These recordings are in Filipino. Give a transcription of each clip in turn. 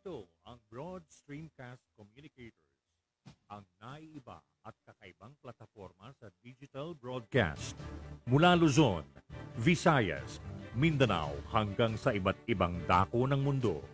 Ito ang Broad Streamcast Communicators, ang naiba at kakaibang plataforma sa digital broadcast mula Luzon, Visayas, Mindanao hanggang sa iba't ibang dako ng mundo.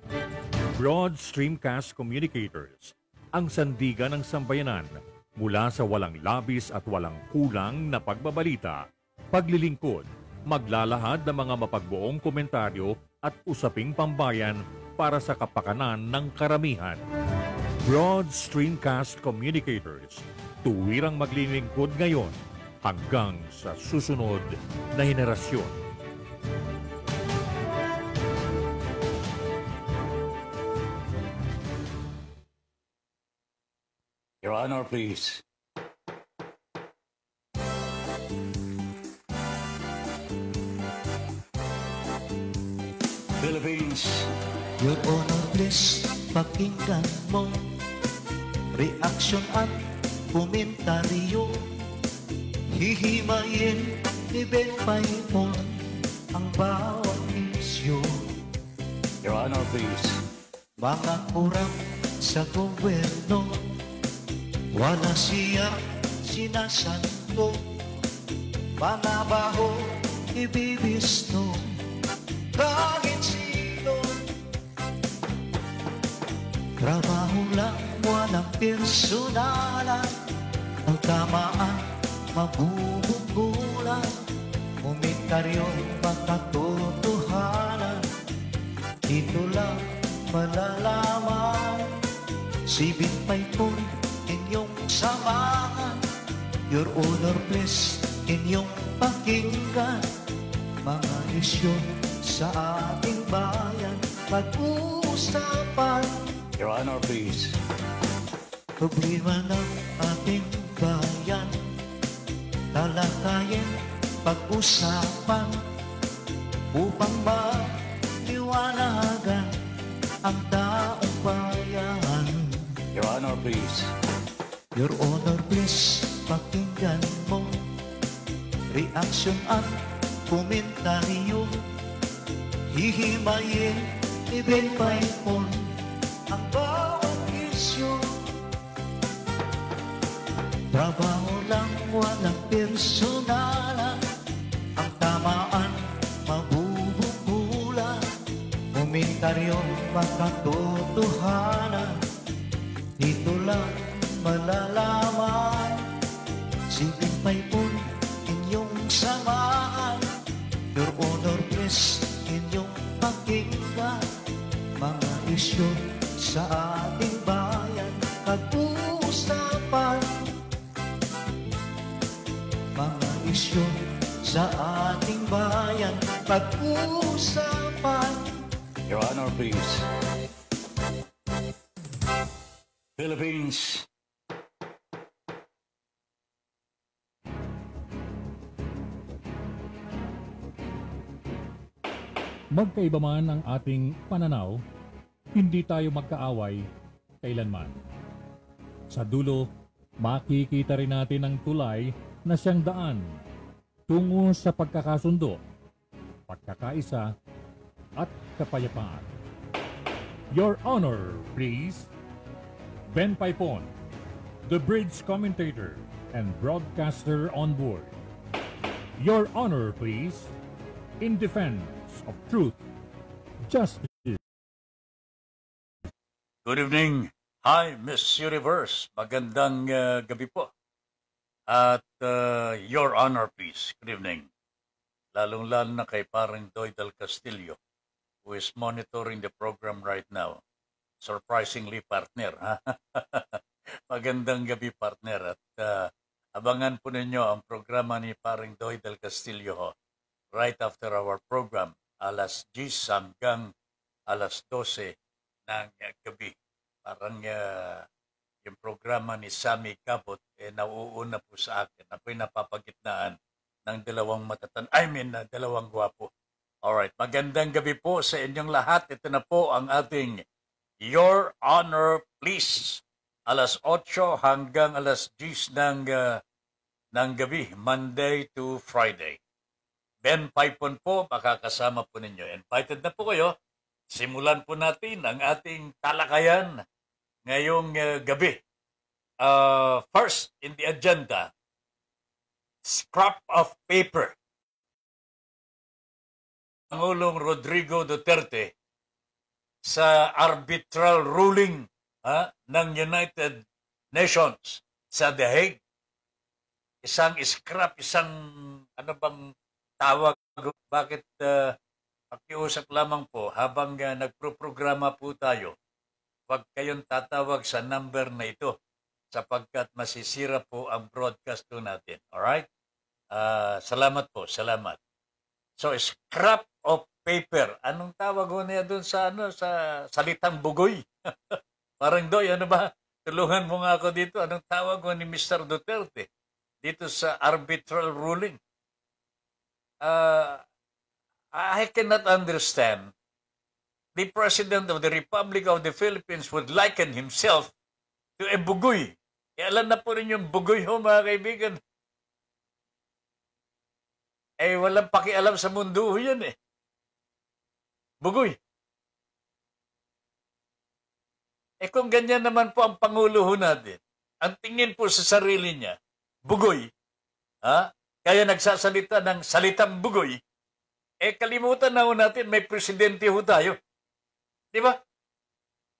Broad Streamcast Communicators, ang sandigan ng sambayanan mula sa walang labis at walang kulang na pagbabalita, paglilingkod, maglalahad ng mga mapagbuong komentaryo at usaping pambayan para sa kapakanan ng karamihan. Broad Streamcast Communicators, tuwirang maglilingkod ngayon hanggang sa susunod na henerasyon. Your Honor, please. Your Honor, please pakinggan mo Reaction at komentaryo Hihimayin ni Ben Paimon Ang bawat isyo Your Honor, please Mga kurang sa gobyerno Wala siya sinasanto baho ibibisto Bakit siya Trabaho lang, walang personalan Pagkamaan, mabubugulan Komentaryo'y patatutuhanan Dito lang malalaman Sibit may ton, inyong samahan Your honor, please, inyong pakinggan Mga isyon sa ating bayan Pag-uusapan Your Honor, please. Problema ng ating bayan Talakayin, pag-usapan Upang ba maliwanagan ang taong bayan Your Honor, please. Your Honor, please, pakinggan mo Reaksyon at komentaryo Hihimayin, ibig pa ipon ang bawat isyo Trabaho lang walang personala Ang tamaan mabubukula Komentaryo makatotohanan Dito lang malalaman Sige sa ating bayan Pag-uusapan Mga isyo sa ating bayan Pag-uusapan Your Honor, please Philippines Magkaiba man ang ating pananaw hindi tayo magkaaway kailanman. Sa dulo, makikita rin natin ang tulay na siyang daan tungo sa pagkakasundo, pagkakaisa at kapayapaan. Your Honor, please. Ben Paipon, the bridge commentator and broadcaster on board. Your Honor, please. In defense of truth, justice, Good evening. Hi, Miss Universe. Magandang uh, gabi po. At uh, Your Honor, please. Good evening. Lalong-lalo na kay parang Doy Del Castillo, who is monitoring the program right now. Surprisingly, partner. Magandang gabi, partner. At uh, abangan po ninyo ang programa ni parang Doy Del Castillo right after our program, alas 10 hanggang alas 12 ng uh, gabi. Parang uh, yung programa ni Sammy Cabot eh, nauuna po sa akin. Ako'y napapagitnaan ng dalawang matatan. I mean, na ah, dalawang gwapo. Alright, magandang gabi po sa inyong lahat. Ito na po ang ating Your Honor, Please. Alas 8 hanggang alas 10 ng, uh, ng gabi, Monday to Friday. Ben Pipon po, makakasama po ninyo. Invited na po kayo Simulan po natin ang ating talakayan ngayong uh, gabi. Uh, first in the agenda, scrap of paper. Pangulong Rodrigo Duterte sa arbitral ruling ha, ng United Nations sa The Hague. Isang scrap, isang ano bang tawag? Bakit uh, Pakiusap lamang po habang uh, nagproprograma po tayo, huwag kayong tatawag sa number na ito sapagkat masisira po ang broadcast po natin. Alright? Uh, salamat po, salamat. So, scrap of paper. Anong tawag ko niya doon sa, ano, sa salitang bugoy? Parang doy, ano ba? Tulungan mo nga ako dito. Anong tawag ko ni Mr. Duterte dito sa arbitral ruling? Uh, I cannot understand. The President of the Republic of the Philippines would liken himself to a bugoy. E alam na po rin yung bugoy ho mga kaibigan. Eh walang pakialam sa mundo ho yun eh. Bugoy. Eh kung ganyan naman po ang Pangulo ho natin, ang tingin po sa sarili niya, bugoy, ha? kaya nagsasalita ng salitang bugoy, eh, kalimutan na ho natin, may presidente ho tayo. Di ba?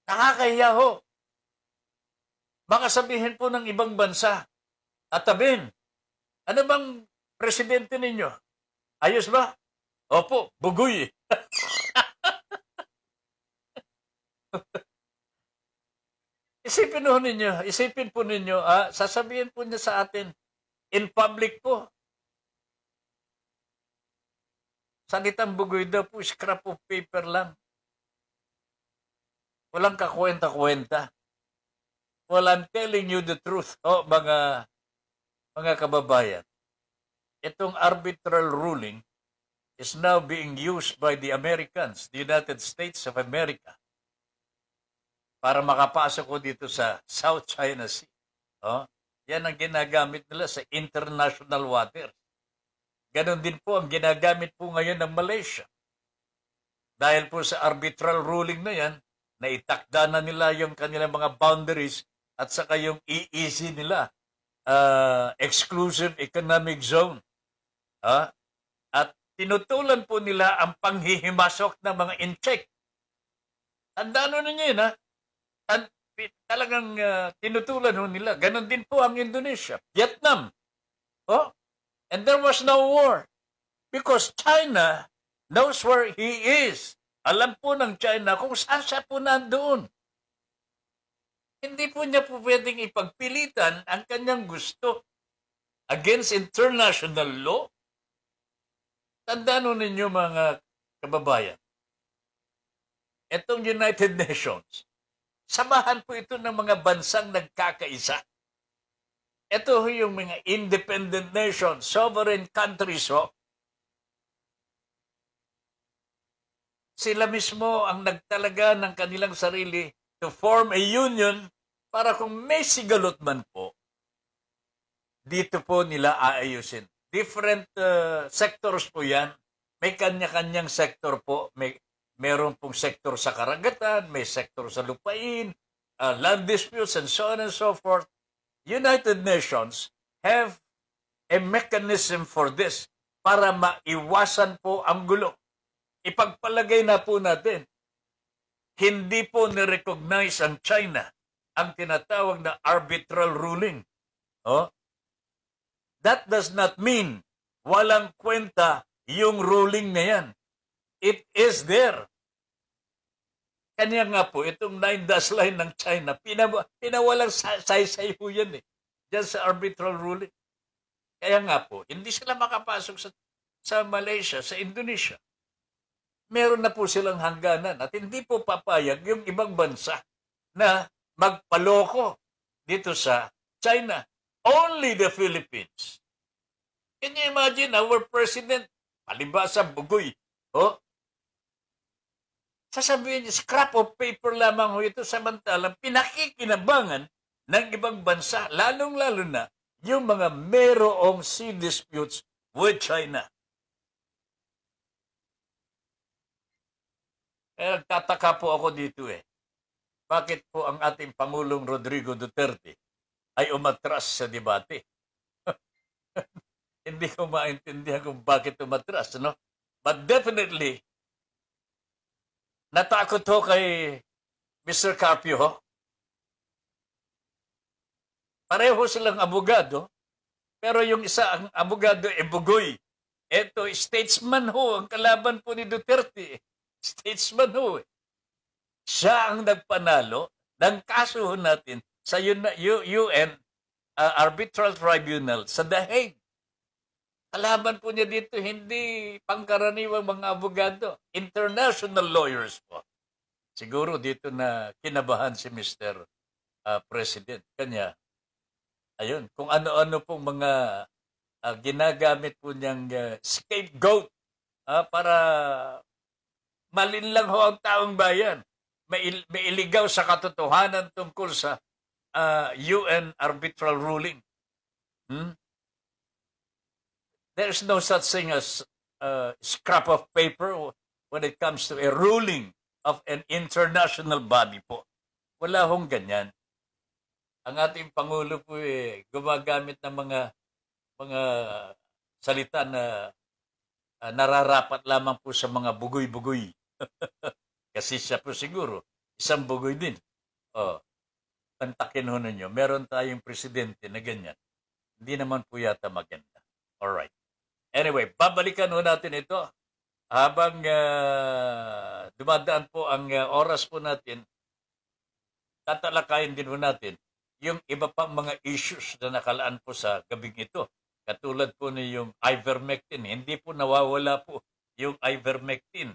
Nakakahiya ho. Baka sabihin po ng ibang bansa, At atabin, ano bang presidente ninyo? Ayos ba? Opo, bugoy. isipin po ninyo, isipin po ninyo, ah, sasabihin po niya sa atin, in public po, Salitang bugoy daw po, scrap of paper lang. Walang kakwenta-kwenta. Well, I'm telling you the truth, oh, mga, mga kababayan. Itong arbitral ruling is now being used by the Americans, the United States of America, para makapasok ko dito sa South China Sea. Oh, yan ang ginagamit nila sa international waters. Ganon din po ang ginagamit po ngayon ng Malaysia. Dahil po sa arbitral ruling na yan, na itakda na nila yung kanilang mga boundaries at saka yung EEZ nila, uh, Exclusive Economic Zone. Uh, at tinutulan po nila ang panghihimasok ng mga incheck. Tandaan na niyo yun, ha? Tan talagang uh, tinutulan nila. Ganon din po ang Indonesia. Vietnam. Oh, and there was no war. Because China knows where he is. Alam po ng China kung saan siya po nandoon. Hindi po niya po pwedeng ipagpilitan ang kanyang gusto against international law. Tandaan ninyo mga kababayan, itong United Nations, samahan po ito ng mga bansang nagkakaisa ito ho yung mga independent nations, sovereign countries ho. Sila mismo ang nagtalaga ng kanilang sarili to form a union para kung may sigalot man po, dito po nila aayusin. Different uh, sectors po yan. May kanya-kanyang sector po. May, meron pong sector sa karagatan, may sector sa lupain, uh, land disputes, and so on and so forth. United Nations have a mechanism for this para maiwasan po ang gulo. Ipagpalagay na po natin, hindi po nirecognize ang China ang tinatawag na arbitral ruling. Oh? That does not mean walang kwenta yung ruling na yan. It is there. Kanya nga po, itong nine dash line ng China, pinaw pinawalang say-say po yan eh. Diyan sa arbitral ruling. Kaya nga po, hindi sila makapasok sa, sa Malaysia, sa Indonesia. Meron na po silang hangganan at hindi po papayag yung ibang bansa na magpaloko dito sa China. Only the Philippines. Can you imagine our president? Palibasa, bugoy. Oh, sasabihin, scrap of paper lamang ho ito samantalang pinakikinabangan ng ibang bansa, lalong-lalo na yung mga merong sea disputes with China. Eh, nagtataka po ako dito eh. Bakit po ang ating Pangulong Rodrigo Duterte ay umatras sa debate? Hindi ko maintindihan kung bakit umatras, no? But definitely, Natakot ho kay Mr. Carpio ho. Pareho silang abogado, pero yung isa ang abogado e Bugoy. Ito, statesman ho, ang kalaban po ni Duterte. Statesman ho. Siya ang nagpanalo ng kaso natin sa UN uh, Arbitral Tribunal sa The Hague. Kalaban po niya dito, hindi pangkaraniwang mga abogado. International lawyers po. Siguro dito na kinabahan si Mr. Uh, ah, President. Kanya, ayun, kung ano-ano pong mga uh, ginagamit po niyang uh, scapegoat uh, para malinlang ho ang taong bayan. Mail- mailigaw sa katotohanan tungkol sa uh, UN arbitral ruling. Hmm? There is no such thing as a scrap of paper when it comes to a ruling of an international body po. Wala hong ganyan. Ang ating Pangulo po eh, gumagamit ng mga mga salita na uh, nararapat lamang po sa mga bugoy-bugoy. Kasi siya po siguro, isang bugoy din. Oh, pantakin ho ninyo, meron tayong presidente na ganyan. Hindi naman po yata maganda. Alright. Anyway, babalikan ho natin ito habang uh, dumadaan po ang uh, oras po natin. Tatalakayin din po natin yung iba pang mga issues na nakalaan po sa gabing ito. Katulad po ni yung ivermectin, hindi po nawawala po yung ivermectin.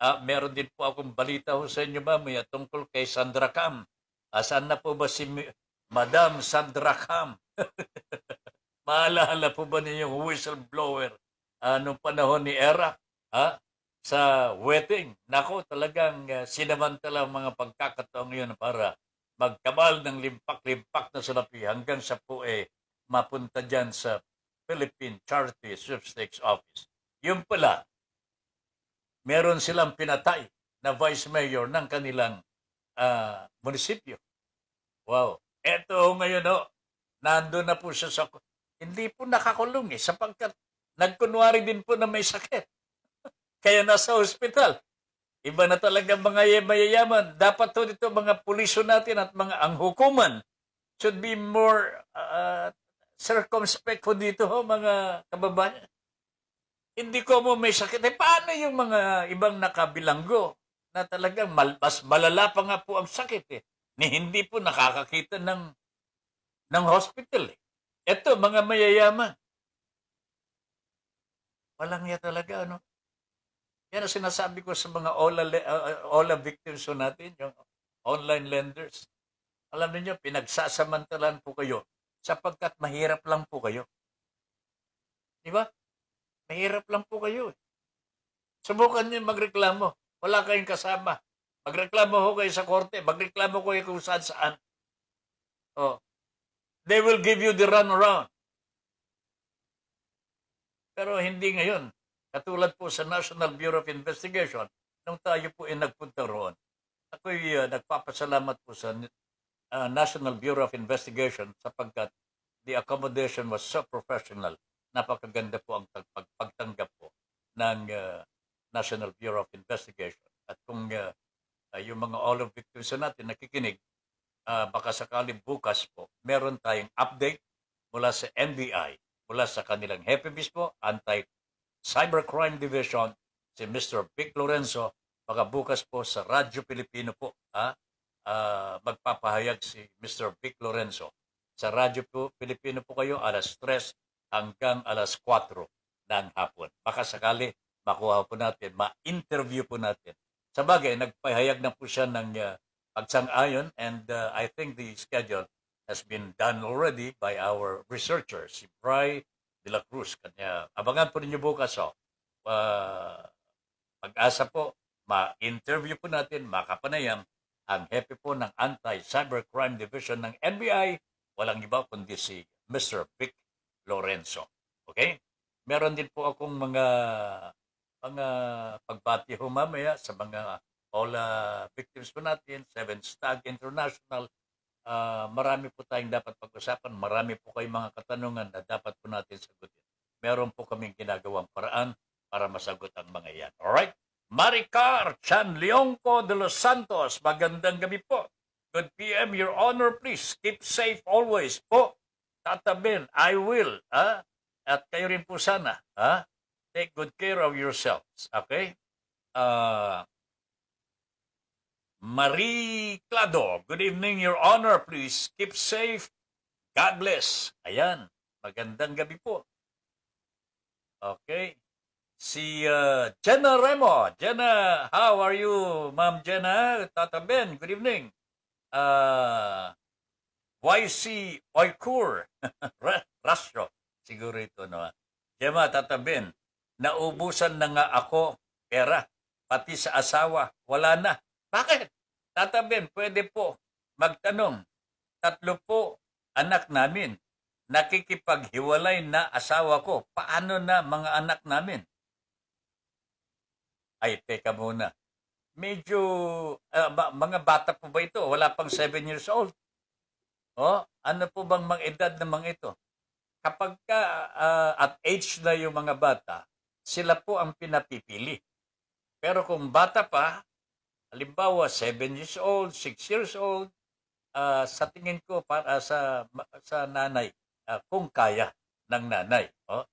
Uh, meron din po akong balita ho sa inyo mamaya eh, tungkol kay Sandra Cam. Asan na po ba si Madam Sandra Cam? Maalala po ba niyo yung whistleblower uh, ah, noong panahon ni Era ha? sa wedding? Nako, talagang uh, sinamantala ang mga pagkakataong yun para magkabal ng limpak-limpak na salapi hanggang sa po eh, mapunta dyan sa Philippine Charity Sweepstakes Office. Yun pala, meron silang pinatay na vice mayor ng kanilang uh, munisipyo. Wow. Eto ngayon, oh, nandun na po siya sa hindi po nakakulong eh, sapagkat nagkunwari din po na may sakit. Kaya nasa ospital. Iba na talaga mga mayayaman. Dapat to dito mga puliso natin at mga ang hukuman should be more uh, circumspect po dito ho mga kababayan. Hindi ko mo may sakit. Eh, paano yung mga ibang nakabilanggo na talagang mal, mas malala pa nga po ang sakit eh. Ni hindi po nakakakita ng ng hospital eh. Ito, mga mayayaman. Walang yan talaga, ano? Yan ang sinasabi ko sa mga OLA, uh, OLA victims ko natin, yung online lenders. Alam niyo pinagsasamantalan po kayo sapagkat mahirap lang po kayo. Di ba? Mahirap lang po kayo. Eh. Subukan niyo magreklamo. Wala kayong kasama. Magreklamo ho kayo sa korte. Magreklamo kayo kung saan saan. O, oh. They will give you the run around. Pero hindi ngayon. Katulad po sa National Bureau of Investigation, nung tayo po ay nagpunta roon, ako'y uh, nagpapasalamat po sa uh, National Bureau of Investigation sapagkat the accommodation was so professional. Napakaganda po ang pagtanggap po ng uh, National Bureau of Investigation. At kung uh, uh yung mga all of victims natin nakikinig, uh, baka sakali bukas po, meron tayong update mula sa NBI, mula sa kanilang Hepe Bispo, Anti-Cybercrime Division, si Mr. Vic Lorenzo, baka bukas po sa Radyo Pilipino po, ha? Uh, magpapahayag si Mr. Vic Lorenzo. Sa Radyo Pilipino po kayo, alas 3 hanggang alas 4 ng hapon. Baka sakali makuha po natin, ma-interview po natin. Sa bagay, nagpahayag na po siya ng uh, Pagsang-ayon and uh, I think the schedule has been done already by our researchers, si Bry de la Cruz. Kanya, abangan po ninyo bukas. Oh. Uh, pag-asa po, ma-interview po natin, makapanayam, ang happy e po ng Anti-Cybercrime Division ng NBI, walang iba kundi si Mr. Vic Lorenzo. Okay? Meron din po akong mga mga pagbati ho mamaya sa mga all uh, victims po natin, Seven Stag International. Uh, marami po tayong dapat pag-usapan. Marami po kayong mga katanungan na dapat po natin sagutin. Meron po kaming ginagawang paraan para masagot ang mga yan. Alright? Maricar Chan Leonco de Los Santos, magandang gabi po. Good PM, Your Honor, please keep safe always po. Tata I will. Ha? At kayo rin po sana. Ha? Take good care of yourselves. Okay? Uh, Marie Clado. Good evening, Your Honor. Please keep safe. God bless. Ayan. Magandang gabi po. Okay. Si uh, Jenna Remo. Jenna, how are you, Ma'am Jenna? Tata Ben, good evening. Uh, YC Oikur. Rastro. Siguro ito, no? Jenna, ah. Tata Ben, naubusan na nga ako pera, pati sa asawa. Wala na. Bakit? Tata Ben, pwede po magtanong. Tatlo po anak namin. Nakikipaghiwalay na asawa ko. Paano na mga anak namin? Ay, teka muna. Medyo, uh, mga bata po ba ito? Wala pang 7 years old. Oh, ano po bang mga edad ng mga ito? Kapag ka, uh, at age na yung mga bata, sila po ang pinapipili. Pero kung bata pa, Halimbawa, 7 years old, 6 years old, uh, sa tingin ko para ah, sa sa nanay, uh, kung kaya ng nanay. Oh.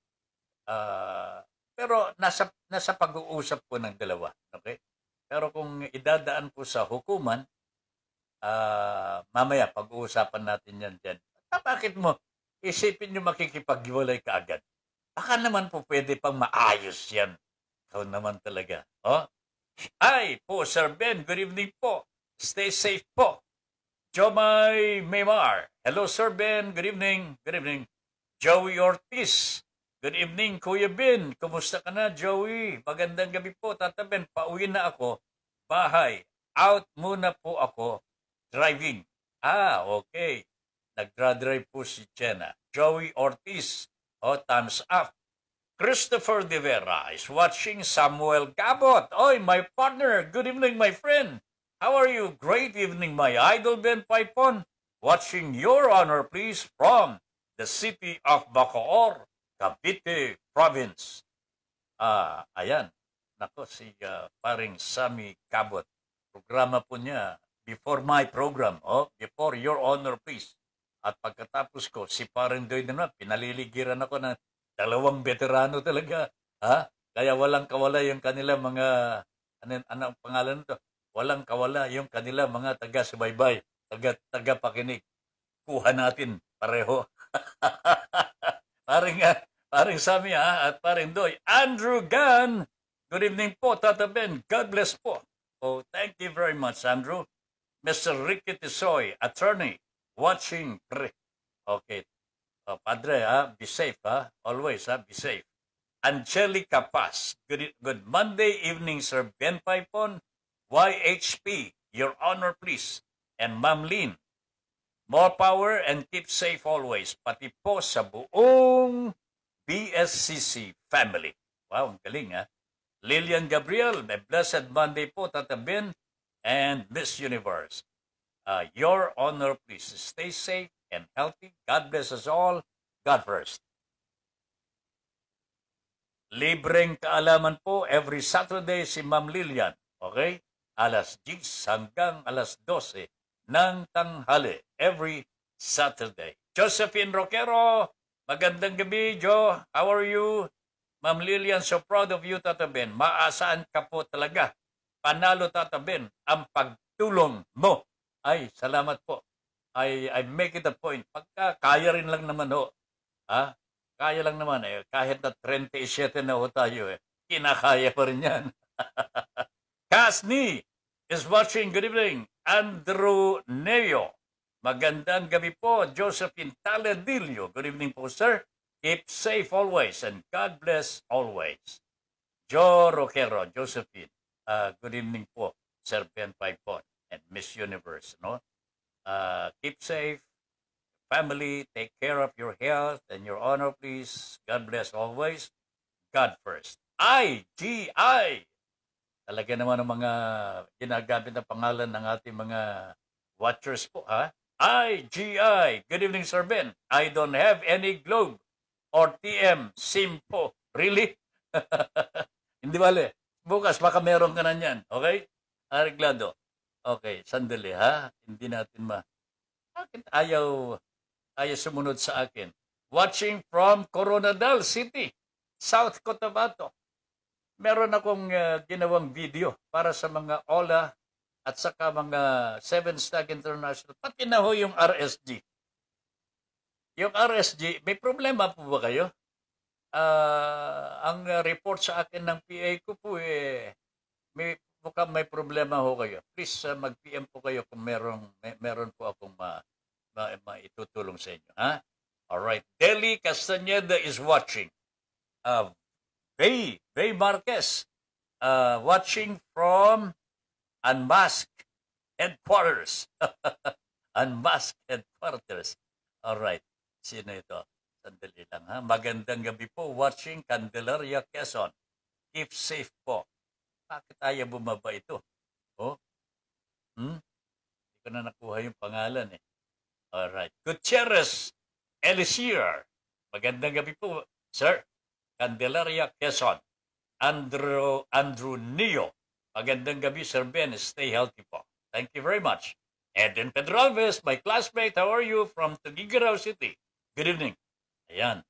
Uh, pero nasa nasa pag-uusap ko ng dalawa, okay? Pero kung idadaan ko sa hukuman, uh, mamaya pag-uusapan natin 'yan diyan. Bakit mo isipin niyo makikipaghiwalay ka agad? Baka naman po pwede pang maayos 'yan. Ikaw naman talaga. Oh, ay po, Sir Ben, good evening po. Stay safe po. Jomay Maymar. Hello, Sir Ben. Good evening. Good evening. Joey Ortiz. Good evening, Kuya Ben. Kumusta ka na, Joey? Magandang gabi po, Tata Ben. Pauwi na ako. Bahay. Out muna po ako. Driving. Ah, okay. nag drive po si Jenna. Joey Ortiz. O, oh, thumbs up. Christopher De Vera is watching Samuel Cabot. Oi, my partner. Good evening, my friend. How are you? Great evening, my idol Ben Paipon. Watching your honor, please, from the city of Bacoor, Cavite Province. Ah, uh, ayan. Nako, si uh, paring Sami Cabot. Programa po niya, before my program, oh, before your honor, please. At pagkatapos ko, si paring Doy na pinaliligiran ako ng Dalawang veterano talaga. Ha? Kaya walang kawala yung kanila mga, ano, ano ang pangalan nito? Walang kawala yung kanila mga taga-subaybay, taga-pakinig. Kuha natin pareho. paring, uh, paring Sammy ha? Ah, at paring Doy. Andrew Gann! Good evening po, Tata Ben. God bless po. Oh, thank you very much, Andrew. Mr. Ricky Tisoy, attorney, watching. Okay, Uh, padre, ha? Ah, be safe, ha? Ah. always ha? Ah, be safe. Angelica Paz, good, e-, good Monday evening, Sir Ben Pipon, YHP, Your Honor, please, and Ma'am Lynn. More power and keep safe always, pati po sa buong BSCC family. Wow, ang galing ha. Lillian Gabriel, may blessed Monday po, Tata Ben, and Miss Universe. Uh, your honor, please stay safe and healthy. God bless us all. God first. Libreng kaalaman po every Saturday si Ma'am Lilian. Okay? Alas 10 hanggang alas 12 ng tanghali every Saturday. Josephine Roquero, magandang gabi, Jo. How are you? Ma'am Lilian, so proud of you, Tata Ben. Maasaan ka po talaga. Panalo, Tata Ben, ang pagtulong mo. Ay, salamat po. I, I make it a point. Pagka kaya rin lang naman ho. Ha? Kaya lang naman eh. Kahit na 37 na ho tayo eh. Kinakaya pa rin yan. Kasni is watching. Good evening. Andrew Neo. Magandang gabi po, Josephine Taladillo. Good evening po, sir. Keep safe always and God bless always. Joe Roquero, Josephine. Uh, good evening po, Sir Ben Paipon and Miss Universe. No? Uh, keep safe. Family, take care of your health and your honor, please. God bless always. God first. I-G-I! Talaga naman ang mga ginagamit na pangalan ng ating mga watchers po, ha? I-G-I! Good evening, Sir Ben. I don't have any globe or TM SIM po. Really? Hindi bale. Bukas, baka meron ka na niyan. Okay? Ariglado. Okay, sandali ha. Hindi natin ma... Bakit ayaw, ayaw sumunod sa akin? Watching from Coronadal City, South Cotabato. Meron akong uh, ginawang video para sa mga OLA at saka mga Seven Stag International, pati na ho yung RSG. Yung RSG, may problema po ba kayo? Uh, ang report sa akin ng PA ko po eh, may mukhang may problema ho kayo. Please uh, mag-PM po kayo kung meron, may, meron po akong ma, ma, maitutulong sa inyo. Ha? Alright. Deli Castaneda is watching. Uh, Bay, Bay Marquez, uh, watching from Unmask Headquarters. Unmask Headquarters. Alright. Sino ito? Sandali lang ha. Magandang gabi po watching Candelaria Quezon. Keep safe po. Bakit ayaw bumaba ito? Oh? Hmm? Hindi ko na nakuha yung pangalan eh. Alright. Gutierrez Elisier. Magandang gabi po, sir. Candelaria Quezon. Andrew, Andrew Neo. Magandang gabi, Sir Ben. Stay healthy po. Thank you very much. Edwin Pedralves, my classmate, how are you from Tugigaraw City? Good evening. Ayan.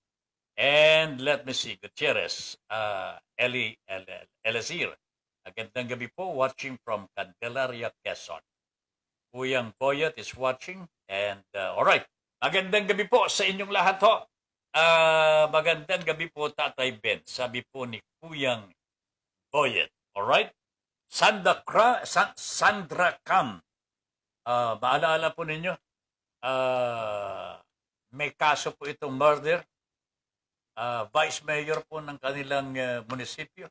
And let me see, Gutierrez, uh, Eli, El, El, Elazir. Magandang gabi po, watching from Candelaria, Quezon. Kuyang Koyat is watching and uh, alright, magandang gabi po sa inyong lahat ho. Uh, magandang gabi po Tatay Ben, sabi po ni Kuyang Koyat. Alright? Sandra, Kra, Sa, Sandra Kam. Uh, maalala po ninyo, uh, may kaso po itong murder. Uh, Vice Mayor po ng kanilang uh, munisipyo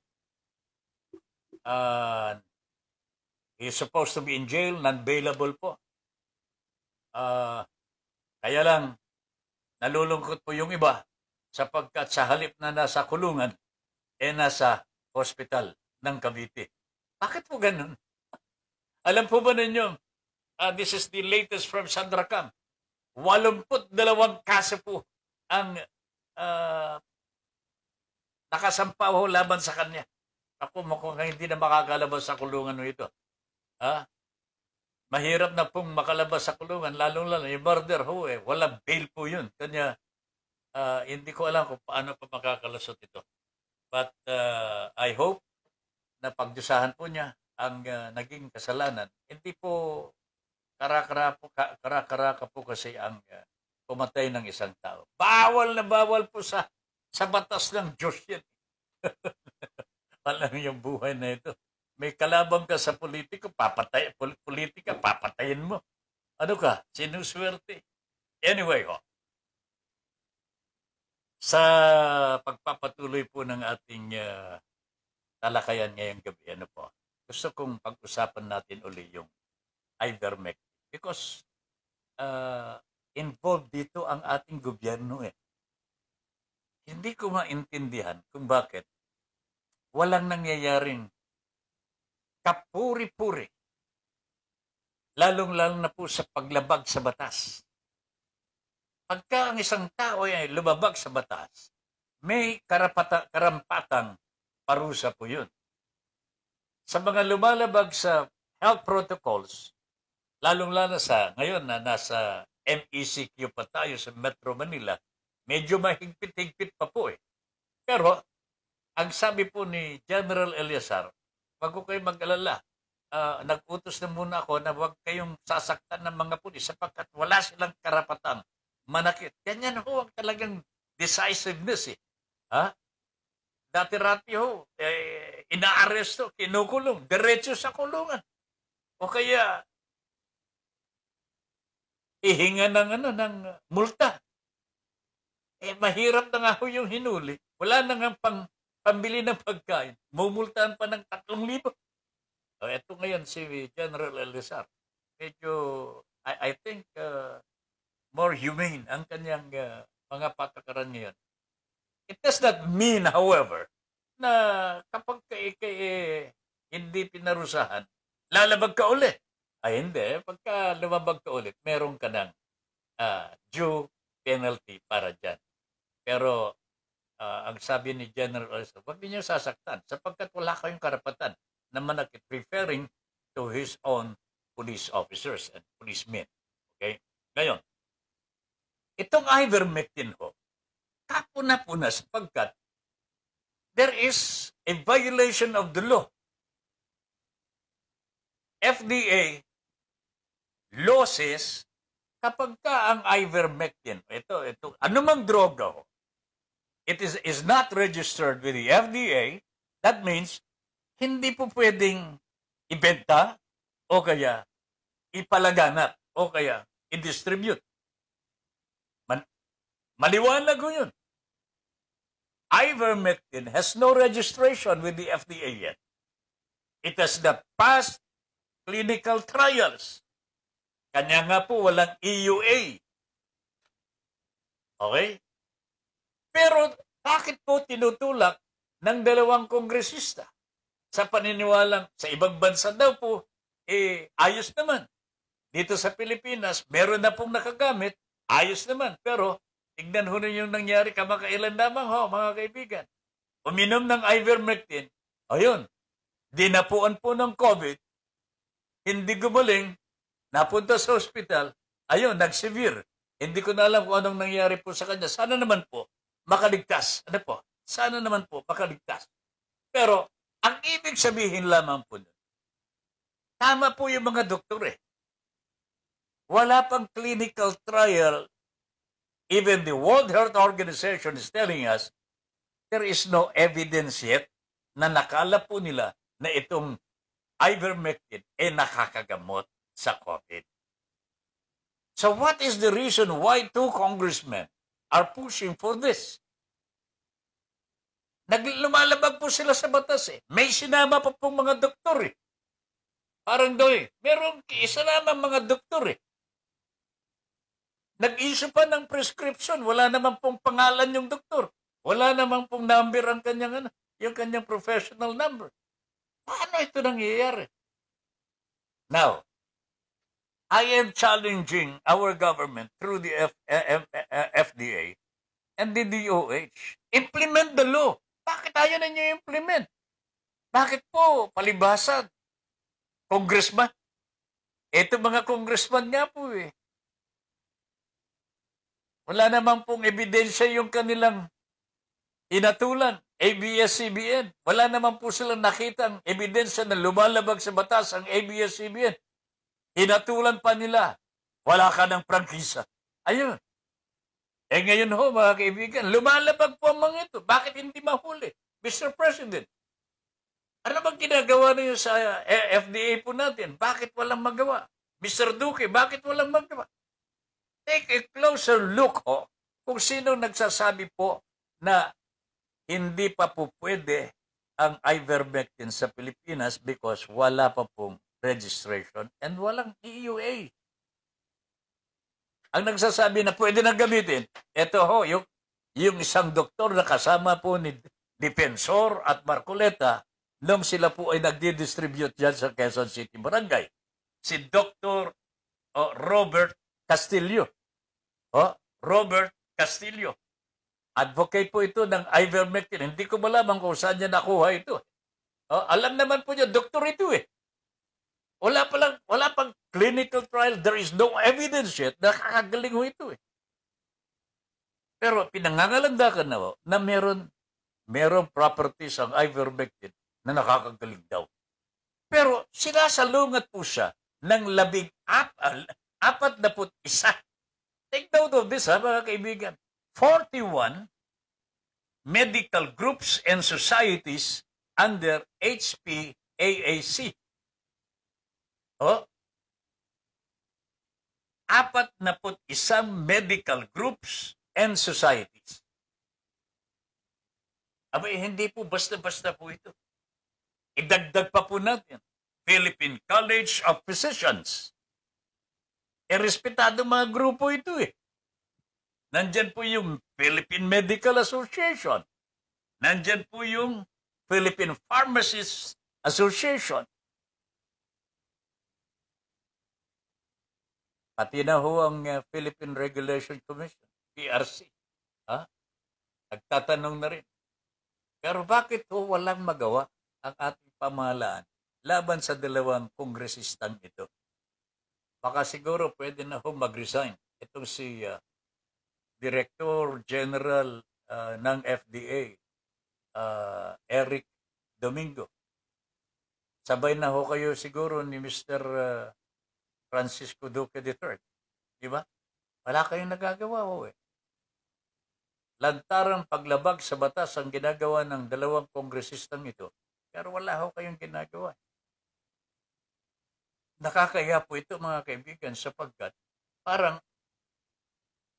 Uh, he's supposed to be in jail, non-bailable po. Uh, kaya lang, nalulungkot po yung iba sapagkat sa halip na nasa kulungan, eh nasa hospital ng Cavite. Bakit po ganun? Alam po ba ninyo, uh, this is the latest from Sandra Cam, 82 kaso po ang uh, ah, nakasampaw laban sa kanya. Ako, mukhang hindi na makakalabas sa kulungan nito. Ha? Mahirap na pong makalabas sa kulungan, lalong-lalo. Yung murder ho eh, walang bail po yun. Kanya, uh, hindi ko alam kung paano pa makakalusot ito. But uh, I hope na pagdusahan po niya ang uh, naging kasalanan. Hindi po karakara po, karakara ka po kasi ang uh, pumatay ng isang tao. Bawal na bawal po sa sa batas ng Diyos yan. lang yung buhay na ito. May kalaban ka sa politiko, papatay, politika, papatayin mo. Ano ka? Sinuswerte. Anyway, ho. Oh. Sa pagpapatuloy po ng ating uh, talakayan ngayong gabi, ano po, gusto kong pag-usapan natin uli yung ivermectin. Because uh, involved dito ang ating gobyerno eh. Hindi ko maintindihan kung bakit walang nangyayaring kapuri-puri, lalong-lalo na po sa paglabag sa batas. Pagka ang isang tao ay lumabag sa batas, may karapata, karampatang parusa po yun. Sa mga lumalabag sa health protocols, lalong-lalo sa ngayon na nasa MECQ pa tayo sa Metro Manila, medyo mahigpit-higpit pa po eh. Pero ang sabi po ni General Eliasar, bago kayo mag-alala. Uh, nag-utos na muna ako na huwag kayong sasaktan ng mga pulis sapagkat wala silang karapatan manakit. Ganyan ho ang talagang decisiveness eh. Ha? Dati-rati ho, eh, inaaresto, kinukulong, diretso sa kulungan. O kaya, ihinga ng, ano, ng multa. Eh, mahirap na nga ho yung hinuli. Wala na nga pang pambili ng pagkain, mumultahan pa ng 3,000. Oh, ito ngayon si General Elizar. Medyo, I, I think, uh, more humane ang kanyang uh, mga patakaran ngayon. It does not mean, however, na kapag ka eh, hindi pinarusahan, lalabag ka ulit. Ay ah, hindi, pagka lumabag ka ulit, meron ka ng uh, due penalty para dyan. Pero uh, ang sabi ni General Alonso, huwag niyo sasaktan sapagkat wala kayong karapatan na manakit referring to his own police officers and policemen. Okay? Ngayon, itong ivermectin ho, kapuna-puna sapagkat there is a violation of the law. FDA law says kapag ka ang ivermectin, ito, ito, anumang droga ho, it is, is not registered with the FDA, that means hindi po pwedeng ibenta o kaya ipalaganap o kaya i-distribute. Man, maliwanag ko yun. Ivermectin has no registration with the FDA yet. It has the past clinical trials. Kanya nga po walang EUA. Okay? Pero bakit po tinutulak ng dalawang kongresista? Sa paniniwalang sa ibang bansa daw po, eh, ayos naman. Dito sa Pilipinas, meron na pong nakagamit, ayos naman. Pero tignan ho yung nangyari kamakailan lamang ho, mga kaibigan. Uminom ng ivermectin, ayun, dinapuan po ng COVID, hindi gumaling, napunta sa ospital, ayun, nagsevere. Hindi ko na alam kung anong nangyari po sa kanya. Sana naman po, makaligtas. Ano po? Sana naman po makaligtas. Pero ang ibig sabihin lamang po nun, tama po yung mga doktor eh. Wala pang clinical trial. Even the World Health Organization is telling us there is no evidence yet na nakala po nila na itong ivermectin ay nakakagamot sa COVID. So what is the reason why two congressmen are pushing for this. Naglumalabag po sila sa batas eh. May sinama pa pong mga doktor eh. Parang daw eh. Meron isa lamang mga doktor eh. Nag-issue pa ng prescription. Wala naman pong pangalan yung doktor. Wala naman pong number ang kanyang, ano, yung kanyang professional number. Paano ito nangyayari? Now, I am challenging our government through the F eh, eh, eh, F F FDA and the DOH. Implement the law. Bakit ayaw na niyo implement? Bakit po palibasag? Congressman? Ito mga congressman nga po eh. Wala naman pong ebidensya yung kanilang inatulan, ABS-CBN. Wala naman po silang nakitang ebidensya na lumalabag sa batas ang ABS-CBN. Hinatulan pa nila. Wala ka ng prangkisa. Ayun. Eh ngayon ho, mga kaibigan, lumalabag po ang mga ito. Bakit hindi mahuli? Mr. President, ano bang ginagawa niyo sa eh, FDA po natin? Bakit walang magawa? Mr. Duque, bakit walang magawa? Take a closer look ho, kung sino nagsasabi po na hindi pa po pwede ang ivermectin sa Pilipinas because wala pa pong registration and walang EUA. Ang nagsasabi na pwede nang gamitin, ito ho, yung, yung isang doktor na kasama po ni Defensor at Marcoleta nung sila po ay nagdi-distribute dyan sa Quezon City Barangay. Si Dr. Oh, Robert Castillo. Oh, Robert Castillo. Advocate po ito ng ivermectin. Hindi ko malaman kung saan niya nakuha ito. Oh, alam naman po niya, doktor ito eh. Wala pa lang, wala pang clinical trial. There is no evidence yet. Nakakagaling ho ito eh. Pero pinangangalagdakan na ho na meron, meron properties ang ivermectin na nakakagaling daw. Pero sinasalungat po siya ng labing ap, apat na put isa. Take note of this ha mga kaibigan. 41 medical groups and societies under HPAAC. Oh. apat na put isang medical groups and societies. Aba, eh, hindi po basta-basta po ito. Idagdag pa po natin. Philippine College of Physicians. E respetado mga grupo ito eh. Nandyan po yung Philippine Medical Association. Nandyan po yung Philippine Pharmacists Association. Pati na ho ang uh, Philippine Regulation Commission, PRC. Ha? Nagtatanong na rin. Pero bakit ho walang magawa ang ating pamahalaan laban sa dalawang kongresistang ito? Baka siguro pwede na ho mag-resign. Itong si uh, Director General uh, ng FDA, uh, Eric Domingo. Sabay na ho kayo siguro ni Mr. Uh, Francisco Duque III. Di ba? Wala kayong nagagawa, ho Lantaran Lantarang paglabag sa batas ang ginagawa ng dalawang kongresistang ito. Pero wala ho kayong ginagawa. Nakakaya po ito mga kaibigan sapagkat parang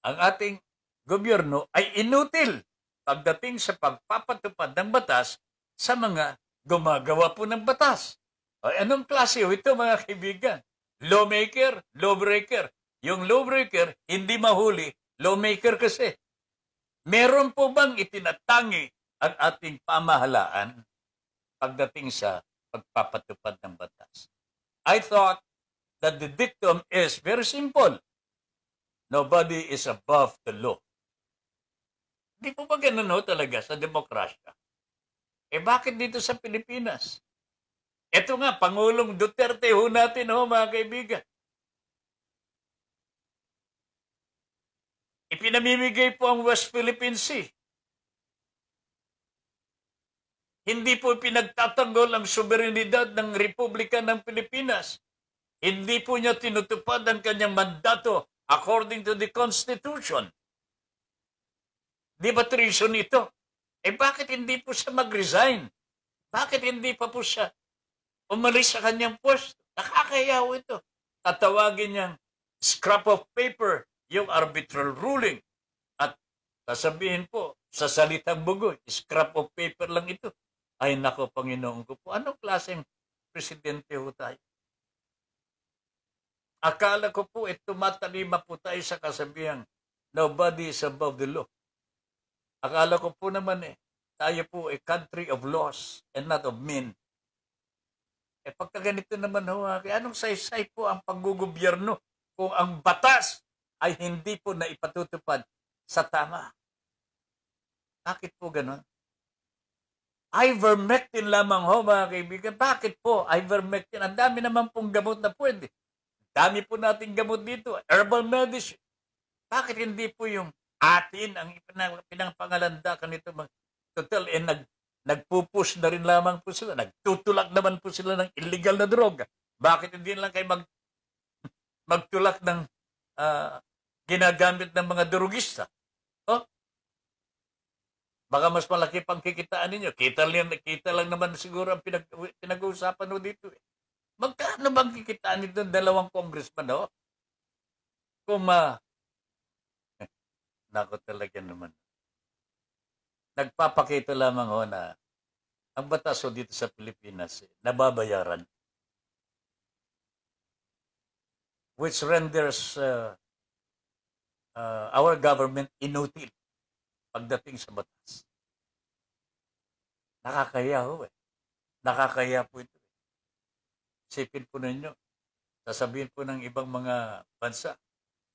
ang ating gobyerno ay inutil pagdating sa pagpapatupad ng batas sa mga gumagawa po ng batas. Ay, anong klase ho ito mga kaibigan? Lawmaker, lawbreaker. Yung lawbreaker, hindi mahuli. Lawmaker kasi. Meron po bang itinatangi ang ating pamahalaan pagdating sa pagpapatupad ng batas? I thought that the dictum is very simple. Nobody is above the law. Hindi po ba ganun talaga sa demokrasya? Eh bakit dito sa Pilipinas? Ito nga, Pangulong Duterte ho natin ho mga kaibigan. Ipinamimigay po ang West Philippine Sea. Hindi po pinagtatanggol ang soberanidad ng Republika ng Pilipinas. Hindi po niya tinutupad ang kanyang mandato according to the Constitution. Di ba treason ito? Eh bakit hindi po siya mag-resign? Bakit hindi pa po siya umalis sa kanyang post. Nakakayaw ito. Tatawagin niyang scrap of paper yung arbitral ruling. At sasabihin po, sa salitang bugoy, scrap of paper lang ito. Ay nako, Panginoon ko po, anong klaseng presidente ho tayo? Akala ko po, ito eh, matalima po tayo sa kasabihan, nobody is above the law. Akala ko po naman eh, tayo po a eh, country of laws and not of men. Eh pagka ganito naman ho, ah, anong saysay po ang panggugobyerno kung ang batas ay hindi po na ipatutupad sa tama? Bakit po ganun? Ivermectin lamang ho mga kaibigan. Bakit po ivermectin? Ang dami naman pong gamot na pwede. Dami po nating gamot dito. Herbal medicine. Bakit hindi po yung atin ang pinang, pinangpangalanda kanito mag total and eh, nag Nagpupush na rin lamang po sila. Nagtutulak naman po sila ng illegal na droga. Bakit hindi lang kay mag, magtulak ng uh, ginagamit ng mga drugista? Oh? Baka mas malaki pang kikitaan ninyo. Kita lang, kita lang naman siguro ang pinag, pinag-uusapan mo dito. Eh. Magkano bang kikitaan nito dalawang congressman? Oh? Kung ma... Uh, Nako talaga naman nagpapakita lamang ho na ang batas ho dito sa Pilipinas, eh, nababayaran. Which renders uh, uh, our government inutil pagdating sa batas. Nakakaya ho eh. Nakakaya po ito. Eh. Sipin po ninyo. Sasabihin po ng ibang mga bansa,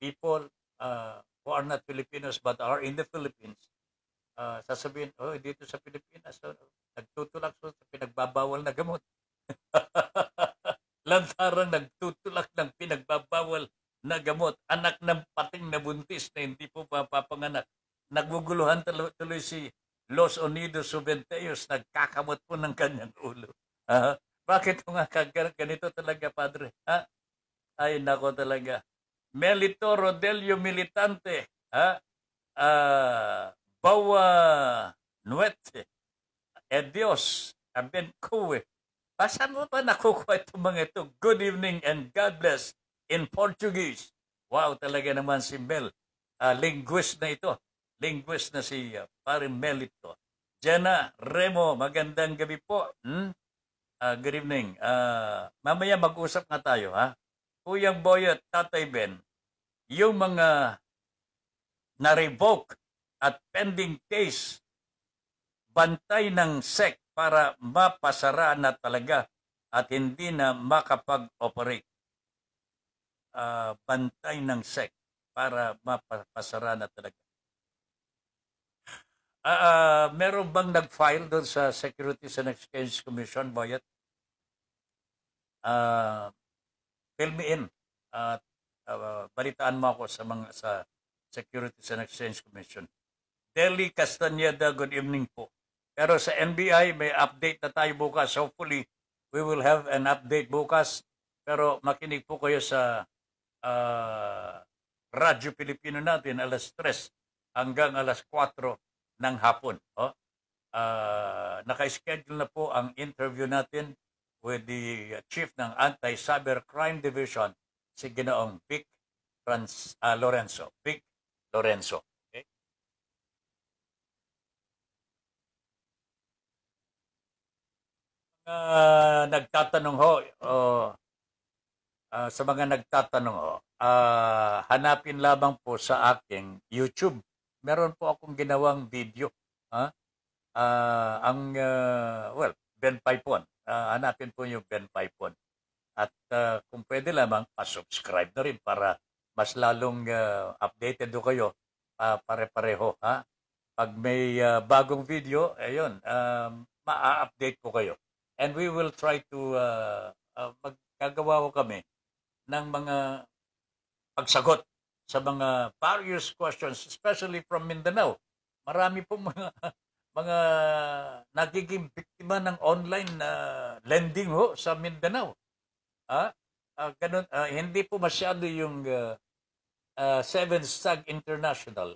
people uh, who are not Filipinos but are in the Philippines, uh, sasabihin, oh, dito sa Pilipinas, so, oh, nagtutulak so, sa pinagbabawal na gamot. Lantarang nagtutulak ng pinagbabawal na gamot. Anak ng pating na buntis na hindi po papapanganak. Naguguluhan tuloy si Los Unidos Subenteos, nagkakamot po ng kanyang ulo. Ha? Ah, bakit nga ganito talaga, Padre? Ha? Ay, nako talaga. Melito Rodelio Militante, ha? Uh, Bawa Nuete, Edios, Abencoe. Pasan mo ba nakukuha itong mga ito? Good evening and God bless in Portuguese. Wow, talaga naman si Mel. Uh, linguist na ito. Linguist na si uh, ah, Pare Mel ito. Jenna Remo, magandang gabi po. Hmm? Uh, good evening. Uh, mamaya mag-usap nga tayo, ha? Kuyang Boyot, Tatay Ben, yung mga na-revoke at pending case bantay ng SEC para mapasara na talaga at hindi na makapag-operate. Uh, bantay ng SEC para mapasara na talaga. Uh, uh, meron bang nag-file doon sa Securities and Exchange Commission, Boyet? Uh, fill me in at uh, uh, balitaan mo ako sa mga sa Securities and Exchange Commission. Telly Castaneda, good evening po. Pero sa NBI, may update na tayo bukas. Hopefully, we will have an update bukas. Pero makinig po kayo sa uh, Radyo Pilipino natin, alas 3 hanggang alas 4 ng hapon. Oh? Uh, naka-schedule na po ang interview natin with the Chief ng Anti-Cybercrime Division, si Ginoong Vic Trans, uh, ah, Lorenzo. Vic Lorenzo. nagtatanong ho, o uh, sa mga nagtatanong ho, uh, hanapin lamang po sa aking YouTube. Meron po akong ginawang video. Huh? Ah, uh, ang, uh, well, Ben Paipon. Uh, hanapin po yung Ben Paipon. At uh, kung pwede lamang, pa-subscribe na rin para mas lalong uh, updated do kayo uh, pare-pareho. Ha? Pag may uh, bagong video, ayun, um, uh, ma-update ko kayo. And we will try to, uh, uh, magkagawa ko kami ng mga pagsagot sa mga various questions, especially from Mindanao. Marami po mga mga nagiging biktima ng online uh, lending ho sa Mindanao. Ah, uh, ganun, uh, hindi po masyado yung uh, uh, Seven Stag International.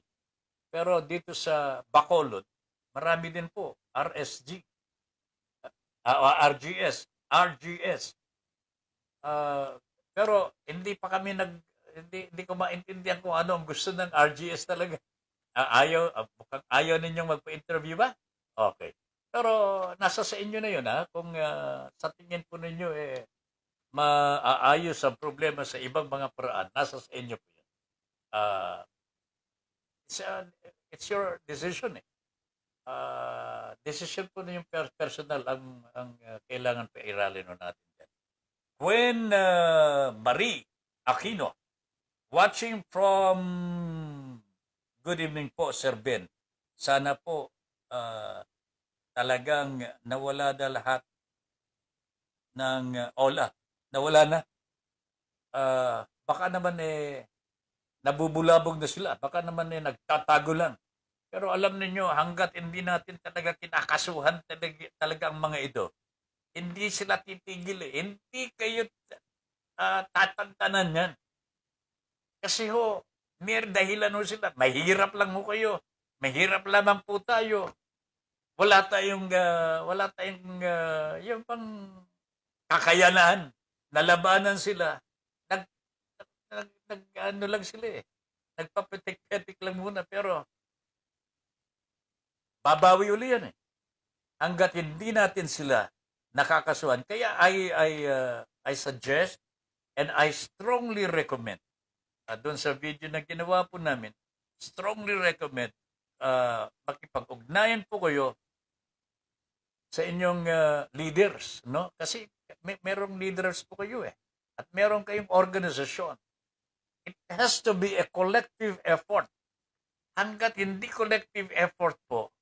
Pero dito sa Bacolod, marami din po, RSG uh, ah, ah, RGS, RGS. Uh, ah, pero hindi pa kami nag hindi, hindi ko maintindihan kung ano ang gusto ng RGS talaga. Uh, ayaw, uh, ayaw ninyong magpa-interview ba? Okay. Pero nasa sa inyo na yun ha. Kung uh, sa tingin po ninyo eh, maaayos ang problema sa ibang mga paraan, nasa sa inyo po yun. Uh, it's, uh, it's your decision eh uh, ah, decision po yung personal ang, ang uh, kailangan pa iralin natin dyan. When uh, ah, Marie Aquino, watching from, good evening po Sir Ben, sana po uh, talagang nawala na lahat ng uh, ola. Nawala na. Uh, baka naman eh nabubulabog na sila. Baka naman eh nagtatago lang pero alam niyo hanggat hindi natin talaga kinakasuhan talaga, talaga ang mga ito, hindi sila titigil. Eh. Hindi kayo uh, ah, tatantanan yan. Kasi ho, mere dahilan ho sila. Mahirap lang ho kayo. Mahirap lamang po tayo. Wala tayong, uh, wala tayong, uh, yung pang kakayanan. Nalabanan sila. Nag, nag, nag, ano lang sila eh. Nagpapetik-petik lang muna. Pero Babawi uli yan eh. Hanggat hindi natin sila nakakasuhan. Kaya I, I, uh, I suggest and I strongly recommend uh, doon sa video na ginawa po namin, strongly recommend uh, makipag-ugnayan po kayo sa inyong uh, leaders, no? Kasi may merong leaders po kayo eh. At meron kayong organisasyon. It has to be a collective effort. Hanggat hindi collective effort po,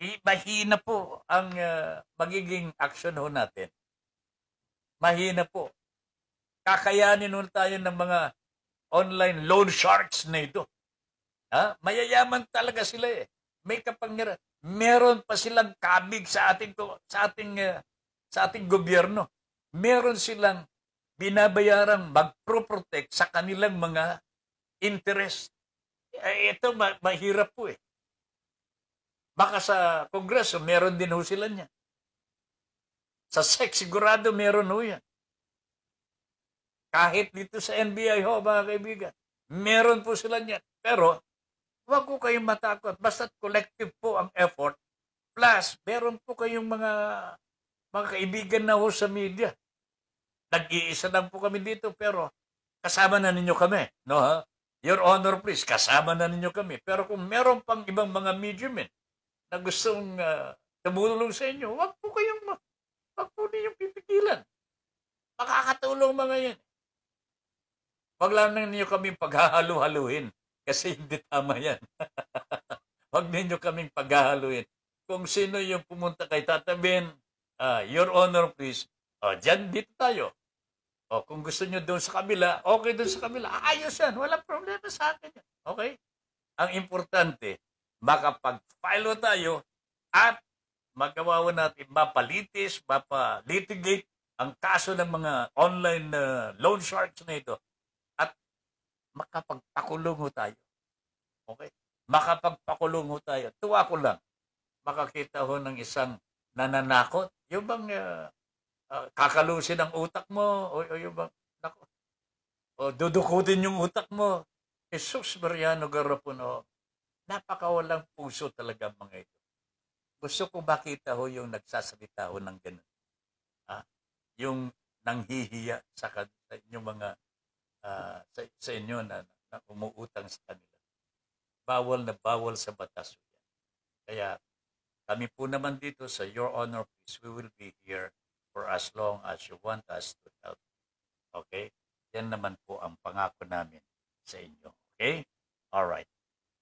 eh, mahina po ang uh, magiging action ho natin. Mahina po. Kakayanin ho tayo ng mga online loan sharks na ito. Ha? Mayayaman talaga sila eh. May kapangyarihan. Meron pa silang kabig sa ating sa ating uh, sa ating gobyerno. Meron silang binabayaran magpro-protect sa kanilang mga interest. Eh, ito ma- mahirap po eh. Baka sa Kongreso, meron din ho sila niya. Sa sex, sigurado meron ho yan. Kahit dito sa NBI ho, mga kaibigan, meron po sila niyan. Pero, huwag ko kayong matakot. Basta't collective po ang effort. Plus, meron po kayong mga mga kaibigan na ho sa media. Nag-iisa lang po kami dito, pero kasama na ninyo kami. No, ha? Your Honor, please, kasama na ninyo kami. Pero kung meron pang ibang mga media men, na gustong uh, tumulong sa inyo, wag po kayong, wag po ninyong pipigilan. Makakatulong mga yan. Wag lang nang ninyo kaming paghahalo haluin kasi hindi tama yan. wag ninyo kaming paghahaluin. Kung sino yung pumunta kay Tata Ben, uh, ah, Your Honor, please, uh, dyan dito tayo. O oh, kung gusto nyo doon sa kabila, okay doon sa kabila. Ayos yan. Walang problema sa akin Okay? Ang importante, makapag-file tayo at magawa natin mapalitis, mapalitigate ang kaso ng mga online uh, loan sharks na ito at makapagpakulong tayo. Okay? Makapagpakulong tayo. Tuwa ko lang makakita ho ng isang nananakot. Yung bang uh, uh, kakalusin ang utak mo o, o yung bang nako, o dudukutin yung utak mo. Jesus Mariano Garapon, oh, Napakawalang puso talaga mga ito. Gusto ko makita ho yung nagsasalita ho ng ganun. Ah, yung nanghihiya sa, sa inyong mga uh, sa, sa inyo na, na umuutang sa kanila. Bawal na bawal sa batas. Kaya kami po naman dito sa Your Honor, please, we will be here for as long as you want us to help. Okay? Yan naman po ang pangako namin sa inyo. Okay? All right.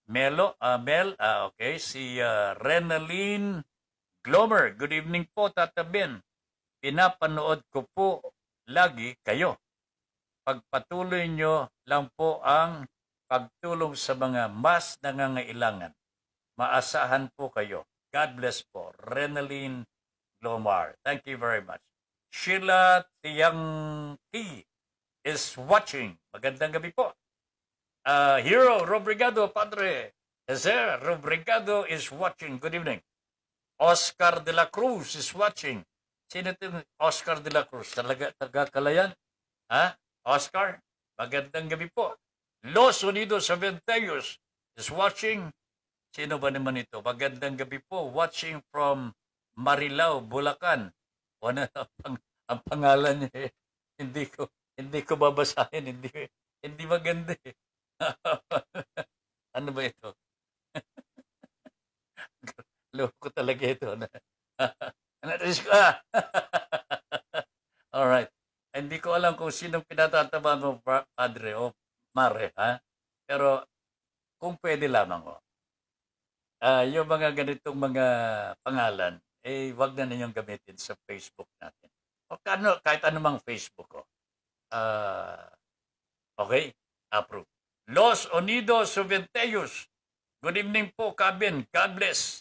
Melo, uh, Mel, uh, okay, si uh, ah, Renaline Glomer. Good evening po, Tata Ben. Pinapanood ko po lagi kayo. Pagpatuloy nyo lang po ang pagtulong sa mga mas nangangailangan. Maasahan po kayo. God bless po. Renaline Glomar. Thank you very much. Sheila Tiang is watching. Magandang gabi po. Uh, Hero Robrigado, Padre. Sir Robrigado is watching. Good evening. Oscar de la Cruz is watching. Sino ito Oscar de la Cruz? Talaga, taga kalayan? Ha? Oscar, magandang gabi po. Los Unidos Aventayos is watching. Sino ba naman ito? Magandang gabi po. Watching from Marilao, Bulacan. Ano ang, pang, ang pangalan niya? Eh. hindi ko hindi ko babasahin. Hindi, hindi maganda. Eh. ano ba ito? Loko talaga ito. Na-risk ano? ano, ah! Alright. Hindi ko alam kung sinong pinatatamaan mo, padre o mare, ha? Pero kung pwede lamang, oh. Uh, yung mga ganitong mga pangalan, eh, wag na ninyong gamitin sa Facebook natin. O ano, kahit anumang Facebook, oh. Uh, okay? Approve. Los Unidos Suventeyus. Good evening po, Kabin. God bless.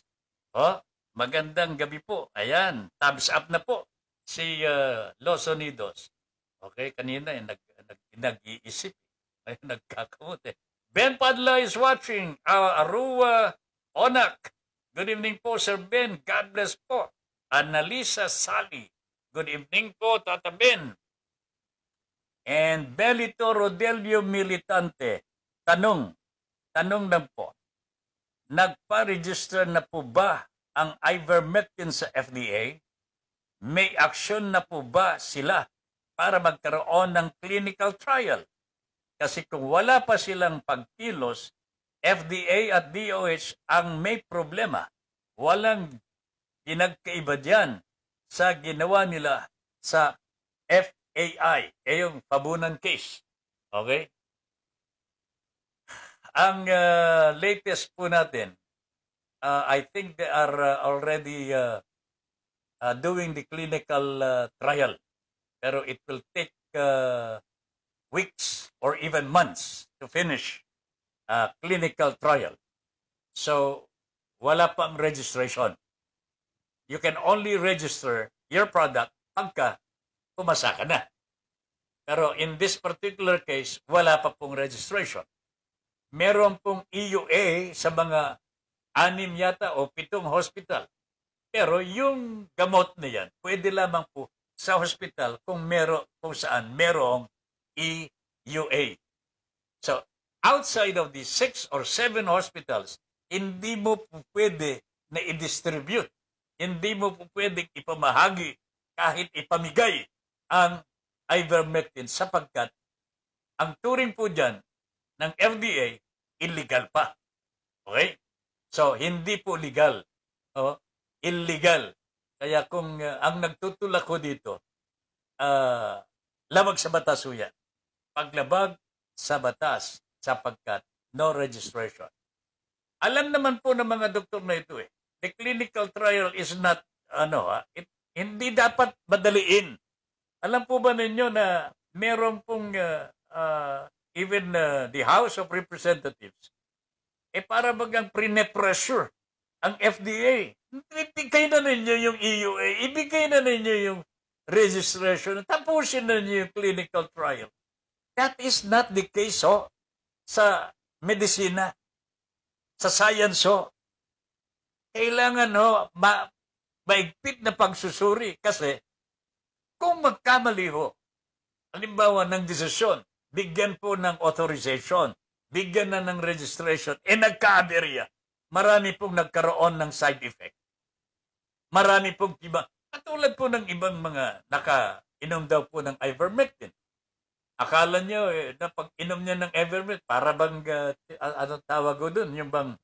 Oh, magandang gabi po. Ayan, thumbs up na po si uh, Los Unidos. Okay, kanina eh, nag, nag, nag-iisip. Ay, nagkakamot eh. Ben Padla is watching. Uh, Arua Onak. Good evening po, Sir Ben. God bless po. Annalisa Sally. Good evening po, Tata Ben. And Belito Rodelio Militante. Tanong, tanong lang po, nagpa-register na po ba ang ivermectin sa FDA? May aksyon na po ba sila para magkaroon ng clinical trial? Kasi kung wala pa silang pagkilos, FDA at DOH ang may problema. Walang pinagkaiba dyan sa ginawa nila sa FAI, eh yung pabunan case. Okay? Ang uh, latest po natin, uh, I think they are uh, already uh, uh, doing the clinical uh, trial. Pero it will take uh, weeks or even months to finish uh, clinical trial. So, wala pang registration. You can only register your product pagka pumasa ka na. Pero in this particular case, wala pa pong registration meron pong EUA sa mga anim yata o pitong hospital. Pero yung gamot na yan, pwede lamang po sa hospital kung meron kung saan merong EUA. So, outside of the six or seven hospitals, hindi mo po pwede na i-distribute. Hindi mo po pwede ipamahagi kahit ipamigay ang ivermectin sapagkat ang turing po dyan ng FDA illegal pa. Okay? So, hindi po legal. Oh, illegal. Kaya kung uh, ang nagtutulak ko dito, uh, ah, labag sa batas ho yan. Paglabag sa batas sapagkat no registration. Alam naman po ng mga doktor na ito eh. The clinical trial is not, ano ha, ah, it, hindi dapat madaliin. Alam po ba ninyo na meron pong uh, uh, even uh, the House of Representatives, eh para bagang pre pressure ang FDA. Ibigay na ninyo yung EUA, ibigay na ninyo yung registration, tapusin na ninyo yung clinical trial. That is not the case so oh, sa medisina, sa science ho. Oh. Kailangan ho, oh, ma maigpit na pagsusuri kasi kung magkamali ho, oh, halimbawa ng desisyon, bigyan po ng authorization, bigyan na ng registration, eh nagka-aberya. Marami pong nagkaroon ng side effect. Marami pong iba. Katulad po ng ibang mga naka-inom daw po ng ivermectin. Akala nyo, eh, na pag inom niya ng ivermectin, para bang, uh, ano tawag ko dun, yung bang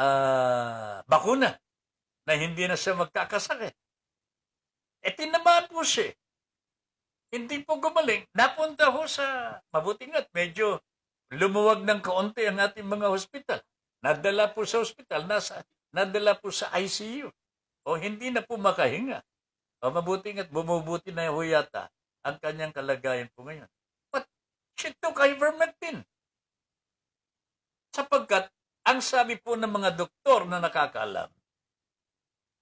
uh, bakuna na hindi na siya magkakasakit. Eh, tinamaan po siya. Eh. Hindi po gumaling. Napunta ho sa mabuting at medyo lumuwag ng kaunti ang ating mga hospital. Nadala po sa hospital, nasa, nadala po sa ICU. O hindi na po makahinga. O mabuting at bumubuti na ho yata ang kanyang kalagayan po ngayon. But she took ivermectin. Sapagkat ang sabi po ng mga doktor na nakakaalam,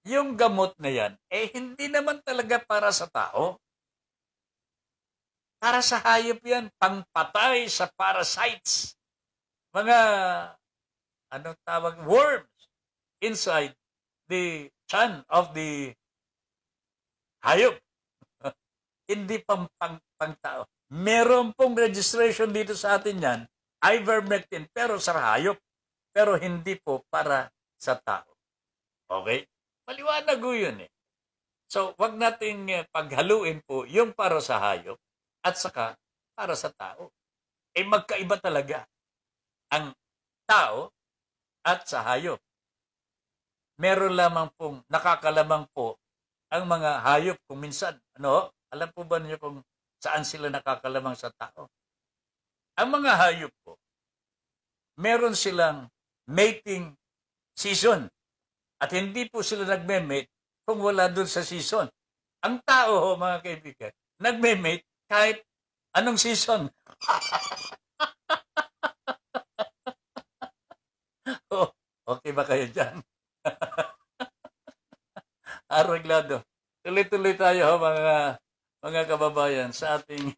yung gamot na yan, eh hindi naman talaga para sa tao. Para sa hayop yan, pangpatay sa parasites. Mga, anong tawag, worms inside the chan of the hayop. Hindi pang, pang, pang tao. Meron pong registration dito sa atin yan, ivermectin, pero sa hayop. Pero hindi po para sa tao. Okay? Maliwanag ho yun eh. So, wag nating eh, paghaluin po yung para sa hayop at saka para sa tao. Eh magkaiba talaga ang tao at sa hayop. Meron lamang pong nakakalamang po ang mga hayop kung minsan. Ano? Alam po ba niyo kung saan sila nakakalamang sa tao? Ang mga hayop po, meron silang mating season. At hindi po sila nagme-mate kung wala doon sa season. Ang tao, ho, mga kaibigan, nagme-mate kahit anong season. oh, okay ba kayo dyan? Arreglado. Tuloy-tuloy tayo mga mga kababayan sa ating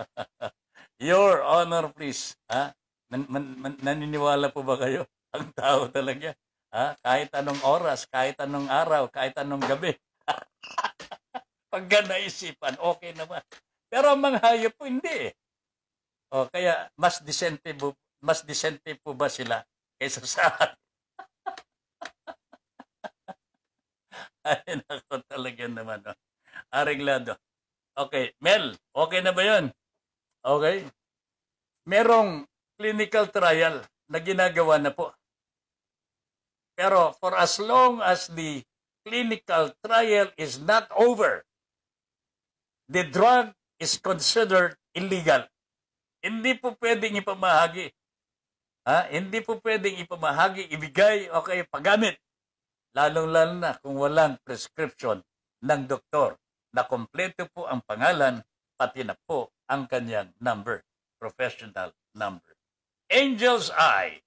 Your honor please. Ha? Man, man, man, naniniwala po ba kayo? Ang tao talaga. Ha? Kahit anong oras, kahit anong araw, kahit anong gabi. Pagka naisipan, okay naman. Pero ang mga hayop po, hindi eh. O, kaya mas disente po, mas disente po ba sila kaysa sa atin? Ay, nako talaga naman. Oh. Areglado. Okay, Mel, okay na ba yun? Okay. Merong clinical trial na ginagawa na po. Pero for as long as the clinical trial is not over, the drug is considered illegal. Hindi po pwedeng ipamahagi. Ha? Hindi po pwedeng ipamahagi, ibigay o kaya pagamit. Lalong-lalo na kung walang prescription ng doktor na kompleto po ang pangalan pati na po ang kanyang number, professional number. Angel's Eye.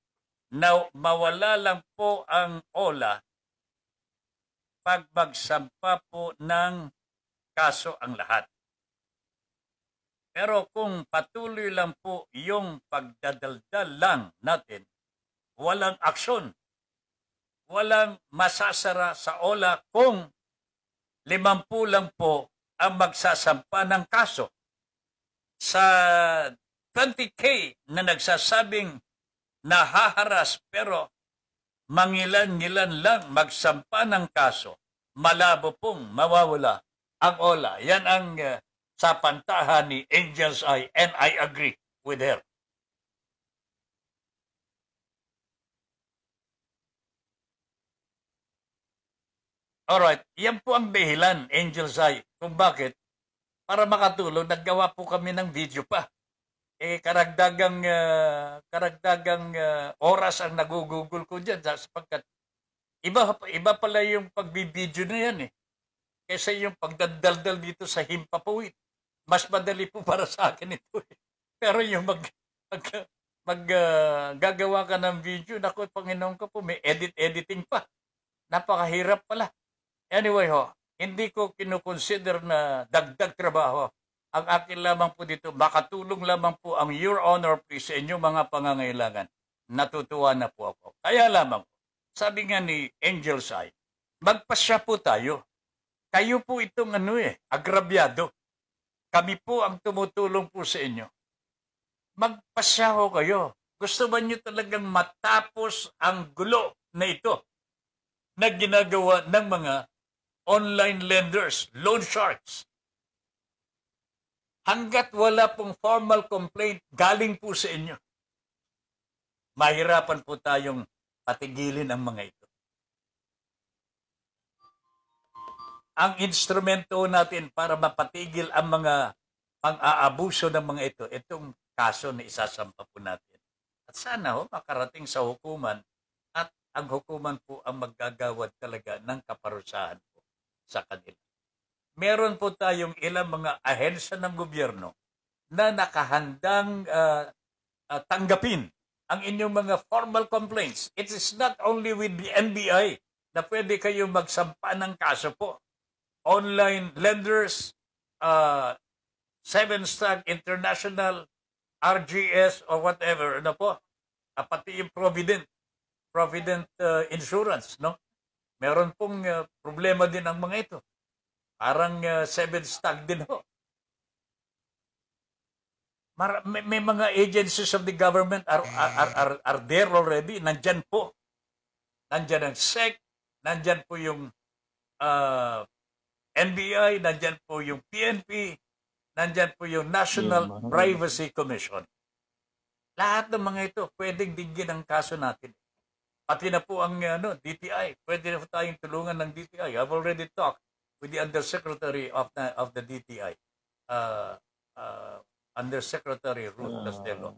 Now, mawala lang po ang ola pag magsampa po ng kaso ang lahat. Pero kung patuloy lang po yung pagdadaldal lang natin, walang aksyon, walang masasara sa ola kung limampu lang po ang magsasampa ng kaso. Sa 20K na nagsasabing nahaharas pero mangilan-ngilan lang magsampa ng kaso, malabo pong mawawala ang ola. Yan ang uh, sa pantahan ni Angel's Eye and I agree with her. Alright, yan po ang dahilan, Angel's Eye, kung bakit para makatulong naggawa po kami ng video pa. Eh, karagdagang, uh, karagdagang uh, oras ang nagugugol ko dyan sapagkat iba, iba pala yung pagbibideo na yan eh kaysa yung pagdadaldal dito sa himpapawid mas madali po para sa akin ito. Eh. Pero yung mag, mag, mag uh, gagawa ka ng video, naku, Panginoon ko po, may edit-editing pa. Napakahirap pala. Anyway ho, hindi ko kinukonsider na dagdag trabaho. Ang akin lamang po dito, makatulong lamang po ang Your Honor please sa inyong mga pangangailangan. Natutuwa na po ako. Kaya lamang, sabi nga ni Angel Sai, magpasya po tayo. Kayo po itong ano eh, agrabyado. Kami po ang tumutulong po sa inyo. Magpasyaho kayo. Gusto ba nyo talagang matapos ang gulo na ito na ginagawa ng mga online lenders, loan sharks? Hanggat wala pong formal complaint galing po sa inyo, mahirapan po tayong patigilin ang mga ito. ang instrumento natin para mapatigil ang mga pang-aabuso ng mga ito, itong kaso na isasampa po natin. At sana ho, makarating sa hukuman at ang hukuman po ang maggagawad talaga ng kaparusahan po sa kanila. Meron po tayong ilang mga ahensya ng gobyerno na nakahandang uh, uh, tanggapin ang inyong mga formal complaints. It is not only with the NBI na pwede kayo magsampa ng kaso po online lenders, uh, Seven Stag International, RGS, or whatever, ano po, uh, pati yung Provident, Provident uh, Insurance, no? Meron pong uh, problema din ang mga ito. Parang uh, Seven Stag din po. Mar may, may mga agencies of the government are, are, are, are, are there already. Nandyan po. Nandyan ang SEC, nandyan po yung uh, NBI, nandyan po yung PNP, nandyan po yung National yeah, Privacy Commission. Lahat ng mga ito, pwedeng dinggin ang kaso natin. Pati na po ang ano, DTI. Pwede na po tayong tulungan ng DTI. I've already talked with the Undersecretary of the, of the DTI. Uh, uh, Undersecretary Ruth ah. Castello.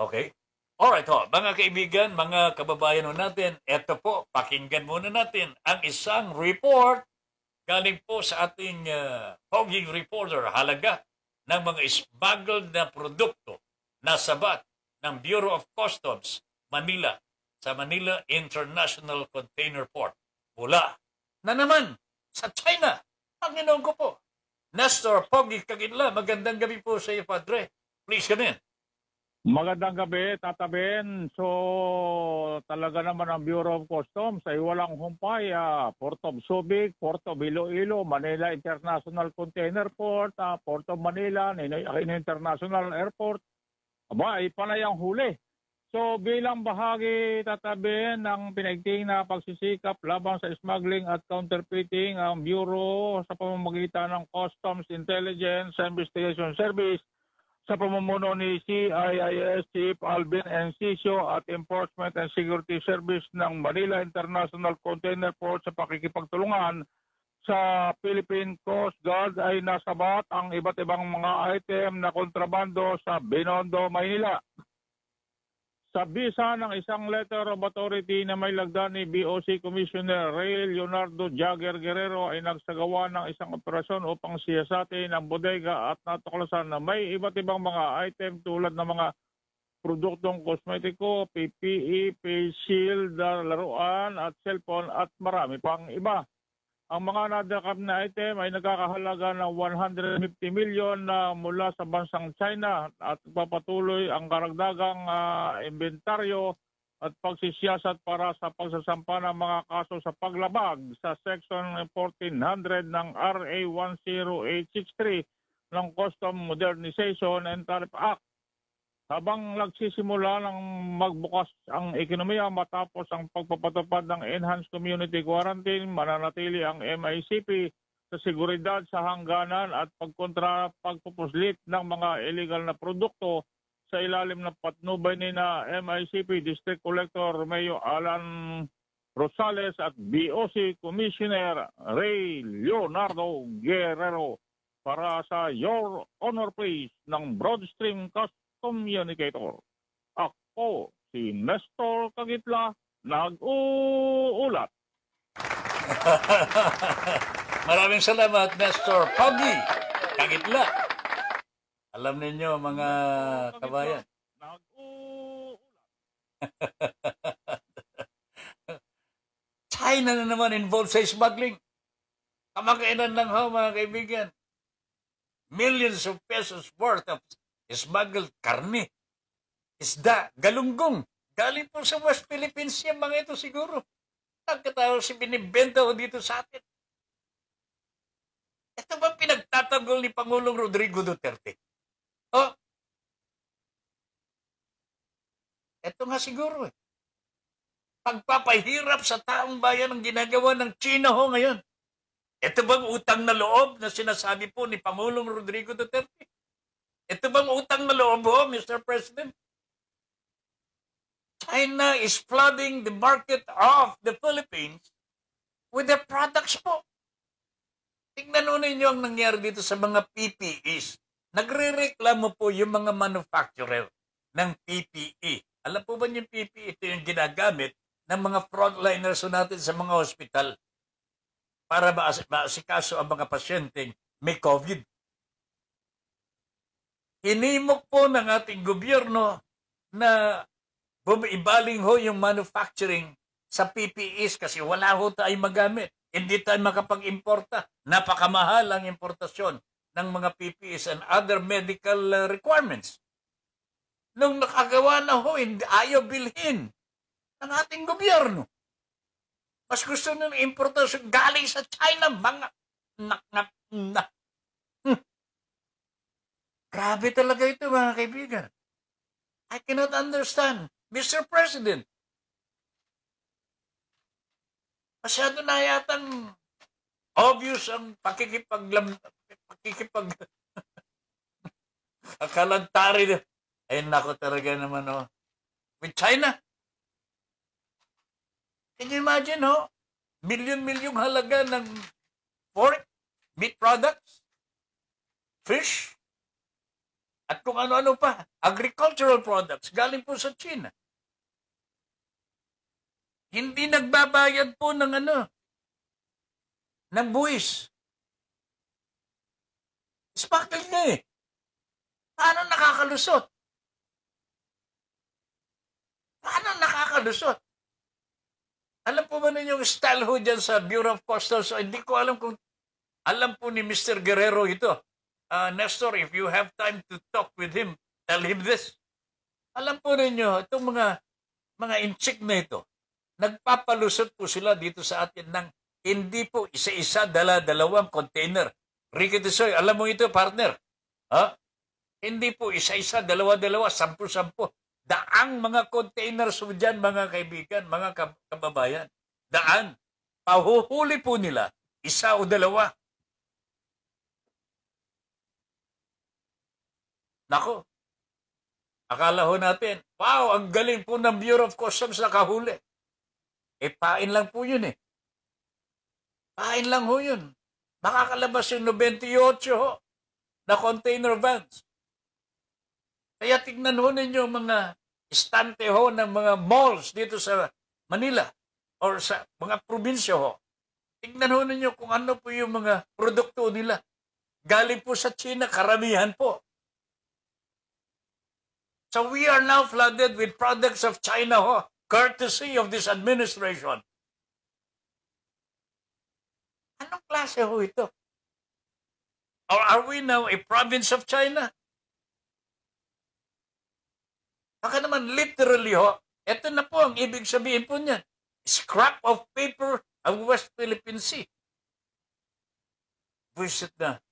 Okay? Alright ho, mga kaibigan, mga kababayan natin, eto po, pakinggan muna natin ang isang report Galing po sa ating uh, Hoging Reporter, halaga ng mga smuggled na produkto na sabat ng Bureau of Customs, Manila, sa Manila International Container Port mula na naman sa China. Panginoon ko po. Nestor Pogi Kaginla, magandang gabi po sa iyo, Padre. Please come in. Magandang gabi, Tata Ben. So, talaga naman ang Bureau of Customs ay walang humpay. Uh, Port of Subic, Port of Iloilo, Manila International Container Port, uh, Port of Manila, Ninoy Aquino International Airport. Aba, ay panay ang huli. So, bilang bahagi, Tata Ben, ng pinaigting na pagsisikap laban sa smuggling at counterfeiting ang Bureau sa pamamagitan ng Customs Intelligence Investigation Service – sa pamumuno ni CIIS Chief Alvin Enciso at Enforcement and Security Service ng Manila International Container Port sa pakikipagtulungan sa Philippine Coast Guard ay nasabat ang iba't ibang mga item na kontrabando sa Binondo, Maynila sa bisa ng isang letter of authority na may lagda ni BOC Commissioner Ray Leonardo Jagger Guerrero ay nagsagawa ng isang operasyon upang siyasatin ang bodega at natuklasan na may iba't ibang mga item tulad ng mga produktong kosmetiko, PPE, face shield, laruan at cellphone at marami pang iba. Ang mga nadakap na item ay nagkakahalaga ng 150 milyon na mula sa bansang China at papatuloy ang karagdagang uh, inventaryo at pagsisiyasat para sa pagsasampa ng mga kaso sa paglabag sa Section 1400 ng RA 10863 ng Custom Modernization and Tariff Act habang nagsisimula ng magbukas ang ekonomiya matapos ang pagpapatupad ng Enhanced Community Quarantine, mananatili ang MICP sa seguridad sa hangganan at pagkontra pagpupuslit ng mga illegal na produkto sa ilalim ng patnubay ni na MICP District Collector Romeo Alan Rosales at BOC Commissioner Ray Leonardo Guerrero para sa Your Honor Place ng Broadstream Cast communicator. Ako, si Nestor Kagitla, nag-uulat. Maraming salamat, Nestor Pagi Kagitla. Alam ninyo, mga kabayan. China na naman involved sa smuggling. Kamakainan lang ho, mga kaibigan. Millions of pesos worth of smuggled karne, isda, galunggong. Galing po sa West Philippines yan mga ito siguro. Ang si binibenta ho dito sa atin. Ito ba pinagtatanggol ni Pangulong Rodrigo Duterte? Oh, ito nga siguro eh. Pagpapahirap sa taong bayan ang ginagawa ng China ho ngayon. Ito bang utang na loob na sinasabi po ni Pangulong Rodrigo Duterte? Ito bang utang na loob ho, oh, Mr. President? China is flooding the market of the Philippines with their products po. Tingnan nun ninyo ang nangyari dito sa mga PPEs. Nagre-reklamo po yung mga manufacturer ng PPE. Alam po ba yung PPE? Ito yung ginagamit ng mga frontliners natin sa mga hospital para ba, kaso ang mga pasyenteng may COVID. Hinimok po ng ating gobyerno na bumibaling ho yung manufacturing sa PPEs kasi wala ho tayo magamit. Hindi tayo makapag-importa. Napakamahal ang importasyon ng mga PPEs and other medical uh, requirements. Nung nakagawa na ho, hindi ayaw bilhin ng ating gobyerno. Mas gusto nung importasyon galing sa China, mga nak, nak, nak, Grabe talaga ito mga kaibigan. I cannot understand. Mr. President, masyado na yatang obvious ang pakikipaglam pakikipag akalantari na. Ayun nako talaga naman oh. With China. Can you imagine oh? Million-milyong halaga ng pork, meat products, fish, at kung ano-ano pa, agricultural products galing po sa China. Hindi nagbabayad po ng ano, ng buwis. Sparkle na eh. Paano nakakalusot? Paano nakakalusot? Alam po ba ninyo yung style ho dyan sa Bureau of Customs? Hindi ko alam kung alam po ni Mr. Guerrero ito uh, Nestor, if you have time to talk with him, tell him this. Alam po ninyo, itong mga, mga insect na ito, nagpapalusot po sila dito sa atin ng hindi po isa-isa dala-dalawang container. Ricky Tisoy, alam mo ito, partner. Ha? Hindi po isa-isa, dalawa-dalawa, sampu-sampu. Daang mga containers po dyan, mga kaibigan, mga kababayan. Daan. Pahuhuli po nila, isa o dalawa. Nako, akala ho natin, wow, ang galing po ng Bureau of Customs nakahuli. E pain lang po yun eh. Pain lang ho yun. Makakalabas yung 98 ho na container vans. Kaya tignan ho ninyo mga istante ho ng mga malls dito sa Manila or sa mga probinsya ho. Tignan ho ninyo kung ano po yung mga produkto nila. Galing po sa China, karamihan po. So we are now flooded with products of China, ho, courtesy of this administration. Anong klase ho ito? Or are we now a province of China? Baka naman literally ho, ito na po ang ibig sabihin po niya. Scrap of paper ang West Philippine Sea. Visit na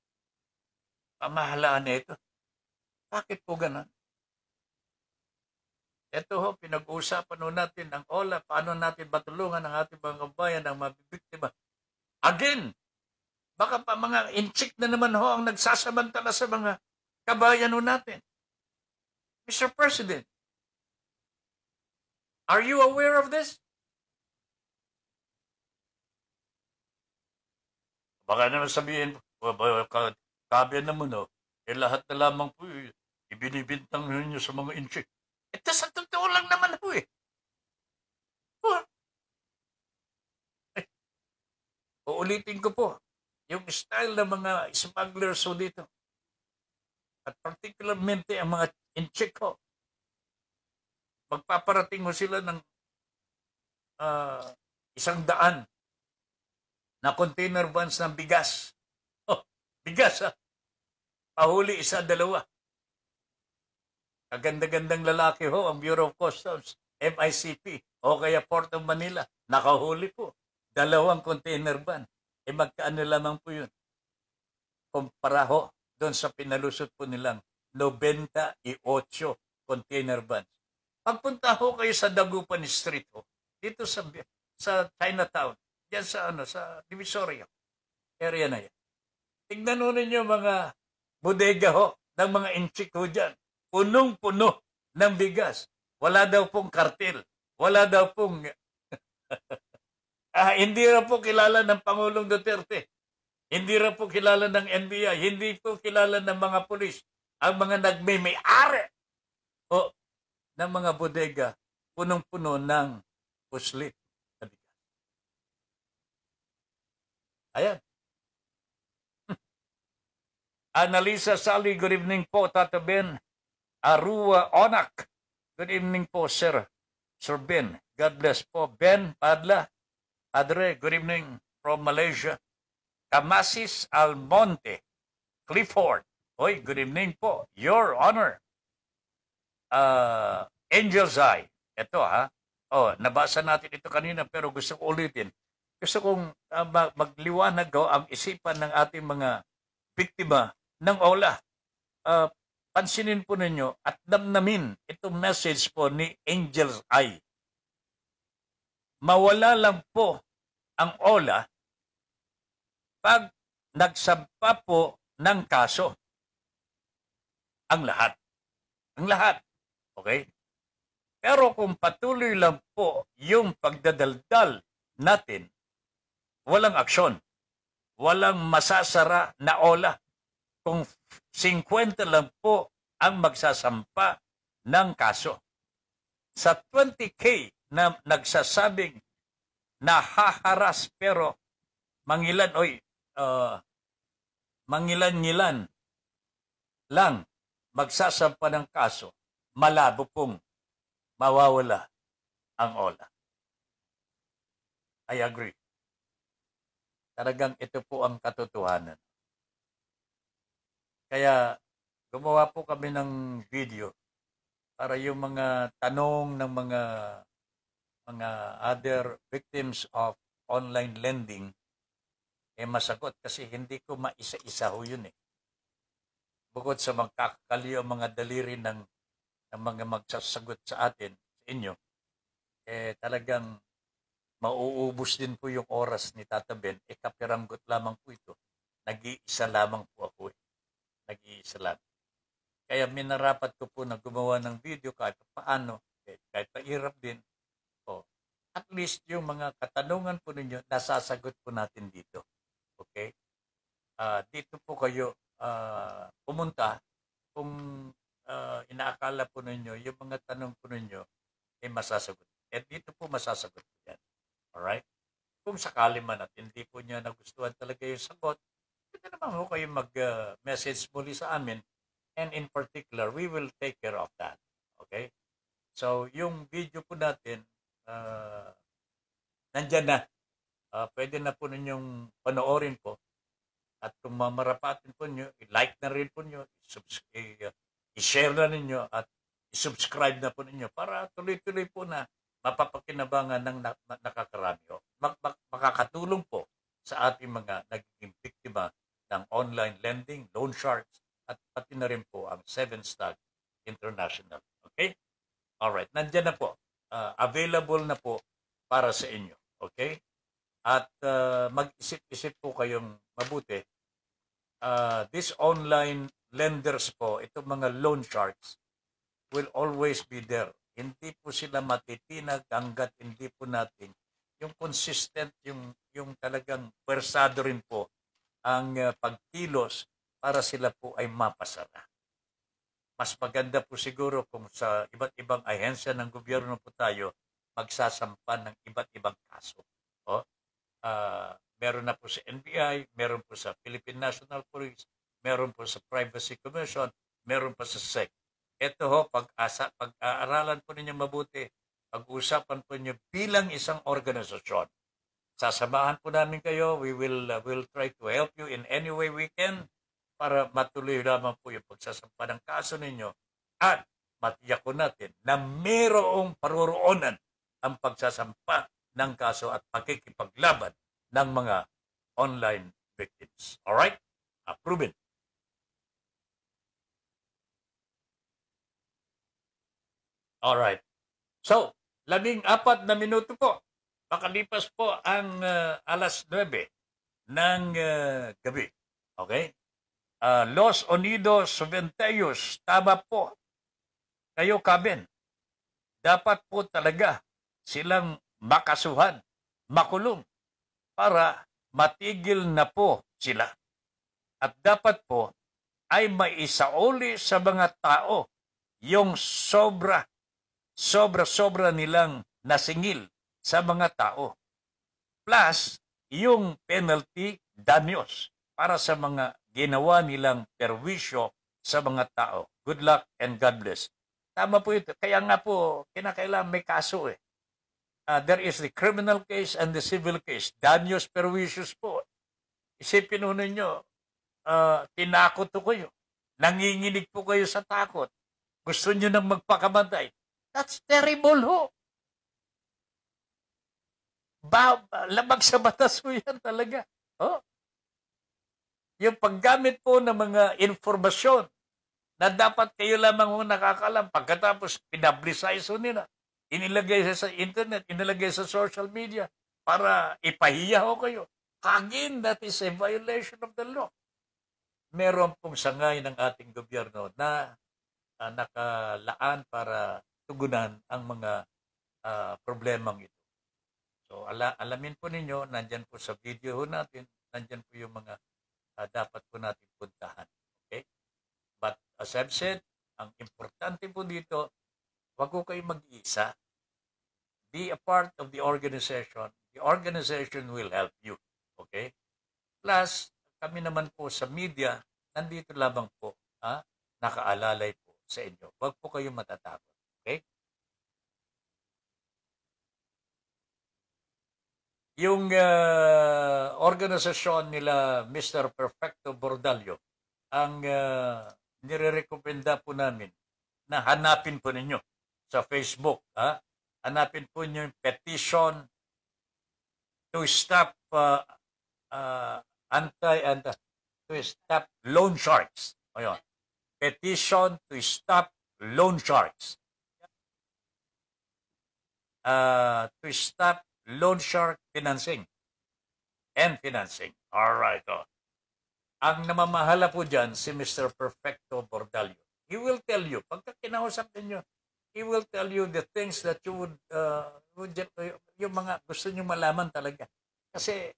pamahalaan na ito. Bakit po ganun? Ito ho, pinag-uusapan ho natin ang OLA, paano natin batulungan ang ating mga kabayan ang mabibiktima. Again, baka pa mga inchik na naman ho ang nagsasamantala sa mga kabayan ho natin. Mr. President, are you aware of this? Baka naman sabihin, kabiyan naman ho, eh lahat na lamang po eh, ibinibintang ninyo sa mga inchik. Ito sa totoo lang naman ho eh. Oh. Uulitin ko po, yung style ng mga smugglers ho dito. At particularmente ang mga in Chico. Magpaparating ho sila ng uh, isang daan na container vans ng bigas. Oh, bigas ha. Ah. Pahuli isa, dalawa. Kaganda-gandang lalaki ho ang Bureau of Customs, MICP, o kaya Port of Manila. Nakahuli po. Dalawang container van. E magkaano lamang po yun. Kumpara ho doon sa pinalusot po nilang 98 container van. Pagpunta ho kayo sa Dagupan Street ho, dito sa sa Chinatown, diyan sa ano sa Divisoria area na yan. Tignan niyo mga bodega ho ng mga inchik ho dyan punong-puno ng bigas. Wala daw pong kartel. Wala daw pong... ah, hindi na po kilala ng Pangulong Duterte. Hindi na po kilala ng NBI. Hindi po kilala ng mga polis. Ang mga nagmimay-ari o ng mga bodega punong-puno ng puslit na Ayan. Analisa Sally, good evening po, Tata Ben. Arua Onak. Good evening po, sir. Sir Ben. God bless po. Ben Padla. Padre, good evening from Malaysia. Camasis Almonte. Clifford. Hoy, good evening po. Your Honor. Uh, ah, Angel's Eye. Ito ha. Oh, nabasa natin ito kanina pero gusto ko ulitin. Gusto kong uh, magliwanag ko oh, ang isipan ng ating mga biktima ng OLA. Uh, pansinin po ninyo at damnamin itong message po ni Angel's Eye. Mawala lang po ang ola pag nagsampa po ng kaso. Ang lahat. Ang lahat. Okay? Pero kung patuloy lang po yung pagdadaldal natin, walang aksyon, walang masasara na ola kung 50 lang po ang magsasampa ng kaso. Sa 20K na nagsasabing nahaharas pero mangilan, oy, uh, mangilan-ngilan lang magsasampa ng kaso, malabo pong mawawala ang ola. I agree. Talagang ito po ang katotohanan. Kaya gumawa po kami ng video para yung mga tanong ng mga mga other victims of online lending eh masagot kasi hindi ko maisa-isa ho yun eh. Bukod sa magkakaliw mga daliri ng, ng mga magsasagot sa atin, sa inyo, eh talagang mauubos din po yung oras ni Tata Ben, eh kapiranggot lamang po ito. Nag-iisa lamang po ako eh nag-iisa lang. Kaya minarapat ko po na gumawa ng video kahit paano, eh, kahit, pa pahirap din. O, at least yung mga katanungan po ninyo, nasasagot po natin dito. Okay? Uh, dito po kayo uh, pumunta kung uh, inaakala po ninyo, yung mga tanong po ninyo, ay eh, masasagot. At eh, dito po masasagot po yan. Alright? Kung sakali man at hindi po niya nagustuhan talaga yung sagot, pwede naman ho kayo mag-message uh, muli sa amin. And in particular, we will take care of that. Okay? So, yung video po natin, uh, nandyan na. Uh, pwede na po ninyong panoorin po. At kung mamarapatin po nyo, i-like na rin po nyo, i-share na ninyo, at i-subscribe na po ninyo para tuloy-tuloy po na mapapakinabangan ng na- nakakarami. makakatulong po sa ating mga nagiging biktima ng online lending, loan sharks, at pati na rin po ang 7 Stock International. Okay? Alright, nandyan na po. Uh, available na po para sa inyo. Okay? At uh, mag-isip-isip po kayong mabuti. Uh, ah, this online lenders po, itong mga loan sharks, will always be there. Hindi po sila matitinag hanggat hindi po natin yung consistent, yung, yung talagang versado rin po ang ah, pagkilos para sila po ay mapasara. Mas maganda po siguro kung sa iba't ibang ahensya ng gobyerno po tayo magsasampan ng iba't ibang kaso. O, uh, meron na po sa NBI, meron po sa Philippine National Police, meron po sa Privacy Commission, meron po sa SEC. Ito ho, pag-asa, pag-aaralan po ninyo mabuti, pag-usapan po ninyo bilang isang organisasyon sasabahan po namin kayo. We will uh, will try to help you in any way we can para matuloy lamang po yung pagsasampa ng kaso ninyo at matiyak ko natin na mayroong paruroonan ang pagsasampa ng kaso at pakikipaglaban ng mga online victims. Alright? Approved. Alright. So, labing apat na minuto po Makalipas po ang uh, alas 9 ng uh, gabi. Okay? Uh, Los Unidos Ventayos, tama po. Kayo, Kaben, dapat po talaga silang makasuhan, makulong, para matigil na po sila. At dapat po ay maisauli sa mga tao yung sobra, sobra-sobra nilang nasingil sa mga tao. Plus, yung penalty danyos para sa mga ginawa nilang perwisyo sa mga tao. Good luck and God bless. Tama po ito. Kaya nga po, kinakailangan may kaso eh. Uh, there is the criminal case and the civil case. Danyos perwisyos po. Isipin nun ninyo, uh, tinakot ko kayo. Nanginginig po kayo sa takot. Gusto nyo nang magpakamatay. That's terrible ho ba, labag sa batas po yan talaga. Oh. Yung paggamit po ng mga informasyon na dapat kayo lamang ho nakakalam pagkatapos pinablisize ho nila, inilagay sa internet, inilagay sa social media para ipahiya ho kayo. Again, that is a violation of the law. Meron pong sangay ng ating gobyerno na uh, nakalaan para tugunan ang mga uh, problemang ito. So ala alamin po ninyo, nandyan po sa video ho natin, nandyan po yung mga uh, dapat po natin puntahan. Okay? But as I've said, ang importante po dito, wag ko kayo mag-iisa. Be a part of the organization. The organization will help you. Okay? Plus, kami naman po sa media, nandito lamang po, ha? Ah, nakaalalay po sa inyo. Huwag po kayong matatakot. Okay? yung uh, organisasyon nila Mr. Perfecto Bordalio ang uh, nirerekomenda po namin na hanapin po ninyo sa Facebook. Ha? Hanapin po ninyo yung petition to stop uh, uh, anti and uh, to stop loan sharks. Ayun. Petition to stop loan sharks. Uh, to stop loan shark financing and financing. Alright. Oh. Ang namamahala po dyan, si Mr. Perfecto Bordalio. He will tell you, pagka kinausap ninyo, he will tell you the things that you would, uh, would uh, yung mga gusto nyo malaman talaga. Kasi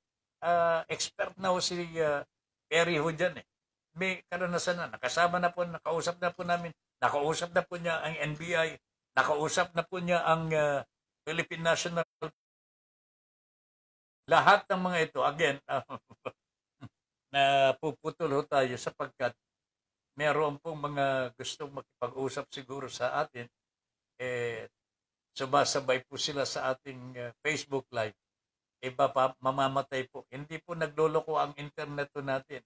uh, expert na ho si uh, Perry ho dyan eh. May karanasan na, nakasama na po, nakausap na po namin, nakausap na po niya ang NBI, nakausap na po niya ang uh, Philippine National lahat ng mga ito, again, um, na puputulo tayo sapagkat meron pong mga gustong makipag-usap siguro sa atin, eh, sumasabay po sila sa ating uh, Facebook Live. Iba pa, mamamatay po. Hindi po nagloloko ang internet po natin.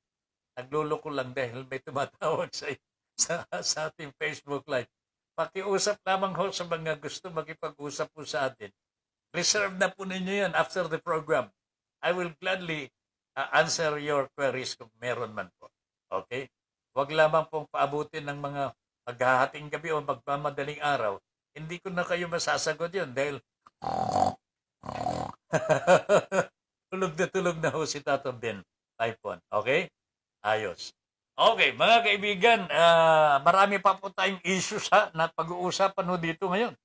Nagloloko lang dahil may tumatawag sa, sa, sa ating Facebook Live. Pakiusap lamang ho sa mga gusto makipag-usap po sa atin. Reserve na po ninyo yan after the program. I will gladly uh, answer your queries kung meron man po. Okay? Huwag lamang pong paabutin ng mga maghahating gabi o magmamadaling araw. Hindi ko na kayo masasagot yun dahil tulog na tulog na ho si Tato Ben. Typhoon. Okay? Ayos. Okay, mga kaibigan, uh, marami pa po tayong issues ha, na pag-uusapan ho dito ngayon.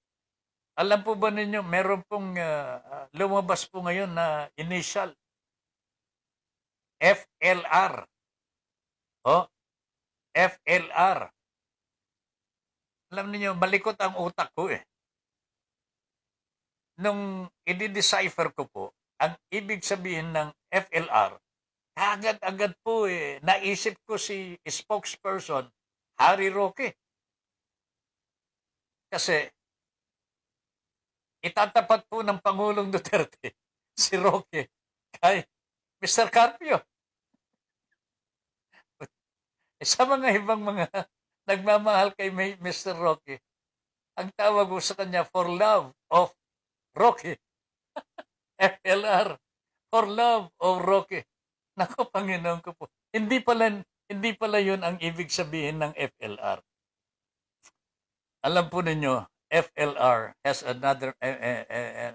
Alam po ba ninyo, meron pong uh, lumabas po ngayon na initial FLR. Oh, FLR. Alam niyo, malikot ang utak ko eh. Nung i-decipher ko po, ang ibig sabihin ng FLR, agad-agad po eh, naisip ko si spokesperson Harry Roque. Kasi itatapat po ng Pangulong Duterte si Roque kay Mr. Carpio. Eh, sa mga ibang mga nagmamahal kay Mr. Rocky, ang tawag ko sa kanya for love of Rocky. FLR. For love of Rocky. Nako, Panginoon ko po. Hindi pala, hindi pala yun ang ibig sabihin ng FLR. Alam po ninyo, FLR has another uh, uh, uh,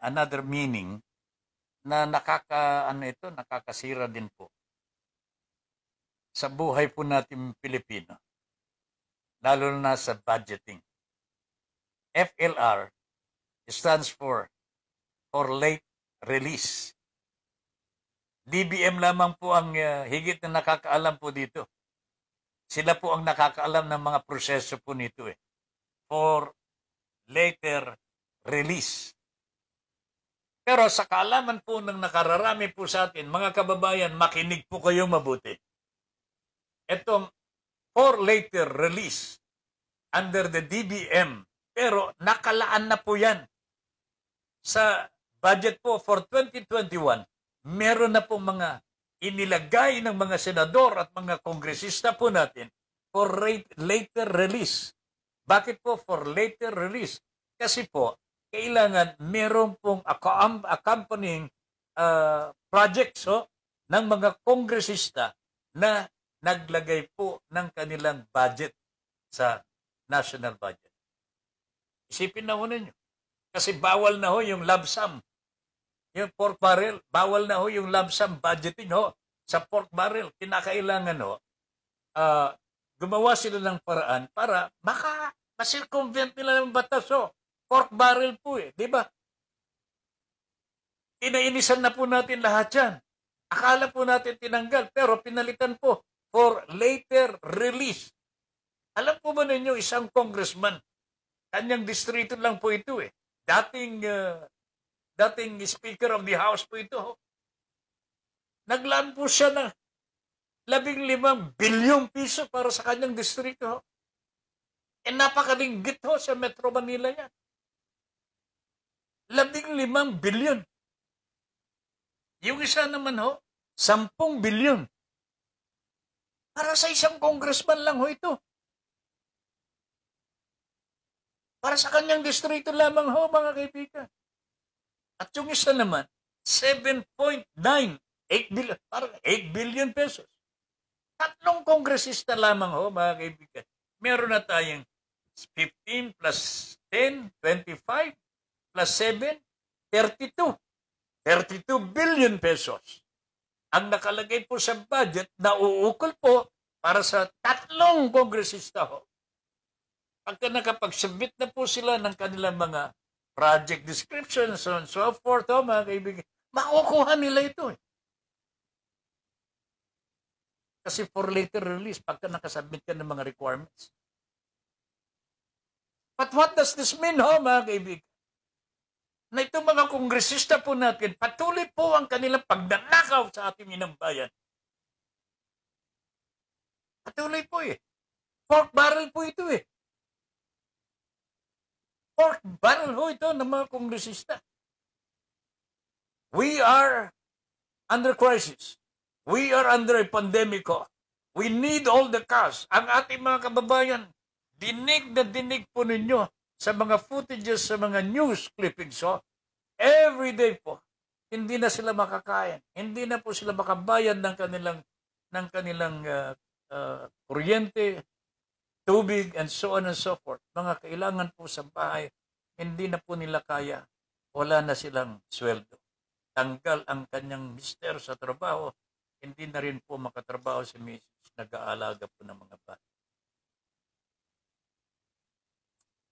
another meaning na nakaka ano ito nakakasira din po sa buhay po natin Pilipino lalo na sa budgeting FLR stands for for late release DBM lamang po ang uh, higit na nakakaalam po dito sila po ang nakakaalam ng mga proseso po nito eh for later release. Pero sa kaalaman po ng nakararami po sa atin, mga kababayan, makinig po kayo mabuti. Itong for later release under the DBM, pero nakalaan na po yan sa budget po for 2021. Meron na po mga inilagay ng mga senador at mga kongresista po natin for rate, later release. Bakit po for later release? Kasi po, kailangan meron pong accompanying uh, ah, projects so, ng mga kongresista na naglagay po ng kanilang budget sa national budget. Isipin na ho ninyo. Kasi bawal na ho yung lump sum. Yung pork barrel, bawal na ho yung lump sum budgeting ho. Sa pork barrel, kinakailangan ho, uh, gumawa sila ng paraan para baka masircumvent nila ng batas. So, oh. pork barrel po eh, di ba? Inainisan na po natin lahat yan. Akala po natin tinanggal, pero pinalitan po for later release. Alam po ba ninyo, isang congressman, kanyang distrito lang po ito eh. Dating, uh, dating Speaker of the House po ito. Oh. Naglaan po siya ng labing limang bilyong piso para sa kanyang distrito. E napakalinggit ho sa Metro Manila yan. Labing limang bilyon. Yung isa naman ho, sampung bilyon. Para sa isang congressman lang ho ito. Para sa kanyang distrito lamang ho, mga kaibigan. At yung isa naman, 7.98 billion, parang 8 billion pesos. Tatlong kongresista lamang ho, oh, mga kaibigan. Meron na tayong 15 plus 10, 25 plus 7, 32. 32 billion pesos. Ang nakalagay po sa budget na uukol po para sa tatlong kongresista ho. Pagka nakapagsubmit na po sila ng kanilang mga project descriptions and so forth, oh, mga kaibigan, makukuha nila ito. Eh. Kasi for later release, pagka nakasubmit ka ng mga requirements. But what does this mean, ho, mga kaibigan? Na itong mga kongresista po natin, patuloy po ang kanilang pagnanakaw sa ating inang bayan. Patuloy po eh. Pork barrel po ito eh. Pork barrel ho ito ng mga kongresista. We are under crisis. We are under a pandemic. Oh. We need all the cash. Ang ating mga kababayan, dinig na dinig po ninyo sa mga footages, sa mga news clippings. So, oh. Every day po, hindi na sila makakain. Hindi na po sila makabayan ng kanilang ng kanilang uh, uh, kuryente, tubig, and so on and so forth. Mga kailangan po sa bahay, hindi na po nila kaya. Wala na silang sweldo. Tanggal ang kanyang mister sa trabaho hindi na rin po makatrabaho si Mrs. Nag-aalaga po ng mga bata.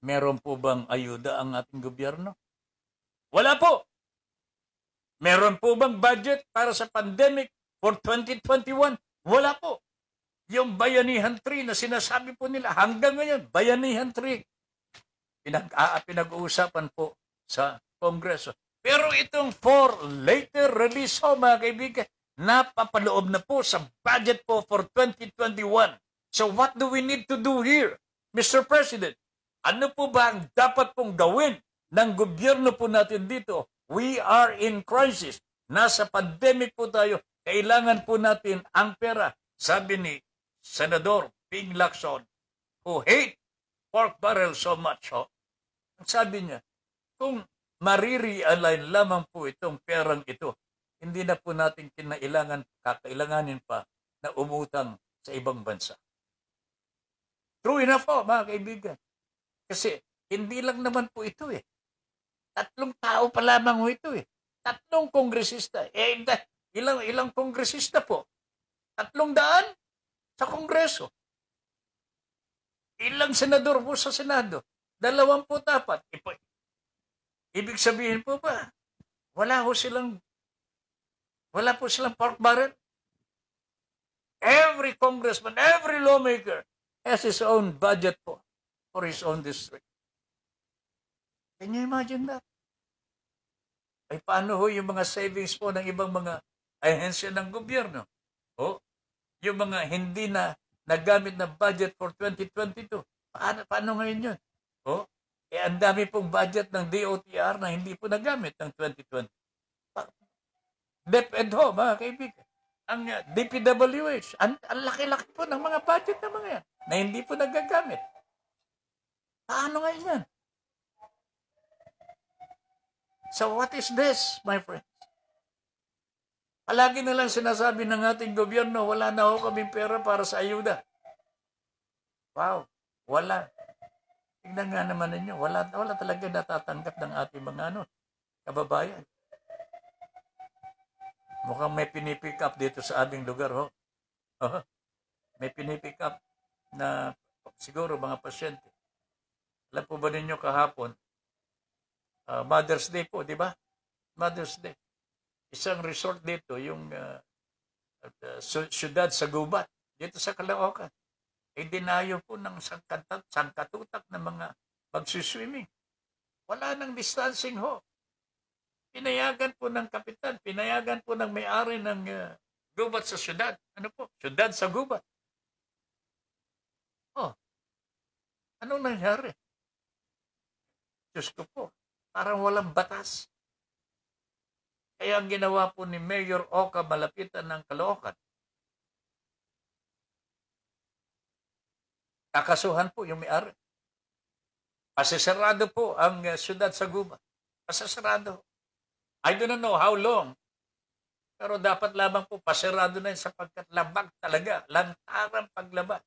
Meron po bang ayuda ang ating gobyerno? Wala po! Meron po bang budget para sa pandemic for 2021? Wala po! Yung Bayanihan 3 na sinasabi po nila hanggang ngayon, Bayanihan 3, pinag, ah, pinag-uusapan po sa Kongreso. Pero itong for later release ho, mga kaibigan, napapaloob na po sa budget po for 2021. So what do we need to do here, Mr. President? Ano po ba ang dapat pong gawin ng gobyerno po natin dito? We are in crisis. Nasa pandemic po tayo. Kailangan po natin ang pera. Sabi ni Senador Ping Lacson, who hate pork barrel so much. Oh. Sabi niya, kung marirealign lamang po itong perang ito hindi na po natin kinailangan, kakailanganin pa na umutang sa ibang bansa. True enough po, mga kaibigan. Kasi hindi lang naman po ito eh. Tatlong tao pa lamang po ito eh. Tatlong kongresista. Eh, ilang, ilang kongresista po? Tatlong daan sa kongreso. Ilang senador po sa senado? Dalawang po dapat. Ibig sabihin po ba, wala ho silang wala po silang pork barrel. Every congressman, every lawmaker has his own budget po for his own district. Can you imagine that? Ay paano ho yung mga savings po ng ibang mga ahensya ng gobyerno? O, yung mga hindi na nagamit na budget for 2022. Paano, paano ngayon yun? O, eh, ang dami pong budget ng DOTR na hindi po nagamit ng 2020. DepEd eh, ho, mga kaibigan. Ang DPWH, eh, ang, ang laki-laki po ng mga budget na mga yan na hindi po nagagamit. Paano ngayon yan? So what is this, my friends? Palagi nilang sinasabi ng ating gobyerno, wala na ho kaming pera para sa ayuda. Wow, wala. Tingnan nga naman ninyo, wala, wala talaga natatanggap ng ating mga ano, kababayan. Mukhang may pinipick up dito sa aming lugar ho. Oh. may pinipick up na siguro mga pasyente. Alam po ba ninyo kahapon, uh, Mother's Day po, di ba? Mother's Day. Isang resort dito, yung uh, ah, uh, ah, syudad sa Gubat, dito sa Kalaokan. Ay eh, dinayo po ng sangkatutak, sangkatutak ng mga pagsuswimming. Wala nang distancing ho. Pinayagan po ng kapitan, pinayagan po ng may-ari ng uh, gubat sa syudad. Ano po? Syudad sa gubat. Oh, anong nangyari? Diyos ko po, parang walang batas. Kaya ang ginawa po ni Mayor Oka malapitan ng Caloocan, kakasuhan po yung may-ari. Pasisarado po ang uh, syudad sa gubat. Pasisarado. I do not know how long. Pero dapat lamang po pasirado na yun sapagkat labag talaga, Lantaran paglaba.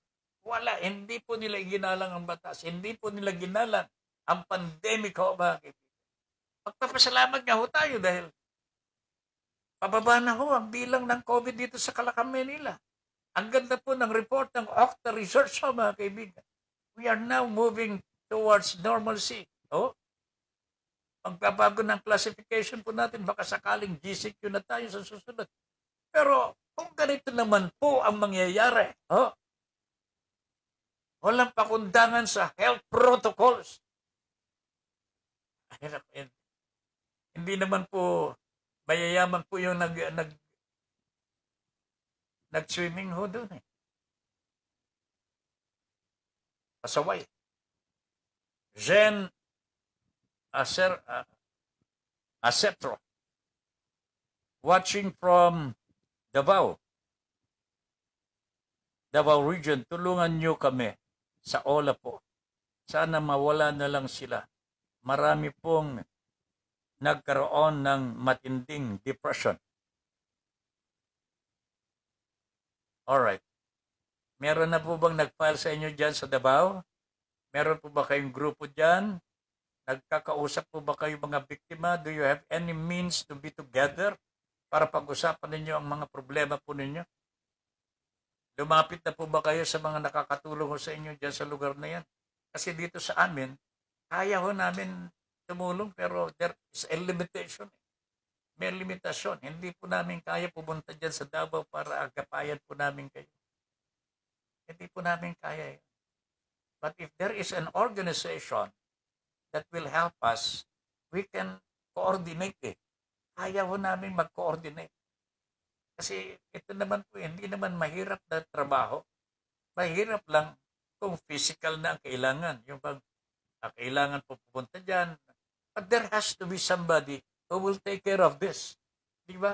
Wala, hindi po nila ginalang ang batas, hindi po nila ginalang ang pandemic ho mga kaibigan. Magpapasalamat nga ho tayo dahil pababa na ho ang bilang ng COVID dito sa Calacam, Manila. Ang ganda po ng report ng Octa Research ho mga kaibigan. We are now moving towards normalcy. Oh, magbabago ng classification po natin, baka sakaling GCQ na tayo sa susunod. Pero kung ganito naman po ang mangyayari, oh, walang pakundangan sa health protocols. Eh. Hindi naman po mayayaman po yung nag, nag nag-swimming ho doon eh. Pasaway. Jen Acer, uh, Aceptro, watching from Davao, Davao Region, tulungan niyo kami sa OLA po. Sana mawala na lang sila. Marami pong nagkaroon ng matinding depression. all right Meron na po bang nagfile sa inyo diyan sa Davao? Meron po ba kayong grupo diyan Nagkakausap po ba kayo mga biktima? Do you have any means to be together para pag-usapan ninyo ang mga problema po ninyo? Lumapit na po ba kayo sa mga nakakatulong sa inyo dyan sa lugar na yan? Kasi dito sa amin, kaya ho namin tumulong pero there is a limitation. May limitasyon. Hindi po namin kaya pumunta dyan sa Davao para agapayan po namin kayo. Hindi po namin kaya. But if there is an organization that will help us, we can coordinate eh. Kaya ho namin mag-coordinate. Kasi ito naman po, eh, hindi naman mahirap na trabaho. Mahirap lang kung physical na ang kailangan. Yung pag ah, kailangan po pupunta dyan. But there has to be somebody who will take care of this. Di ba?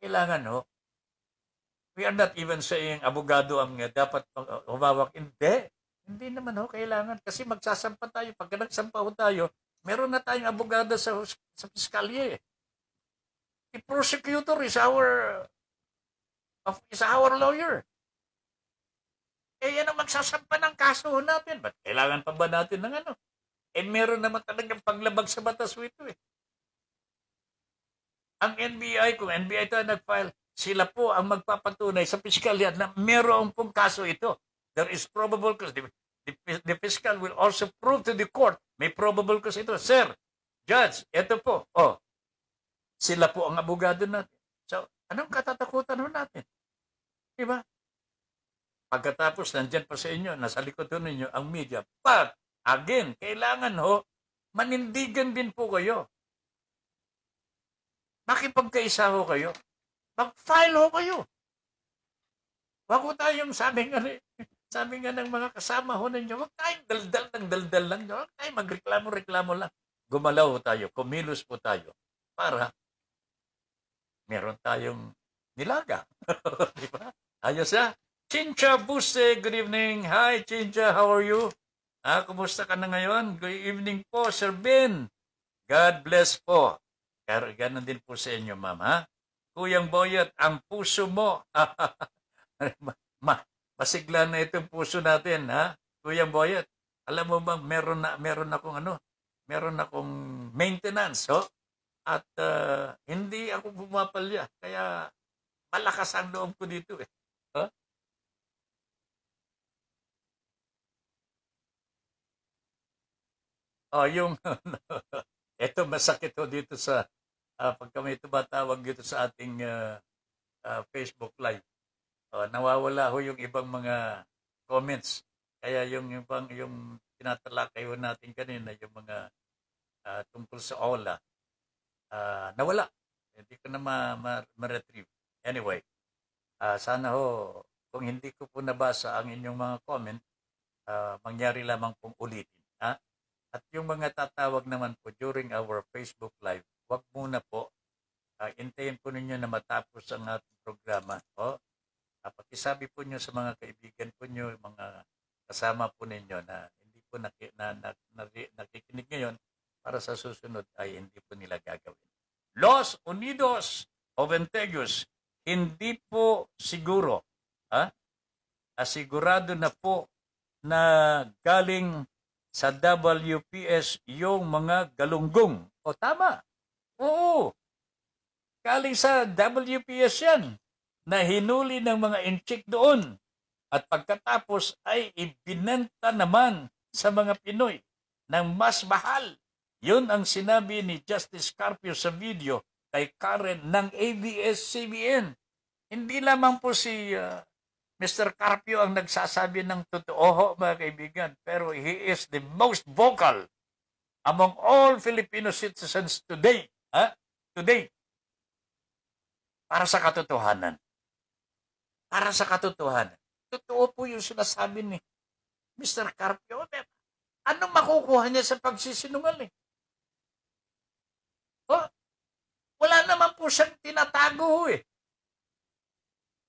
Kailangan ho. We are not even saying abogado ang dapat humawak. Hindi. Hindi naman ho, kailangan. Kasi magsasampa tayo. Pag nagsampa ho tayo, meron na tayong abogado sa, sa piskalye. The prosecutor is our of is our lawyer. Eh, yan ang magsasampa ng kaso natin. Ba't kailangan pa ba natin ng ano? Eh, meron naman talagang paglabag sa batas ito eh. Ang NBI, kung NBI ito nag-file, sila po ang magpapatunay sa piskalya na meron pong kaso ito there is probable cause. The, the, the fiscal will also prove to the court, may probable cause ito. Sir, judge, ito po. Oh, sila po ang abogado natin. So, anong katatakutan ho natin? Diba? Pagkatapos, nandyan pa sa inyo, nasa likod ho ninyo, ang media. But, again, kailangan ho, manindigan din po kayo. Makipagkaisa ho kayo. Mag-file ho kayo. Wag ko tayong sabing, ano, sabi nga ng mga kasama ho ninyo, huwag tayong daldal ng daldal lang. Huwag tayong magreklamo-reklamo lang. Gumalaw tayo, kumilos po tayo para meron tayong nilaga. Di ba? Ayos ya. Chincha Buste, good evening. Hi Chincha, how are you? Ah, kumusta ka na ngayon? Good evening po, Sir Ben. God bless po. Kar ganun din po sa inyo, ma'am, ha? Kuyang Boyet, ang puso mo. ma, ma masigla na itong puso natin, ha? Kuya Boyet, alam mo bang meron na meron akong ano? Meron akong maintenance, oh. At uh, hindi ako bumapalya, kaya malakas ang loob ko dito, eh. Huh? Oh, yung ito masakit ho dito sa uh, ah, pag kami tumatawag dito sa ating uh, uh, Facebook live. Uh, nawawala ho yung ibang mga comments. Kaya yung ibang yung tinatalakay ho natin kanina, yung mga uh, tungkol sa OLA, uh, nawala. Hindi ko na ma-retrieve. Ma- ma- anyway, uh, sana ho, kung hindi ko po nabasa ang inyong mga comment, uh, mangyari lamang pong ulitin. Ha? At yung mga tatawag naman po during our Facebook Live, wag muna po, uh, intayin po ninyo na matapos ang ating programa. O, Pakisabi po nyo sa mga kaibigan po nyo, mga kasama po ninyo na hindi po naki, na, na, na, nakikinig ngayon para sa susunod ay hindi po nila gagawin. Los Unidos of Antegus, hindi po siguro, ha? asigurado na po na galing sa WPS yung mga galunggong. O tama. Oo. Galing sa WPS yan na hinuli ng mga inchik doon at pagkatapos ay ibinenta naman sa mga Pinoy ng mas mahal. Yun ang sinabi ni Justice Carpio sa video kay Karen ng ABS-CBN. Hindi lamang po si uh, ah, Mr. Carpio ang nagsasabi ng totoo ho, mga kaibigan, pero he is the most vocal among all Filipino citizens today. Ha? Huh? Today. Para sa katotohanan para sa katotohanan. Totoo po yung sinasabi ni Mr. Carpio. Ano makukuha niya sa pagsisinungaling? Eh? Oh, wala naman po siyang tinatago eh.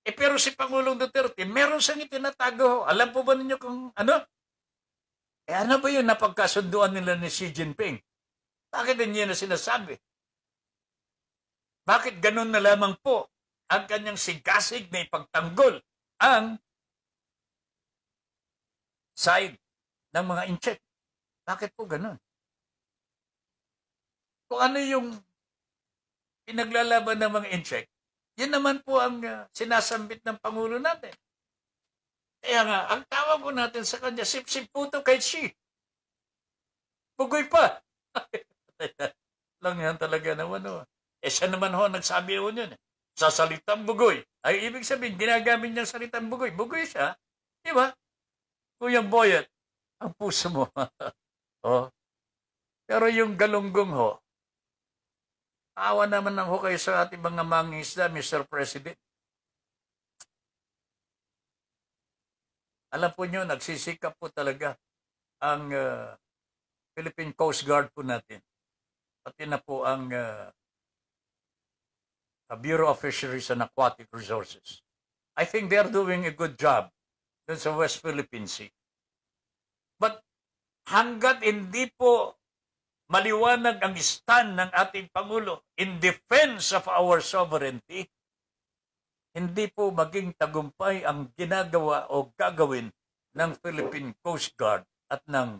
Eh pero si Pangulong Duterte, meron siyang itinatago. Alam po ba ninyo kung ano? Eh ano ba yun napagkasunduan nila ni Xi Jinping? Bakit din niya na sinasabi? Bakit ganun na lamang po ang kanyang singkasig may pagtanggol ang side ng mga incheck. Bakit po ganun? Kung ano yung pinaglalaban ng mga incheck, yan naman po ang uh, sinasambit ng Pangulo natin. Kaya nga, ang tawag po natin sa kanya, sip-sip puto kay Xi. Bugoy pa. Lang yan talaga naman. Oh. Eh siya naman ho, nagsabi ho yun. Eh sa salitang bugoy. Ay ibig sabihin, ginagamit niya salitang bugoy. Bugoy siya. Di ba? Kuya Boyet, ang puso mo. oh. Pero yung galunggong ho, awa naman ng ho kayo sa ating mga mangisda, Mr. President. Alam po nyo, nagsisikap po talaga ang uh, Philippine Coast Guard po natin. Pati na po ang uh, the Bureau of Fisheries and Aquatic Resources. I think they are doing a good job dun sa West Philippine Sea. But hanggat hindi po maliwanag ang stand ng ating Pangulo in defense of our sovereignty, hindi po maging tagumpay ang ginagawa o gagawin ng Philippine Coast Guard at ng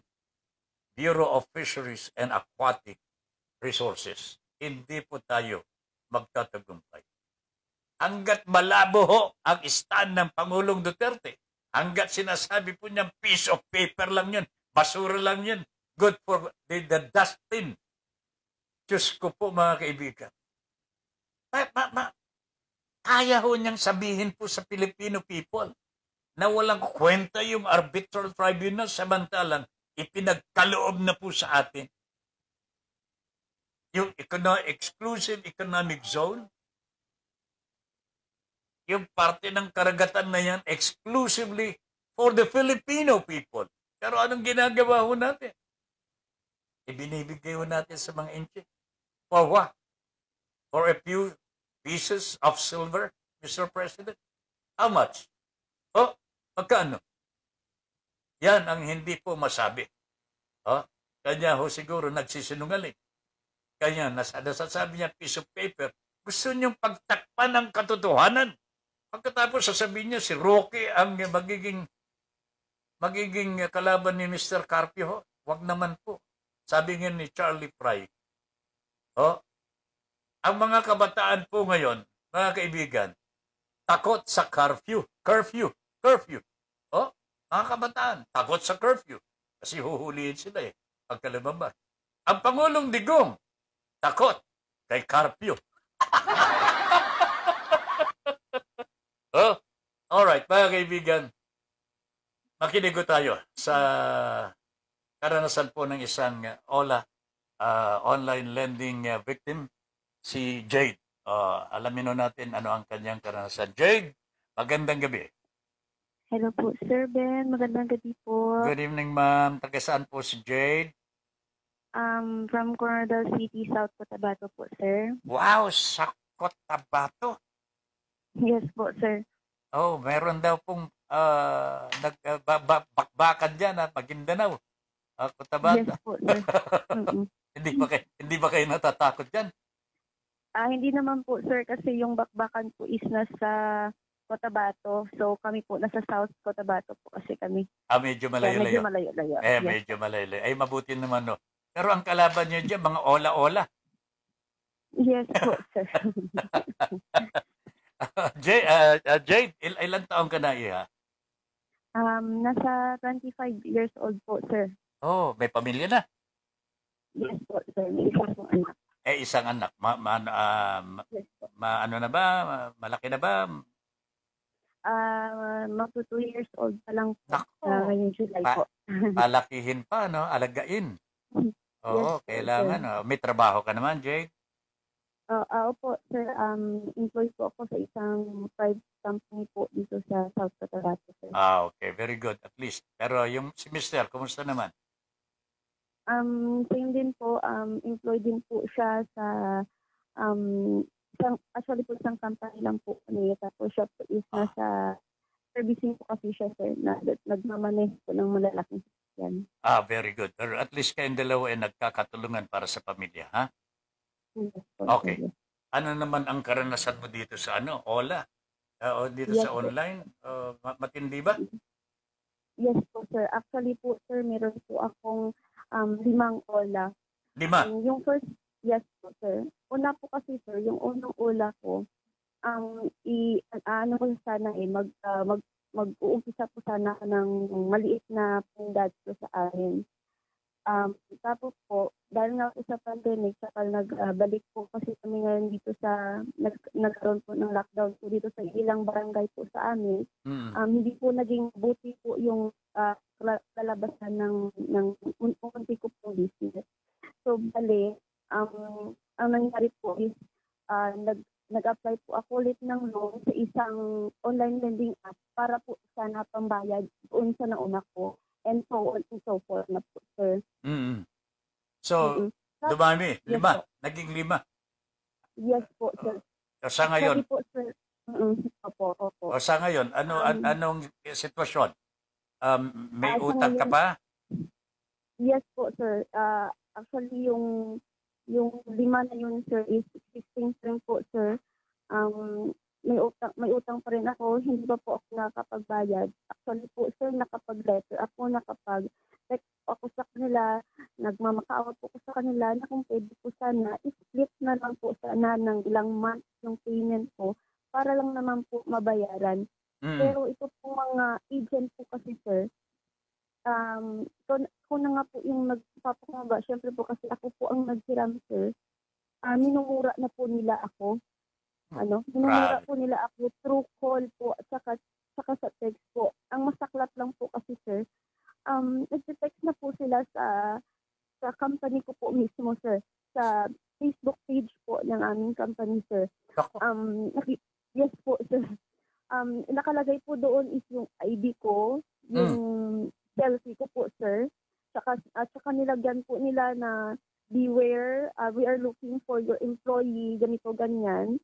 Bureau of Fisheries and Aquatic Resources. Hindi po tayo magtatagumpay. Hanggat malabo ho ang stand ng Pangulong Duterte, hanggat sinasabi po niyang piece of paper lang yun, basura lang yun, good for the, the dustbin. Diyos ko po mga kaibigan. Ma, ma, ma, kaya ho niyang sabihin po sa Filipino people na walang kwenta yung arbitral tribunal samantalang ipinagkaloob na po sa atin yung econo- exclusive economic zone, yung parte ng karagatan na yan exclusively for the Filipino people. Pero anong ginagawa ho natin? Ibinibigay ho natin sa mga inche. For what? For a few pieces of silver, Mr. President? How much? Oh, magkano? Yan ang hindi po masabi. Oh, kanya ho siguro nagsisinungaling na sa nasasabi niya piece of paper, gusto niyong pagtakpan ng katotohanan. Pagkatapos sasabihin niya si Rocky ang magiging magiging kalaban ni Mr. Carpio. Wag naman po. Sabi nga ni Charlie Pride. Oh, ang mga kabataan po ngayon, mga kaibigan, takot sa curfew. Curfew. Curfew. Oh, mga kabataan, takot sa curfew. Kasi huhulihin sila eh, pagkalababas. Ang Pangulong Digong, Takot kay Carpio. oh, all right, mga kaibigan. Makinig tayo sa karanasan po ng isang uh, OLA, uh, online lending uh, victim, si Jade. Uh, alamin natin ano ang kanyang karanasan. Jade, magandang gabi. Hello po, Sir Ben. Magandang gabi po. Good evening, ma'am. Taga saan po si Jade? Um, from Coronadal City, South Cotabato po, sir. Wow, sa Cotabato? Yes po, sir. Oh, meron daw pong uh, ah, nagbakbakan dyan at ah, Maguindanao. Uh, ah, Cotabato. Yes po, sir. hindi, ba kayo, hindi ba kayo natatakot diyan? Ah, hindi naman po, sir, kasi yung bakbakan po is nasa Cotabato. So kami po nasa South Cotabato po kasi kami. Ah, medyo malayo-layo. Yeah, medyo malayo-layo. Eh, yes. medyo malayo-layo. Ay, mabuti naman no. Pero ang kalaban niyo diyan mga ola-ola. Yes po, sir. Jay, uh, uh, Jade, il- ilang taong ka na iha? Um, nasa 25 years old po, sir. Oh, may pamilya na. Yes po, sir. May isa po anak. Eh, isang anak. Ma, ma, uh, ma, yes, ano na ba? Malaki na ba? Uh, magto 2 years old pa lang po. Nako. Uh, July pa- po. palakihin pa, no? Alagain. Hmm. Oo, yes, kailangan. Sir. Oh. May trabaho ka naman, Jake? Uh, uh, opo, sir. Um, employee po ako sa isang private company po dito sa South Cotabato, sir. Ah, okay. Very good, at least. Pero yung si Mr., kumusta naman? Um, same din po. Um, employee din po siya sa um, isang, actually po isang company lang po niya. Tapos siya po is ah. nasa servicing po kasi siya, sir. Na, nagmamaneho po ng malalaking yan. Ah, very good. Pero at least kayong dalawa ay nagkakatulungan para sa pamilya, ha? Okay. Ano naman ang karanasan mo dito sa ano, Ola? Uh, dito yes, sa online? Uh, matindi ba? Yes po, sir. Actually po, sir, meron po akong um, limang Ola. Lima? Um, yung first, yes po, sir. Una po kasi, sir, yung unang Ola ko, um, i, ano ko sana eh, mag, uh, mag mag-uumpisa po sana ng maliit na pundad po sa akin. Um, tapos po, dahil nga po sa pandemic, saka nagbalik uh, po kasi kami ngayon dito sa, nag, nagkaroon po ng lockdown po dito sa ilang barangay po sa amin. Mm. Um, hindi po naging buti po yung uh, ah, lalabasan ng, ng unti ko po business. So, bali, um, ang nangyari po is uh, nag, nag-apply po ako ulit ng loan sa isang online lending app para po sana pambayad doon sa nauna ko and so on and so forth na po, sir. Mm-hmm. So, mm-hmm. dumami. Yes, lima. Po. Naging lima. Yes po, oh. sir. O sa ngayon? Sorry po, sir. Mm-hmm. Opo, opo. O oh, sa ngayon, ano, um, an anong sitwasyon? Um, may uh, utang ngayon, ka pa? Yes po, sir. Uh, actually, yung yung lima na yun, sir, is existing pa po, sir. Um, may utang, may utang pa rin ako. Hindi pa po ako nakakapagbayad. Actually po, sir, nakapag-letter ako, nakapag text ako sa kanila, nagmamakaawa po ko sa kanila na kung pwede po sana, i split na lang po sana ng ilang months yung payment ko para lang naman po mabayaran. Mm. Pero ito po mga agent po kasi sir, um, so, ko na nga po yung nagpapangaba, syempre po kasi ako po ang naghiram, sir. Uh, ah, minumura na po nila ako. Hmm. Ano? Minumura po nila ako through call po at saka, saka sa text po. Ang masaklat lang po kasi, sir, um, nagte-text na po sila sa sa company ko po mismo, sir. Sa Facebook page po ng aming company, sir. Um, yes po, sir. Um, nakalagay po doon is yung ID ko, hmm. yung mm jealousy ko po, sir. Tsaka, at saka nilagyan po nila na beware, uh, we are looking for your employee, ganito, ganyan,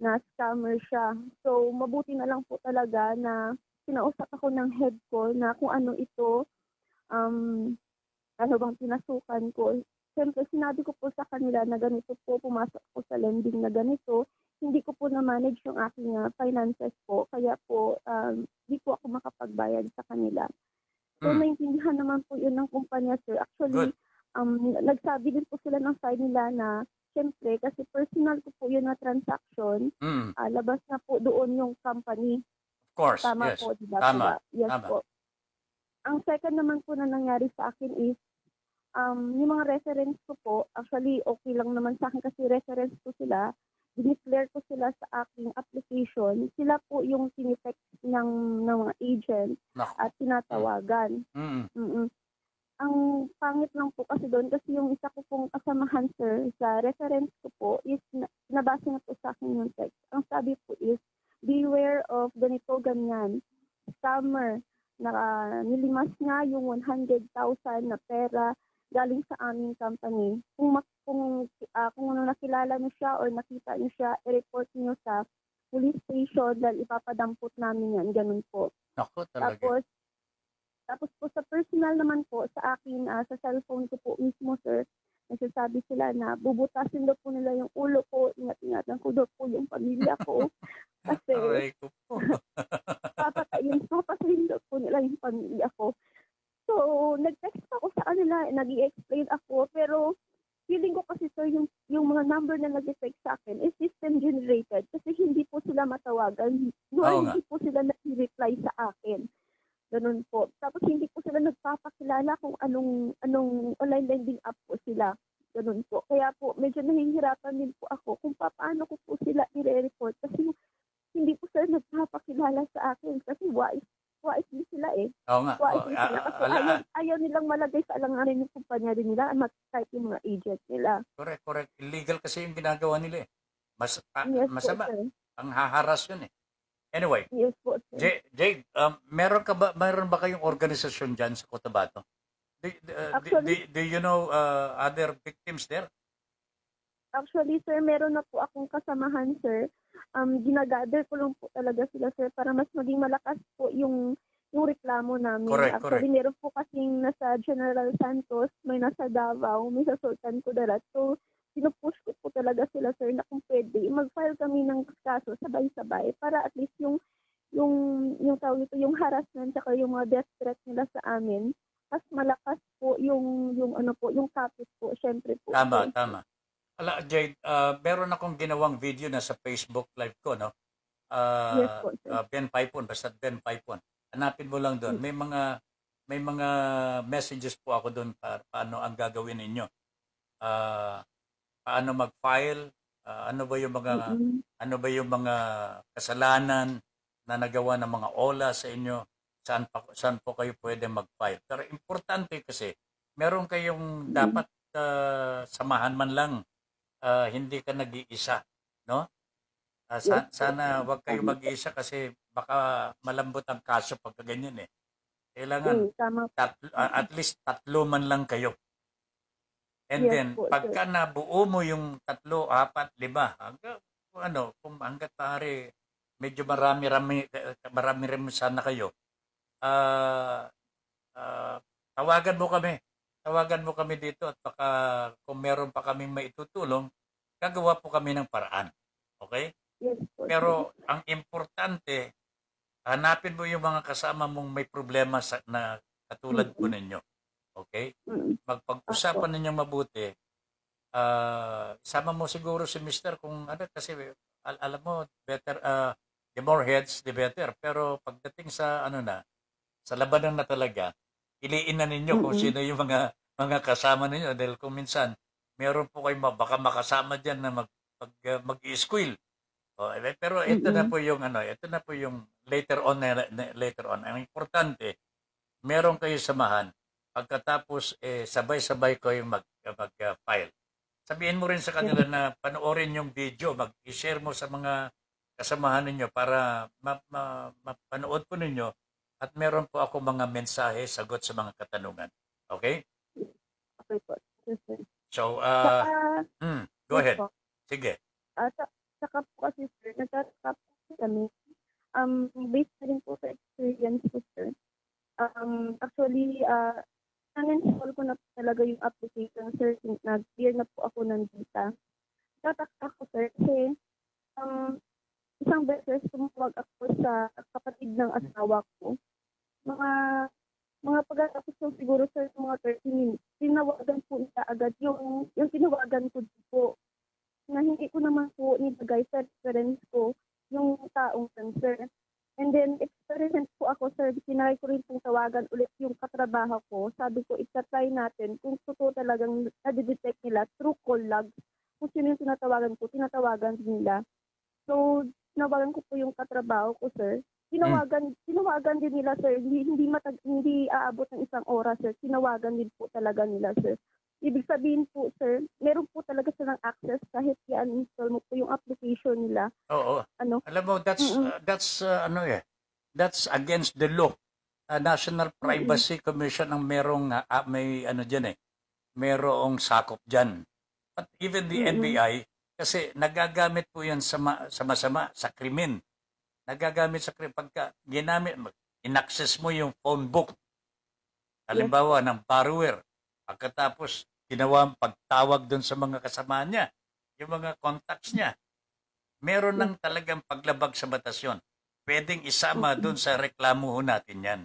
na scammer siya. So, mabuti na lang po talaga na kinausap ako ng head ko na kung ano ito, um, ano bang pinasukan ko. Siyempre, sinabi ko po sa kanila na ganito po, pumasok ko sa lending na ganito. Hindi ko po na-manage yung aking ah, finances po, kaya po, um, di po ako makapagbayad sa kanila. So, hmm. naintindihan naman po yun ng kumpanya, sir. Actually, Good. um, nagsabi din po sila ng side nila na, syempre, kasi personal ko po yun na transaction, hmm. uh, labas na po doon yung company. Of course, Tama yes. po, diba? Tama. Yes Tama. po. Ang second naman po na nangyari sa akin is, um, yung mga reference ko po, actually okay lang naman sa akin kasi reference ko sila dineclare ko sila sa aking application, sila po yung sinitext ng, ng mga agent Naku. at tinatawagan. Mm. Mm-mm. Mm-mm. Ang pangit lang po kasi doon kasi yung isa ko pong kasamahan sir sa reference ko po is na, nabasa na po sa akin yung text. Ang sabi po is, beware of ganito ganyan, Summer, na uh, nilimas niya yung 100,000 na pera galing sa aming company. Kung, kung, uh, kung ano nakilala niyo siya or nakita niyo siya, i-report niyo sa police station dahil ipapadampot namin yan. Ganun po. Ako talaga. Tapos, tapos po sa personal naman po, sa akin, uh, sa cellphone ko po mismo, sir, nagsasabi sila na bubutasin daw po nila yung ulo ko, ingat-ingatan ko daw po yung pamilya ko. kasi, Aray ko po. papatayin, papatayin daw po nila yung pamilya ko. So, nag-text ako sa kanila, nag explain ako, pero feeling ko kasi sir, yung, yung mga number na nag-text sa akin is system generated kasi hindi po sila matawagan, no, hindi po sila nag-reply sa akin. Ganun po. Tapos hindi po sila nagpapakilala kung anong anong online lending app po sila. Ganun po. Kaya po, medyo nahihirapan din po ako kung paano ko po sila i-report kasi hindi po sila nagpapakilala sa akin kasi why wais din sila eh. Oo nga. Wais din ah, sila. Kasi ala, ayaw, ah. ayaw nilang malagay sa alanganin ng kumpanya rin nila at kahit yung mga agent nila. Correct, correct. Illegal kasi yung ginagawa nila eh. Mas, uh, yes, masama. Po, sir. Ang haharas yun eh. Anyway, yes, po, sir. Jay, Jay um, meron, ka ba, meron ba kayong organisasyon dyan sa Cotabato? Do, uh, Actually, do, do, do you know uh, other victims there? Actually, sir, meron na po akong kasamahan, sir um, ginagather ko lang po talaga sila sir para mas maging malakas po yung yung reklamo namin. Correct, Actually, correct. meron po kasing nasa General Santos, may nasa Davao, may sa Sultan Kudarat. So, pinupush ko po talaga sila sir na kung pwede mag-file kami ng kaso sabay-sabay para at least yung yung yung tawag ito yung harassment saka yung mga death threat nila sa amin mas malakas po yung yung ano po yung kapit po syempre po tama po. tama Ala, Jade, uh, meron akong ginawang video na sa Facebook live ko, no? Uh, yes, po, uh, Ben Paipon, basta Ben Paipon. Hanapin mo lang doon. Hmm. May mga may mga messages po ako doon para paano ang gagawin ninyo. Uh, paano mag-file, uh, ano ba yung mga mm-hmm. ano ba yung mga kasalanan na nagawa ng mga OLA sa inyo, saan pa, saan po kayo pwede mag-file. Pero importante kasi meron kayong mm-hmm. dapat uh, samahan man lang uh, hindi ka nag-iisa, no? Uh, sa- sana wag kayo mag-iisa kasi baka malambot ang kaso pag ganyan eh. Kailangan mm, tatlo, uh, at least tatlo man lang kayo. And then pagka sir. nabuo mo yung tatlo, apat, lima, hanggang ano, kung hanggat pare medyo marami-rami marami-rami sana kayo. Uh, uh, tawagan mo kami tawagan mo kami dito at baka kung meron pa kaming maitutulong, gagawa po kami ng paraan. Okay? Pero ang importante, hanapin mo yung mga kasama mong may problema sa, na katulad po mm-hmm. ninyo. Okay? Mm-hmm. Magpag-usapan ninyo mabuti. Uh, ah, sama mo siguro si Mr. kung ano kasi al- alam mo better uh, the more heads the better pero pagdating sa ano na sa labanan na talaga piliin na ninyo mm-hmm. kung sino yung mga mga kasama ninyo dahil kung minsan meron po kayo baka makasama diyan na mag mag, uh, mag-i-squeal. Oh, eh, pero ito mm-hmm. na po yung ano, ito na po yung later on na, na later on. Ang importante, meron kayo samahan. Pagkatapos eh sabay-sabay kayo mag uh, mag-file. Uh, Sabihin mo rin sa kanila na panoorin yung video, mag-share mo sa mga kasamahan ninyo para ma- ma- po ninyo at meron po ako mga mensahe, sagot sa mga katanungan. Okay? Okay po. Yes, so, uh, saka, mm, go ahead. Po. Sige. Uh, sa, saka po kasi sir, nagtataka po kami. Um, based na rin po sa experience ko sir, um, actually, uh, ah, nanginstall ko na talaga yung application sir. Nag-clear na po ako ng data. Nagtataka ko sir kasi um, isang beses tumawag ako sa kapatid ng asawa ko. Mga mga pagkatapos ko siguro sa mga 30 minutes, tinawagan po niya agad yung, yung tinawagan ko din po. Na hindi ko naman po nilagay sa reference ko yung taong cancer. And then, experiment po ako, sir. Sinakay ko rin pong tawagan ulit yung katrabaho ko. Sabi ko, itatry natin kung totoo talagang nadidetect nila through call logs. Kung sino yung tinatawagan ko, tinatawagan nila. So, tinawagan ko po yung katrabaho ko, sir. Tinawagan, mm. tinawagan din nila, sir. Hindi, hindi, matag, hindi aabot ng isang oras, sir. Tinawagan din po talaga nila, sir. Ibig sabihin po, sir, meron po talaga silang access kahit i-uninstall mo po yung application nila. Oo. Oh, oh. Ano? Alam mo, that's, mm -hmm. uh, that's, uh, ano eh, that's against the law. Uh, National Privacy mm -hmm. Commission ang merong, uh, ah, may ano dyan eh, merong sakop dyan. But even the mm -hmm. NBI, kasi nagagamit po yun sa, ma- sa masama, sa krimen. Nagagamit sa krimen. Pagka ginamit, inaccess mo yung phone book. Halimbawa, yes. ng borrower. Pagkatapos, ginawa ang pagtawag doon sa mga kasama niya, yung mga contacts niya. Meron nang talagang paglabag sa batas yun. Pwedeng isama doon sa reklamo natin yan.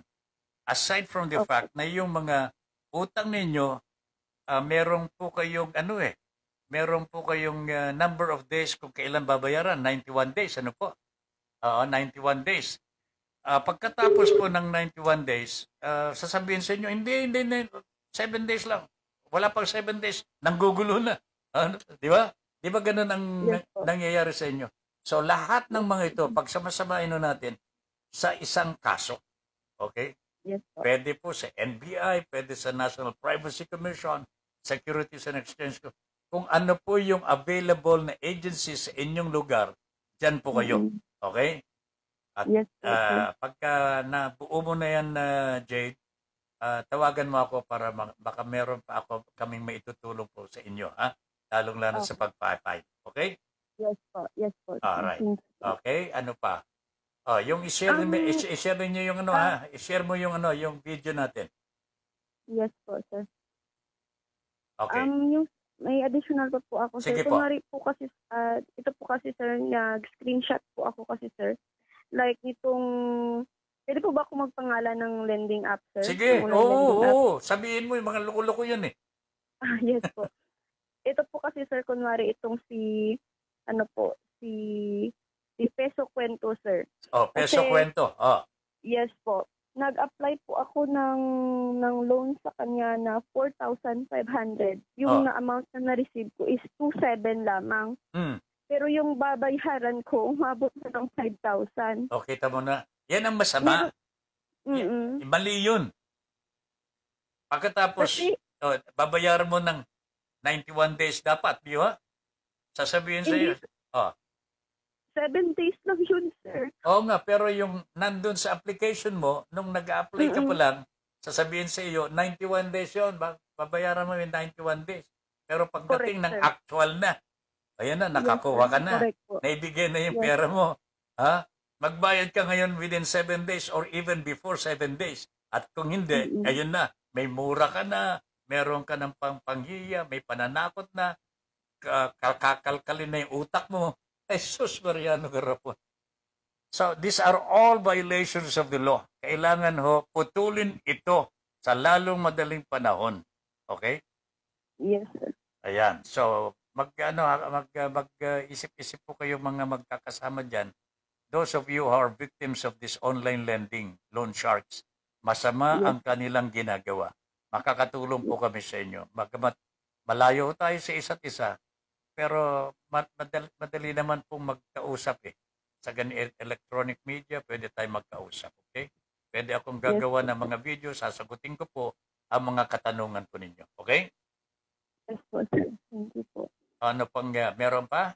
Aside from the okay. fact na yung mga utang ninyo, uh, ah, meron po kayong ano eh, meron po kayong uh, number of days kung kailan babayaran. 91 days, ano po? Oo, uh, 91 days. Uh, pagkatapos po ng 91 days, uh, sasabihin sa inyo, hindi, hindi, hindi, 7 days lang. Wala pang 7 days, nanggugulo na. Ano, uh, di ba? Di ba ganun ang yes, nangyayari sa inyo? So lahat ng mga ito, pag samasamain natin sa isang kaso, okay? Yes, sir. pwede po sa NBI, pwede sa National Privacy Commission, Securities and Exchange Commission, kung ano po yung available na agencies sa inyong lugar, dyan po kayo. Mm-hmm. Okay? At yes, yes, uh, pagka nabuo mo na yan, uh, Jade, uh, tawagan mo ako para baka meron pa ako kaming maitutulong po sa inyo, ha? Lalong lalo okay. sa pagpapay. Okay? Yes po. Yes po. Alright. Okay, ano pa? Oh, yung i-share, um, i-share niyo yung ano uh, ha? I-share mo yung ano, yung video natin. Yes po, sir. Okay. Um, yung may additional pa po ako, Sige sir. Po. Kunwari po kasi, uh, ito po kasi, sir, nag-screenshot po ako kasi, sir. Like, itong, pwede po ba ako magpangalan ng lending app, sir? Sige, oo, oo, oo. Sabihin mo, yung mga loko-loko yun eh. Ah, yes po. ito po kasi, sir, kunwari itong si, ano po, si, si Peso Kwento, sir. Oh, Peso kasi, Kwento, oh. Yes po nag-apply po ako ng ng loan sa kanya na 4,500. Yung oh. Ah. na amount na na-receive ko is 2,700 lamang. Mm. Pero yung babayaran ko, umabot na ng 5,000. Okay, tama na. Yan ang masama. Mm-mm. Eh, mali yun. Pagkatapos, Kasi, oh, babayaran mo ng 91 days dapat, di ba? Sasabihin sa iyo. Oh. Seven days lang yun, sir. Oo nga, pero yung nandun sa application mo, nung nag-apply ka pa lang, sasabihin sa iyo, 91 days yun, babayaran mo yung 91 days. Pero pagdating Correct, ng sir. actual na, ayan na, nakakuha ka na. Naibigay na yung Yes. pera mo. Ha? Magbayad ka ngayon within 7 days or even before 7 days. At kung hindi, Mm-mm. ayun na, may mura ka na, meron ka ng pang panghiya, may pananakot na, ka- kakalkalin na yung utak mo. Jesus Mariano Garapon. So these are all violations of the law. Kailangan ho putulin ito sa lalong madaling panahon. Okay? Yes, sir. Ayan. So mag ano ah, mag ah, mag-isip-isip ah, po kayo mga magkakasama diyan. Those of you who are victims of this online lending, loan sharks, masama yes. ang kanilang ginagawa. Makakatulong po kami sa inyo. Magamat malayo tayo sa isa't isa, pero madali, madali naman pong magkausap eh. Sa ganyan electronic media, pwede tayong magkausap, okay? Pwede akong gagawa ng mga video, sasagutin ko po ang mga katanungan po ninyo, okay? Yes po, Thank you po. Ano pang, uh, meron pa?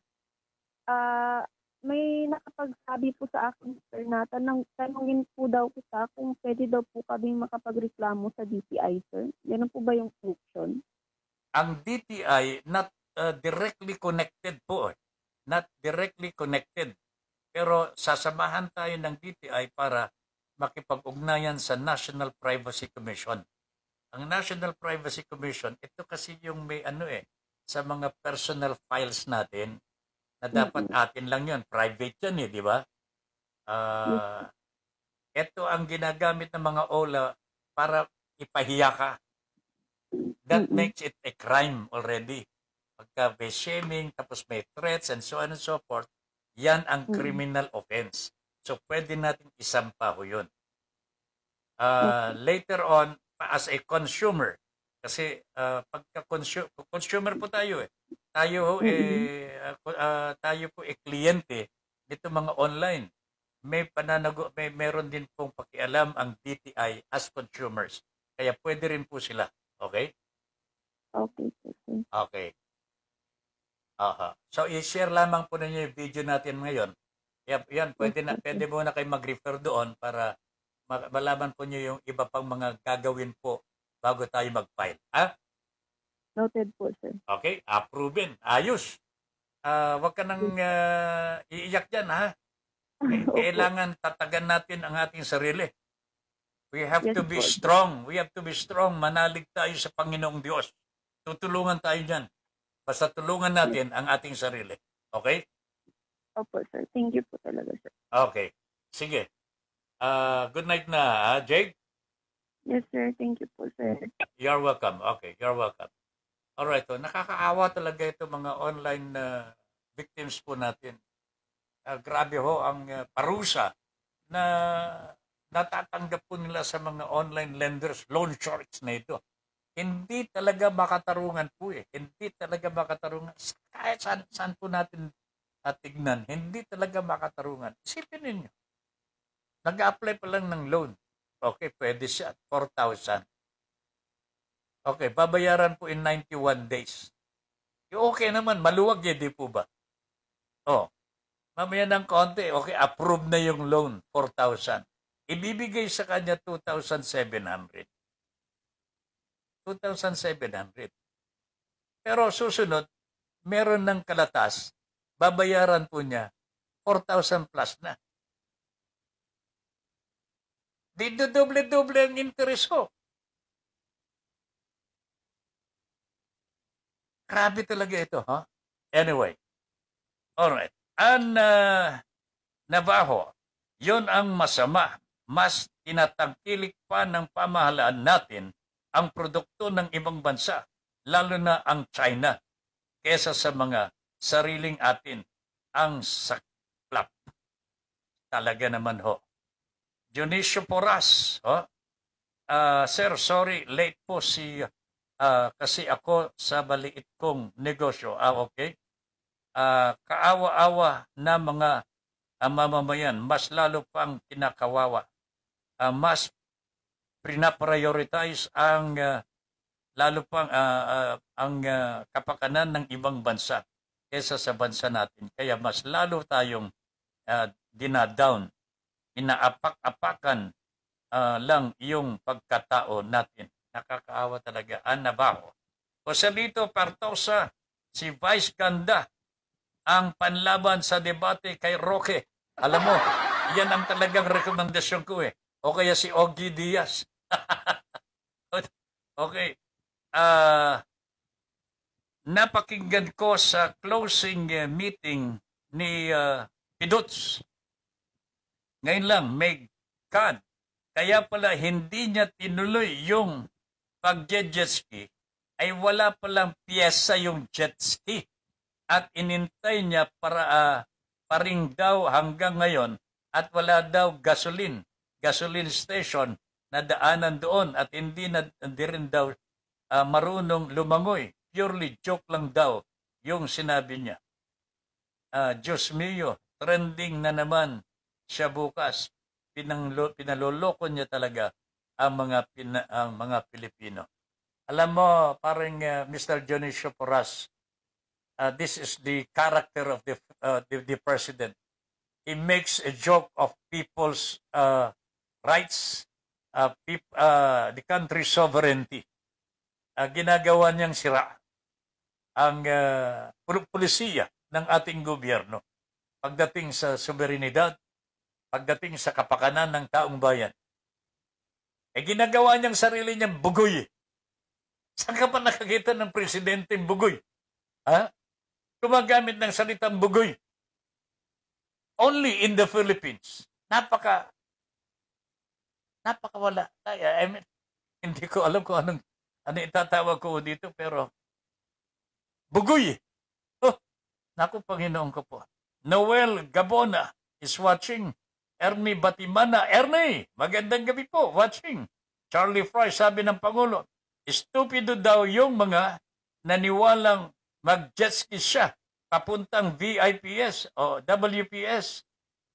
Ah, uh, may nakapagsabi po sa akin, sir, na tanong, tanongin po daw ko sa kung pwede daw po kami makapagreklamo sa DTI, sir. Yan po ba yung function? Ang DTI, not uh, directly connected po. Eh. Not directly connected. Pero sasamahan tayo ng DTI para makipag-ugnayan sa National Privacy Commission. Ang National Privacy Commission, ito kasi yung may ano eh, sa mga personal files natin na dapat atin lang yun. Private yun eh, di ba? Uh, ito ang ginagamit ng mga OLA para ipahiya ka. That makes it a crime already pagka may shaming, tapos may threats, and so on and so forth, yan ang mm. criminal offense. So, pwede natin isampa ho yun. Uh, Later on, as a consumer, kasi uh, pagka consu- consumer po tayo eh. Tayo ho eh uh, uh, tayo po eh kliyente nito mga online. May pananago may meron din pong pakialam ang DTI as consumers. Kaya pwede rin po sila. Okay? Okay. Okay. okay. Aha. So, i-share lamang po ninyo yung video natin ngayon. Yan, yan pwede, na, pwede mo na kayo mag-refer doon para malaman po niyo yung iba pang mga gagawin po bago tayo mag-file. Ha? Noted po, sir. Okay, approved. Ayos. Uh, ah, wag ka nang uh, iiyak diyan, ha? Kailangan tatagan natin ang ating sarili. We have yes, to be Lord. strong. We have to be strong. Manalig tayo sa Panginoong Diyos. Tutulungan tayo diyan. Basta tulungan natin ang ating sarili. Okay? Opo, sir. Thank you po talaga, sir. Okay. Sige. Uh, good night na, ha, Jake? Yes, sir. Thank you po, sir. You're welcome. Okay, you're welcome. Alright, so oh, nakakaawa talaga ito mga online uh, victims po natin. Uh, grabe ho ang uh, parusa na natatanggap po nila sa mga online lenders, loan sharks na ito. Hindi talaga makatarungan po eh. Hindi talaga makatarungan. Kahit saan, saan po natin tignan, hindi talaga makatarungan. Isipin ninyo. Nag-apply pa lang ng loan. Okay, pwede siya at 4,000. Okay, babayaran po in 91 days. Okay naman, maluwag eh, di po ba? Oh, mamaya ng konti, okay, approve na yung loan, 4,000. Ibibigay sa kanya 2,700. 2,700. Pero susunod, meron ng kalatas, babayaran po niya 4,000 plus na. Di doble-doble ang interes ko. Grabe talaga ito, ha? Huh? Anyway, alright. Ang uh, ah, Navajo, yon ang masama. Mas tinatangkilik pa ng pamahalaan natin ang produkto ng ibang bansa, lalo na ang China, kesa sa mga sariling atin, ang saklap. Talaga naman ho. Dionisio Poras, ho? Uh, sir, sorry, late po si, uh, kasi ako sa baliit kong negosyo. Ah, okay. Uh, kaawa-awa na mga uh, mamamayan, mas lalo pang kinakawawa. Uh, mas pinaprioritize ang uh, lalo pang uh, uh, ang uh, kapakanan ng ibang bansa kaysa sa bansa natin. Kaya mas lalo tayong uh, dinadown, inaapak-apakan uh, lang yung pagkatao natin. Nakakaawa talaga. Anabaho. Jose Lito Partosa, si Vice Ganda, ang panlaban sa debate kay Roque. Alam mo, yan ang talagang rekomendasyon ko eh. O kaya si Ogie Diaz okay. Uh, napakinggan ko sa closing eh, meeting ni uh, ah, Pidots. Ngayon lang, may God. Kaya pala hindi niya tinuloy yung pag-jet ay wala palang piyesa yung jet ski at inintay niya para uh, ah, paring daw hanggang ngayon at wala daw gasoline, gasoline station nadaanan doon at hindi na hindi rin daw uh, marunong lumangoy. Purely joke lang daw yung sinabi niya. Uh, Diyos mio, trending na naman siya bukas. Pinanglo, pinaloloko niya talaga ang mga, pina, ang mga Pilipino. Alam mo, parang uh, ah, Mr. Dionisio Porras, uh, this is the character of the, uh, the, the president. He makes a joke of people's uh, rights uh, peop, uh, the country's sovereignty. Uh, ginagawa niyang sira ang uh, polisiya ng ating gobyerno pagdating sa soberanidad, pagdating sa kapakanan ng taong bayan. E ginagawa niyang sarili niyang bugoy. Saan ka pa nakakita ng presidente bugoy? Ha? Kumagamit ng salitang bugoy. Only in the Philippines. Napaka napakawala tayo. I mean, hindi ko alam kung anong, ano itatawag ko dito, pero bugoy. Oh, naku, Panginoon ko po. Noel Gabona is watching. Ernie Batimana. Ernie, magandang gabi po. Watching. Charlie Fry, sabi ng Pangulo, stupido daw yung mga naniwalang mag-jetski siya papuntang VIPS o WPS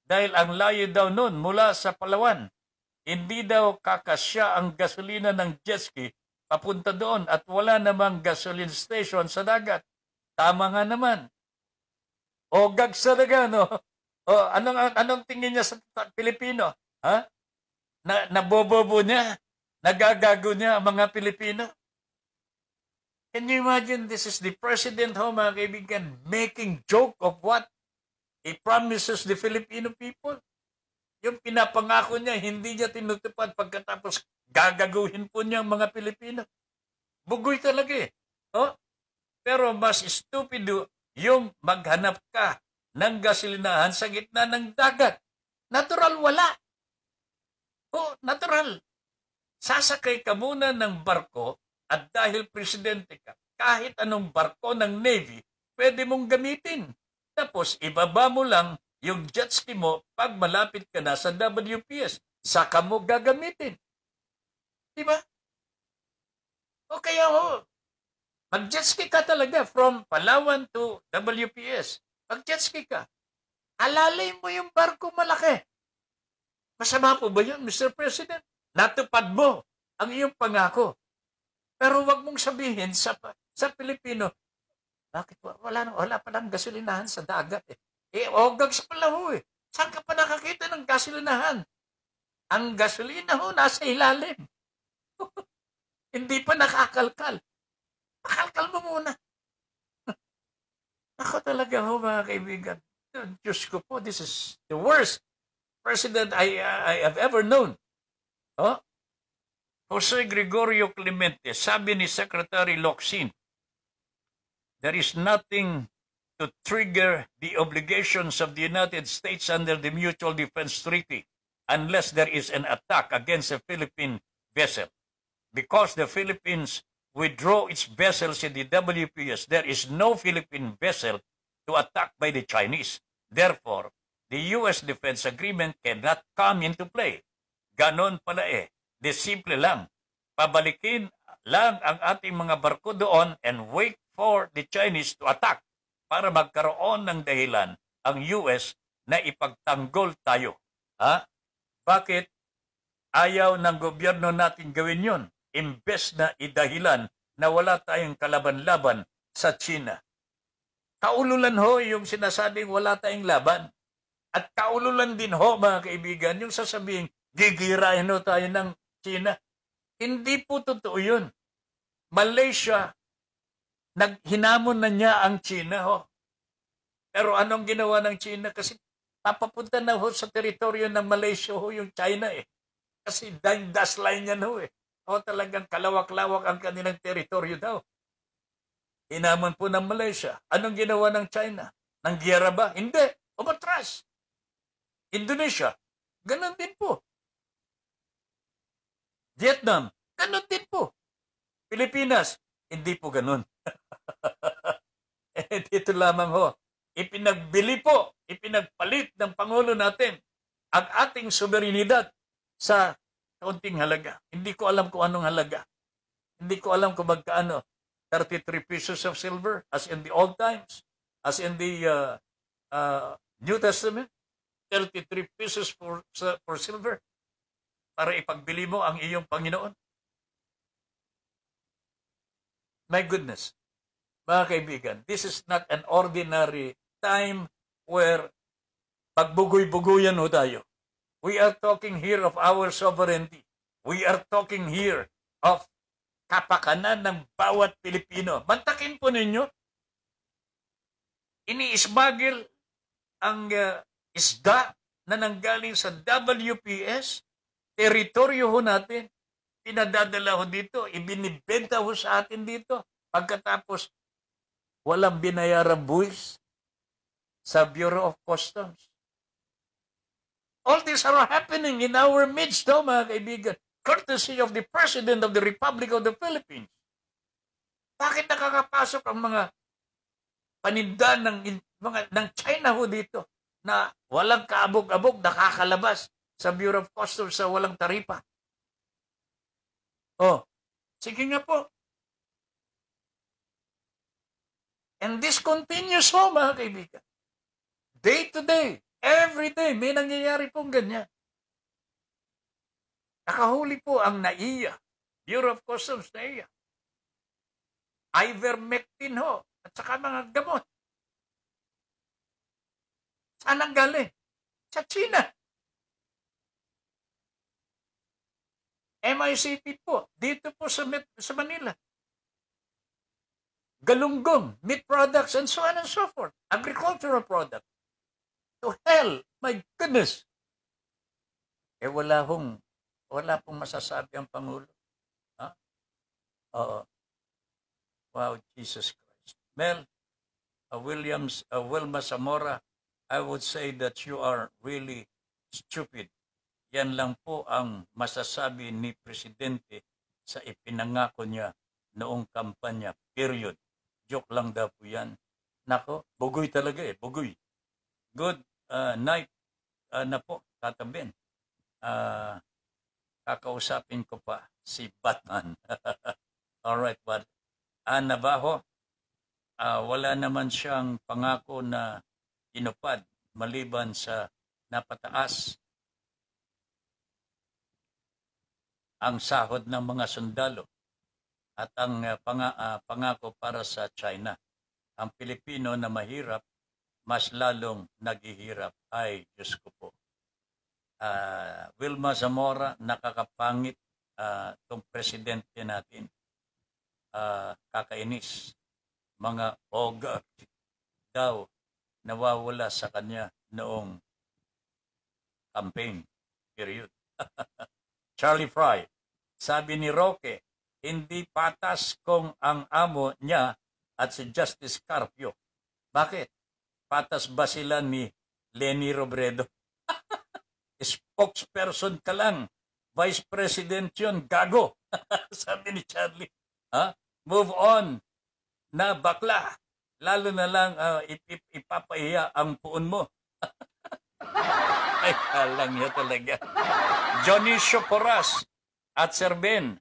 dahil ang layo daw noon mula sa Palawan hindi daw kakasya ang gasolina ng jet ski papunta doon at wala namang gasoline station sa dagat. Tama nga naman. O gagsaraga, no? O anong, anong tingin niya sa Pilipino? Ha? Na, nabobobo niya? Nagagago niya ang mga Pilipino? Can you imagine this is the president ho mga kaibigan making joke of what he promises the Filipino people? Yung pinapangako niya, hindi niya tinutupad pagkatapos gagaguhin po niya ang mga Pilipino. Bugoy talaga eh. Oh? Pero mas stupido yung maghanap ka ng gasolinahan sa gitna ng dagat. Natural wala. Oh, natural. Sasakay ka muna ng barko at dahil presidente ka, kahit anong barko ng Navy, pwede mong gamitin. Tapos ibaba mo lang yung jet ski mo pag malapit ka na sa WPS. Saka mo gagamitin. Di ba? O kaya ho, mag-jet ski ka talaga from Palawan to WPS. Mag-jet ski ka. Alalay mo yung barko malaki. Masama po ba yun, Mr. President? Natupad mo ang iyong pangako. Pero wag mong sabihin sa sa Pilipino, bakit wala, wala pa lang gasolinahan sa dagat eh. Eh, ogags oh, pala ho eh. Saan ka pa nakakita ng gasolinahan? Ang gasolina ho, nasa ilalim. Hindi pa nakakalkal. Pakalkal mo muna. Ako talaga ho, mga kaibigan. Diyos ko po, this is the worst president I, uh, I have ever known. Oh? Jose Gregorio Clemente, sabi ni Secretary Locsin, there is nothing to trigger the obligations of the United States under the Mutual Defense Treaty unless there is an attack against a Philippine vessel. Because the Philippines withdraw its vessels in the WPS, there is no Philippine vessel to attack by the Chinese. Therefore, the U.S. Defense Agreement cannot come into play. Ganon pala eh. De simple lang. Pabalikin lang ang ating mga barko doon and wait for the Chinese to attack para magkaroon ng dahilan ang US na ipagtanggol tayo. Ha? Bakit ayaw ng gobyerno natin gawin yon? Imbes na idahilan na wala tayong kalaban-laban sa China. Kaululan ho yung sinasabing wala tayong laban. At kaululan din ho mga kaibigan yung sasabihin gigirahin ho tayo ng China. Hindi po totoo yun. Malaysia Naghinamon na niya ang China. Ho. Pero anong ginawa ng China? Kasi papapunta na ho sa teritoryo ng Malaysia ho yung China eh. Kasi dash line yan ho eh. O talagang kalawak-lawak ang kanilang teritoryo daw. Hinaman po ng Malaysia. Anong ginawa ng China? Nang Nanggiyara ba? Hindi. Umatras. Indonesia. Ganon din po. Vietnam. Ganon din po. Pilipinas. Hindi po ganon. eh, dito lamang ho, ipinagbili po, ipinagpalit ng Pangulo natin ang ating soberanidad sa kaunting halaga. Hindi ko alam kung anong halaga. Hindi ko alam kung magkaano. 33 pieces of silver as in the old times, as in the uh, uh, New Testament, 33 pieces for, for silver para ipagbili mo ang iyong Panginoon. My goodness, mga kaibigan, this is not an ordinary time where pagbugoy-bugoyan ho tayo. We are talking here of our sovereignty. We are talking here of kapakanan ng bawat Pilipino. Bantakin po ninyo, ini-smuggle ang uh, isda na nanggaling sa WPS, teritoryo ho natin, pinadadala ho dito, ibinibenta ho sa atin dito. Pagkatapos, Walang binayarang buwis sa Bureau of Customs. All these are happening in our midst, no, mga kaibigan. Courtesy of the President of the Republic of the Philippines. Bakit nakakapasok ang mga paninda ng, mga, ng China ho dito na walang kaabog-abog nakakalabas sa Bureau of Customs sa walang taripa? Oh, sige nga po. And this continues po, mga kaibigan. Day to day, every day, may nangyayari pong ganyan. Nakahuli po ang NAIA, Bureau of Customs NAIA, ivermectin ho, at saka mga gamot. Saan ang galing? Sa China. MICT po, dito po sa, sa Manila galunggong, meat products, and so on and so forth, agricultural products. To hell, my goodness! Eh wala hong, wala pong masasabi ang Pangulo. Ha? Oo. Uh, wow, Jesus Christ. Mel, uh, Williams, uh, Wilma Zamora, I would say that you are really stupid. Yan lang po ang masasabi ni Presidente sa ipinangako niya noong kampanya, period. Joke lang daw po yan. Nako, bugoy talaga eh, bugoy. Good uh, night uh, na po, katabin. Uh, kakausapin ko pa si Batman. Alright, but ah, nabaho, uh, wala naman siyang pangako na inupad maliban sa napataas ang sahod ng mga sundalo at ang uh, uh, pangako para sa China. Ang Pilipino na mahirap, mas lalong naghihirap. Ay, Diyos ko po. Uh, Wilma Zamora, nakakapangit uh, presidente natin. Uh, kakainis. Mga ogre daw nawawala sa kanya noong campaign period. Charlie Fry, sabi ni Roque, hindi patas kung ang amo niya at si Justice Carpio. Bakit? Patas ba sila ni Lenny Robredo? Spokesperson ka lang. Vice President yun, gago. Sabi ni Charlie. Ha? Move on na bakla. Lalo na lang uh, ip ip ipapahiya ang puon mo. Ay, alang niya talaga. Johnny Chocoras at Sir Ben,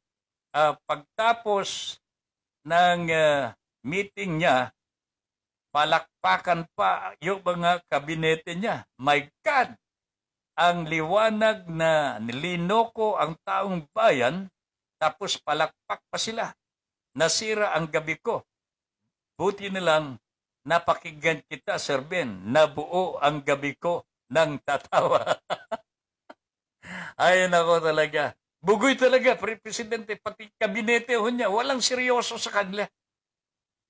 uh, pagtapos ng uh, meeting niya, palakpakan pa yung mga kabinete niya. My God! Ang liwanag na nilinoko ang taong bayan, tapos palakpak pa sila. Nasira ang gabi ko. Buti nilang napakinggan kita, Sir Ben. Nabuo ang gabi ko ng tatawa. Ay, nako talaga. Bugoy talaga, Presidente, pati kabinete ho niya, walang seryoso sa kanila.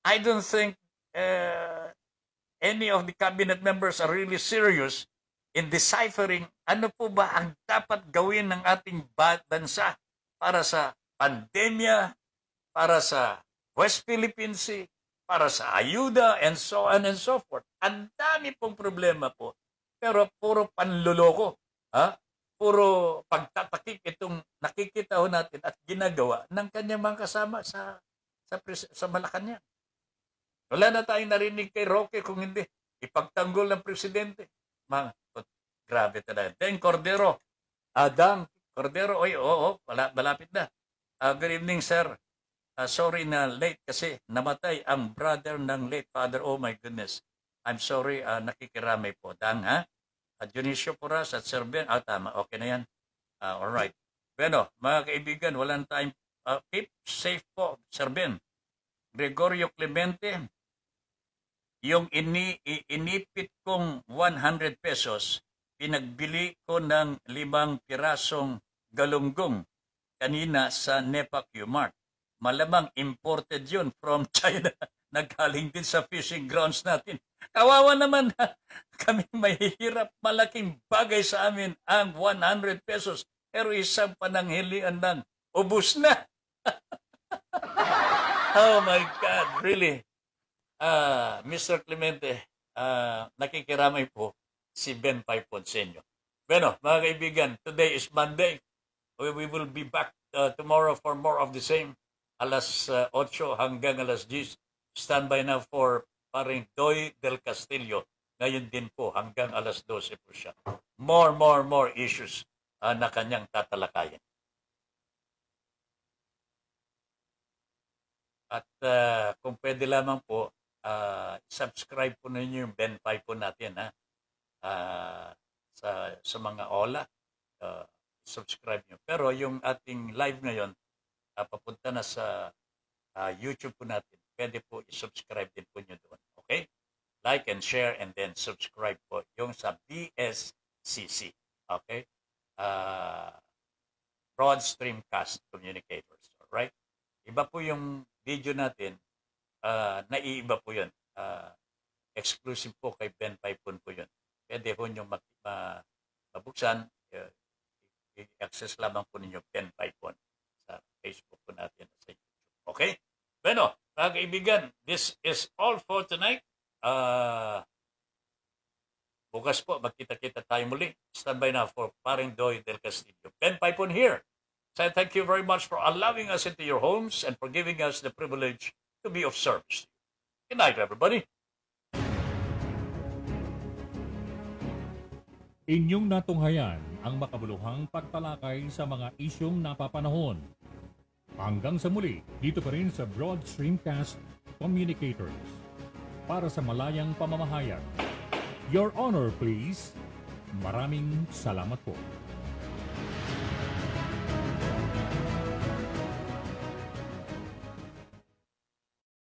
I don't think uh, any of the cabinet members are really serious in deciphering ano po ba ang dapat gawin ng ating bansa para sa pandemya, para sa West Philippine Sea, para sa ayuda, and so on and so forth. Ang dami pong problema po, pero puro panluloko. Ha? puro pagtatakik itong nakikita ho natin at ginagawa ng kanyang mga kasama sa sa, sa Malacanang. Wala na tayong narinig kay Roque kung hindi ipagtanggol ng presidente. Mga, oh, grabe talaga. Then Cordero, Adam Cordero, oy, oo, oh, oh, malapit na. Uh, good evening, sir. Uh, sorry na late kasi namatay ang brother ng late father. Oh my goodness. I'm sorry, uh, nakikiramay po. Dang, ha? at Dionisio Puras at Sir Ben. Ah, tama. Okay na yan. Ah, alright. Bueno, mga kaibigan, walang tayong uh, keep safe po, Sir Ben. Gregorio Clemente, yung ini, inipit kong 100 pesos, pinagbili ko ng limang pirasong galunggong kanina sa Nepa Q-Mart. Malamang imported yun from China nagkaling din sa fishing grounds natin. Kawawa naman na kami mahihirap. Malaking bagay sa amin ang 100 pesos. Pero isang pananghilian lang, ubus na. oh my God, really. Uh, ah, Mr. Clemente, uh, nakikiramay po si Ben sa inyo. Bueno, mga kaibigan, today is Monday. We will be back uh, tomorrow for more of the same. Alas uh, 8 hanggang alas 10 standby na for paring Doy del Castillo. Ngayon din po hanggang alas 12 po siya. More, more, more issues uh, na kanyang tatalakayan. At uh, kung pwede lamang po, uh, subscribe po ninyo yung Ben 5 po natin ha? Uh, sa, sa mga OLA. Uh, subscribe nyo. Pero yung ating live ngayon, uh, papunta na sa uh, YouTube po natin pwede po i-subscribe din po nyo doon. Okay? Like and share and then subscribe po yung sa BSCC. Okay? Uh, Broad Streamcast Communicators. Alright? Iba po yung video natin. Uh, naiiba po yun. Uh, exclusive po kay Ben Paipon po yun. Pwede po nyo mag, ma, mabuksan. Uh, i-access lamang po ninyo Ben Paipon sa Facebook po natin sa YouTube. Okay? Bueno, mga ibigan this is all for tonight. Uh, bukas po, magkita-kita tayo muli. by now for Paring Doy del Castillo. Ben Pipon here. So thank you very much for allowing us into your homes and for giving us the privilege to be of service. Good night, everybody. Inyong natunghayan ang makabuluhang pagtalakay sa mga isyong napapanahon Hanggang sa muli, dito pa rin sa Broad Streamcast Communicators. Para sa malayang pamamahayag. Your Honor, please. Maraming salamat po.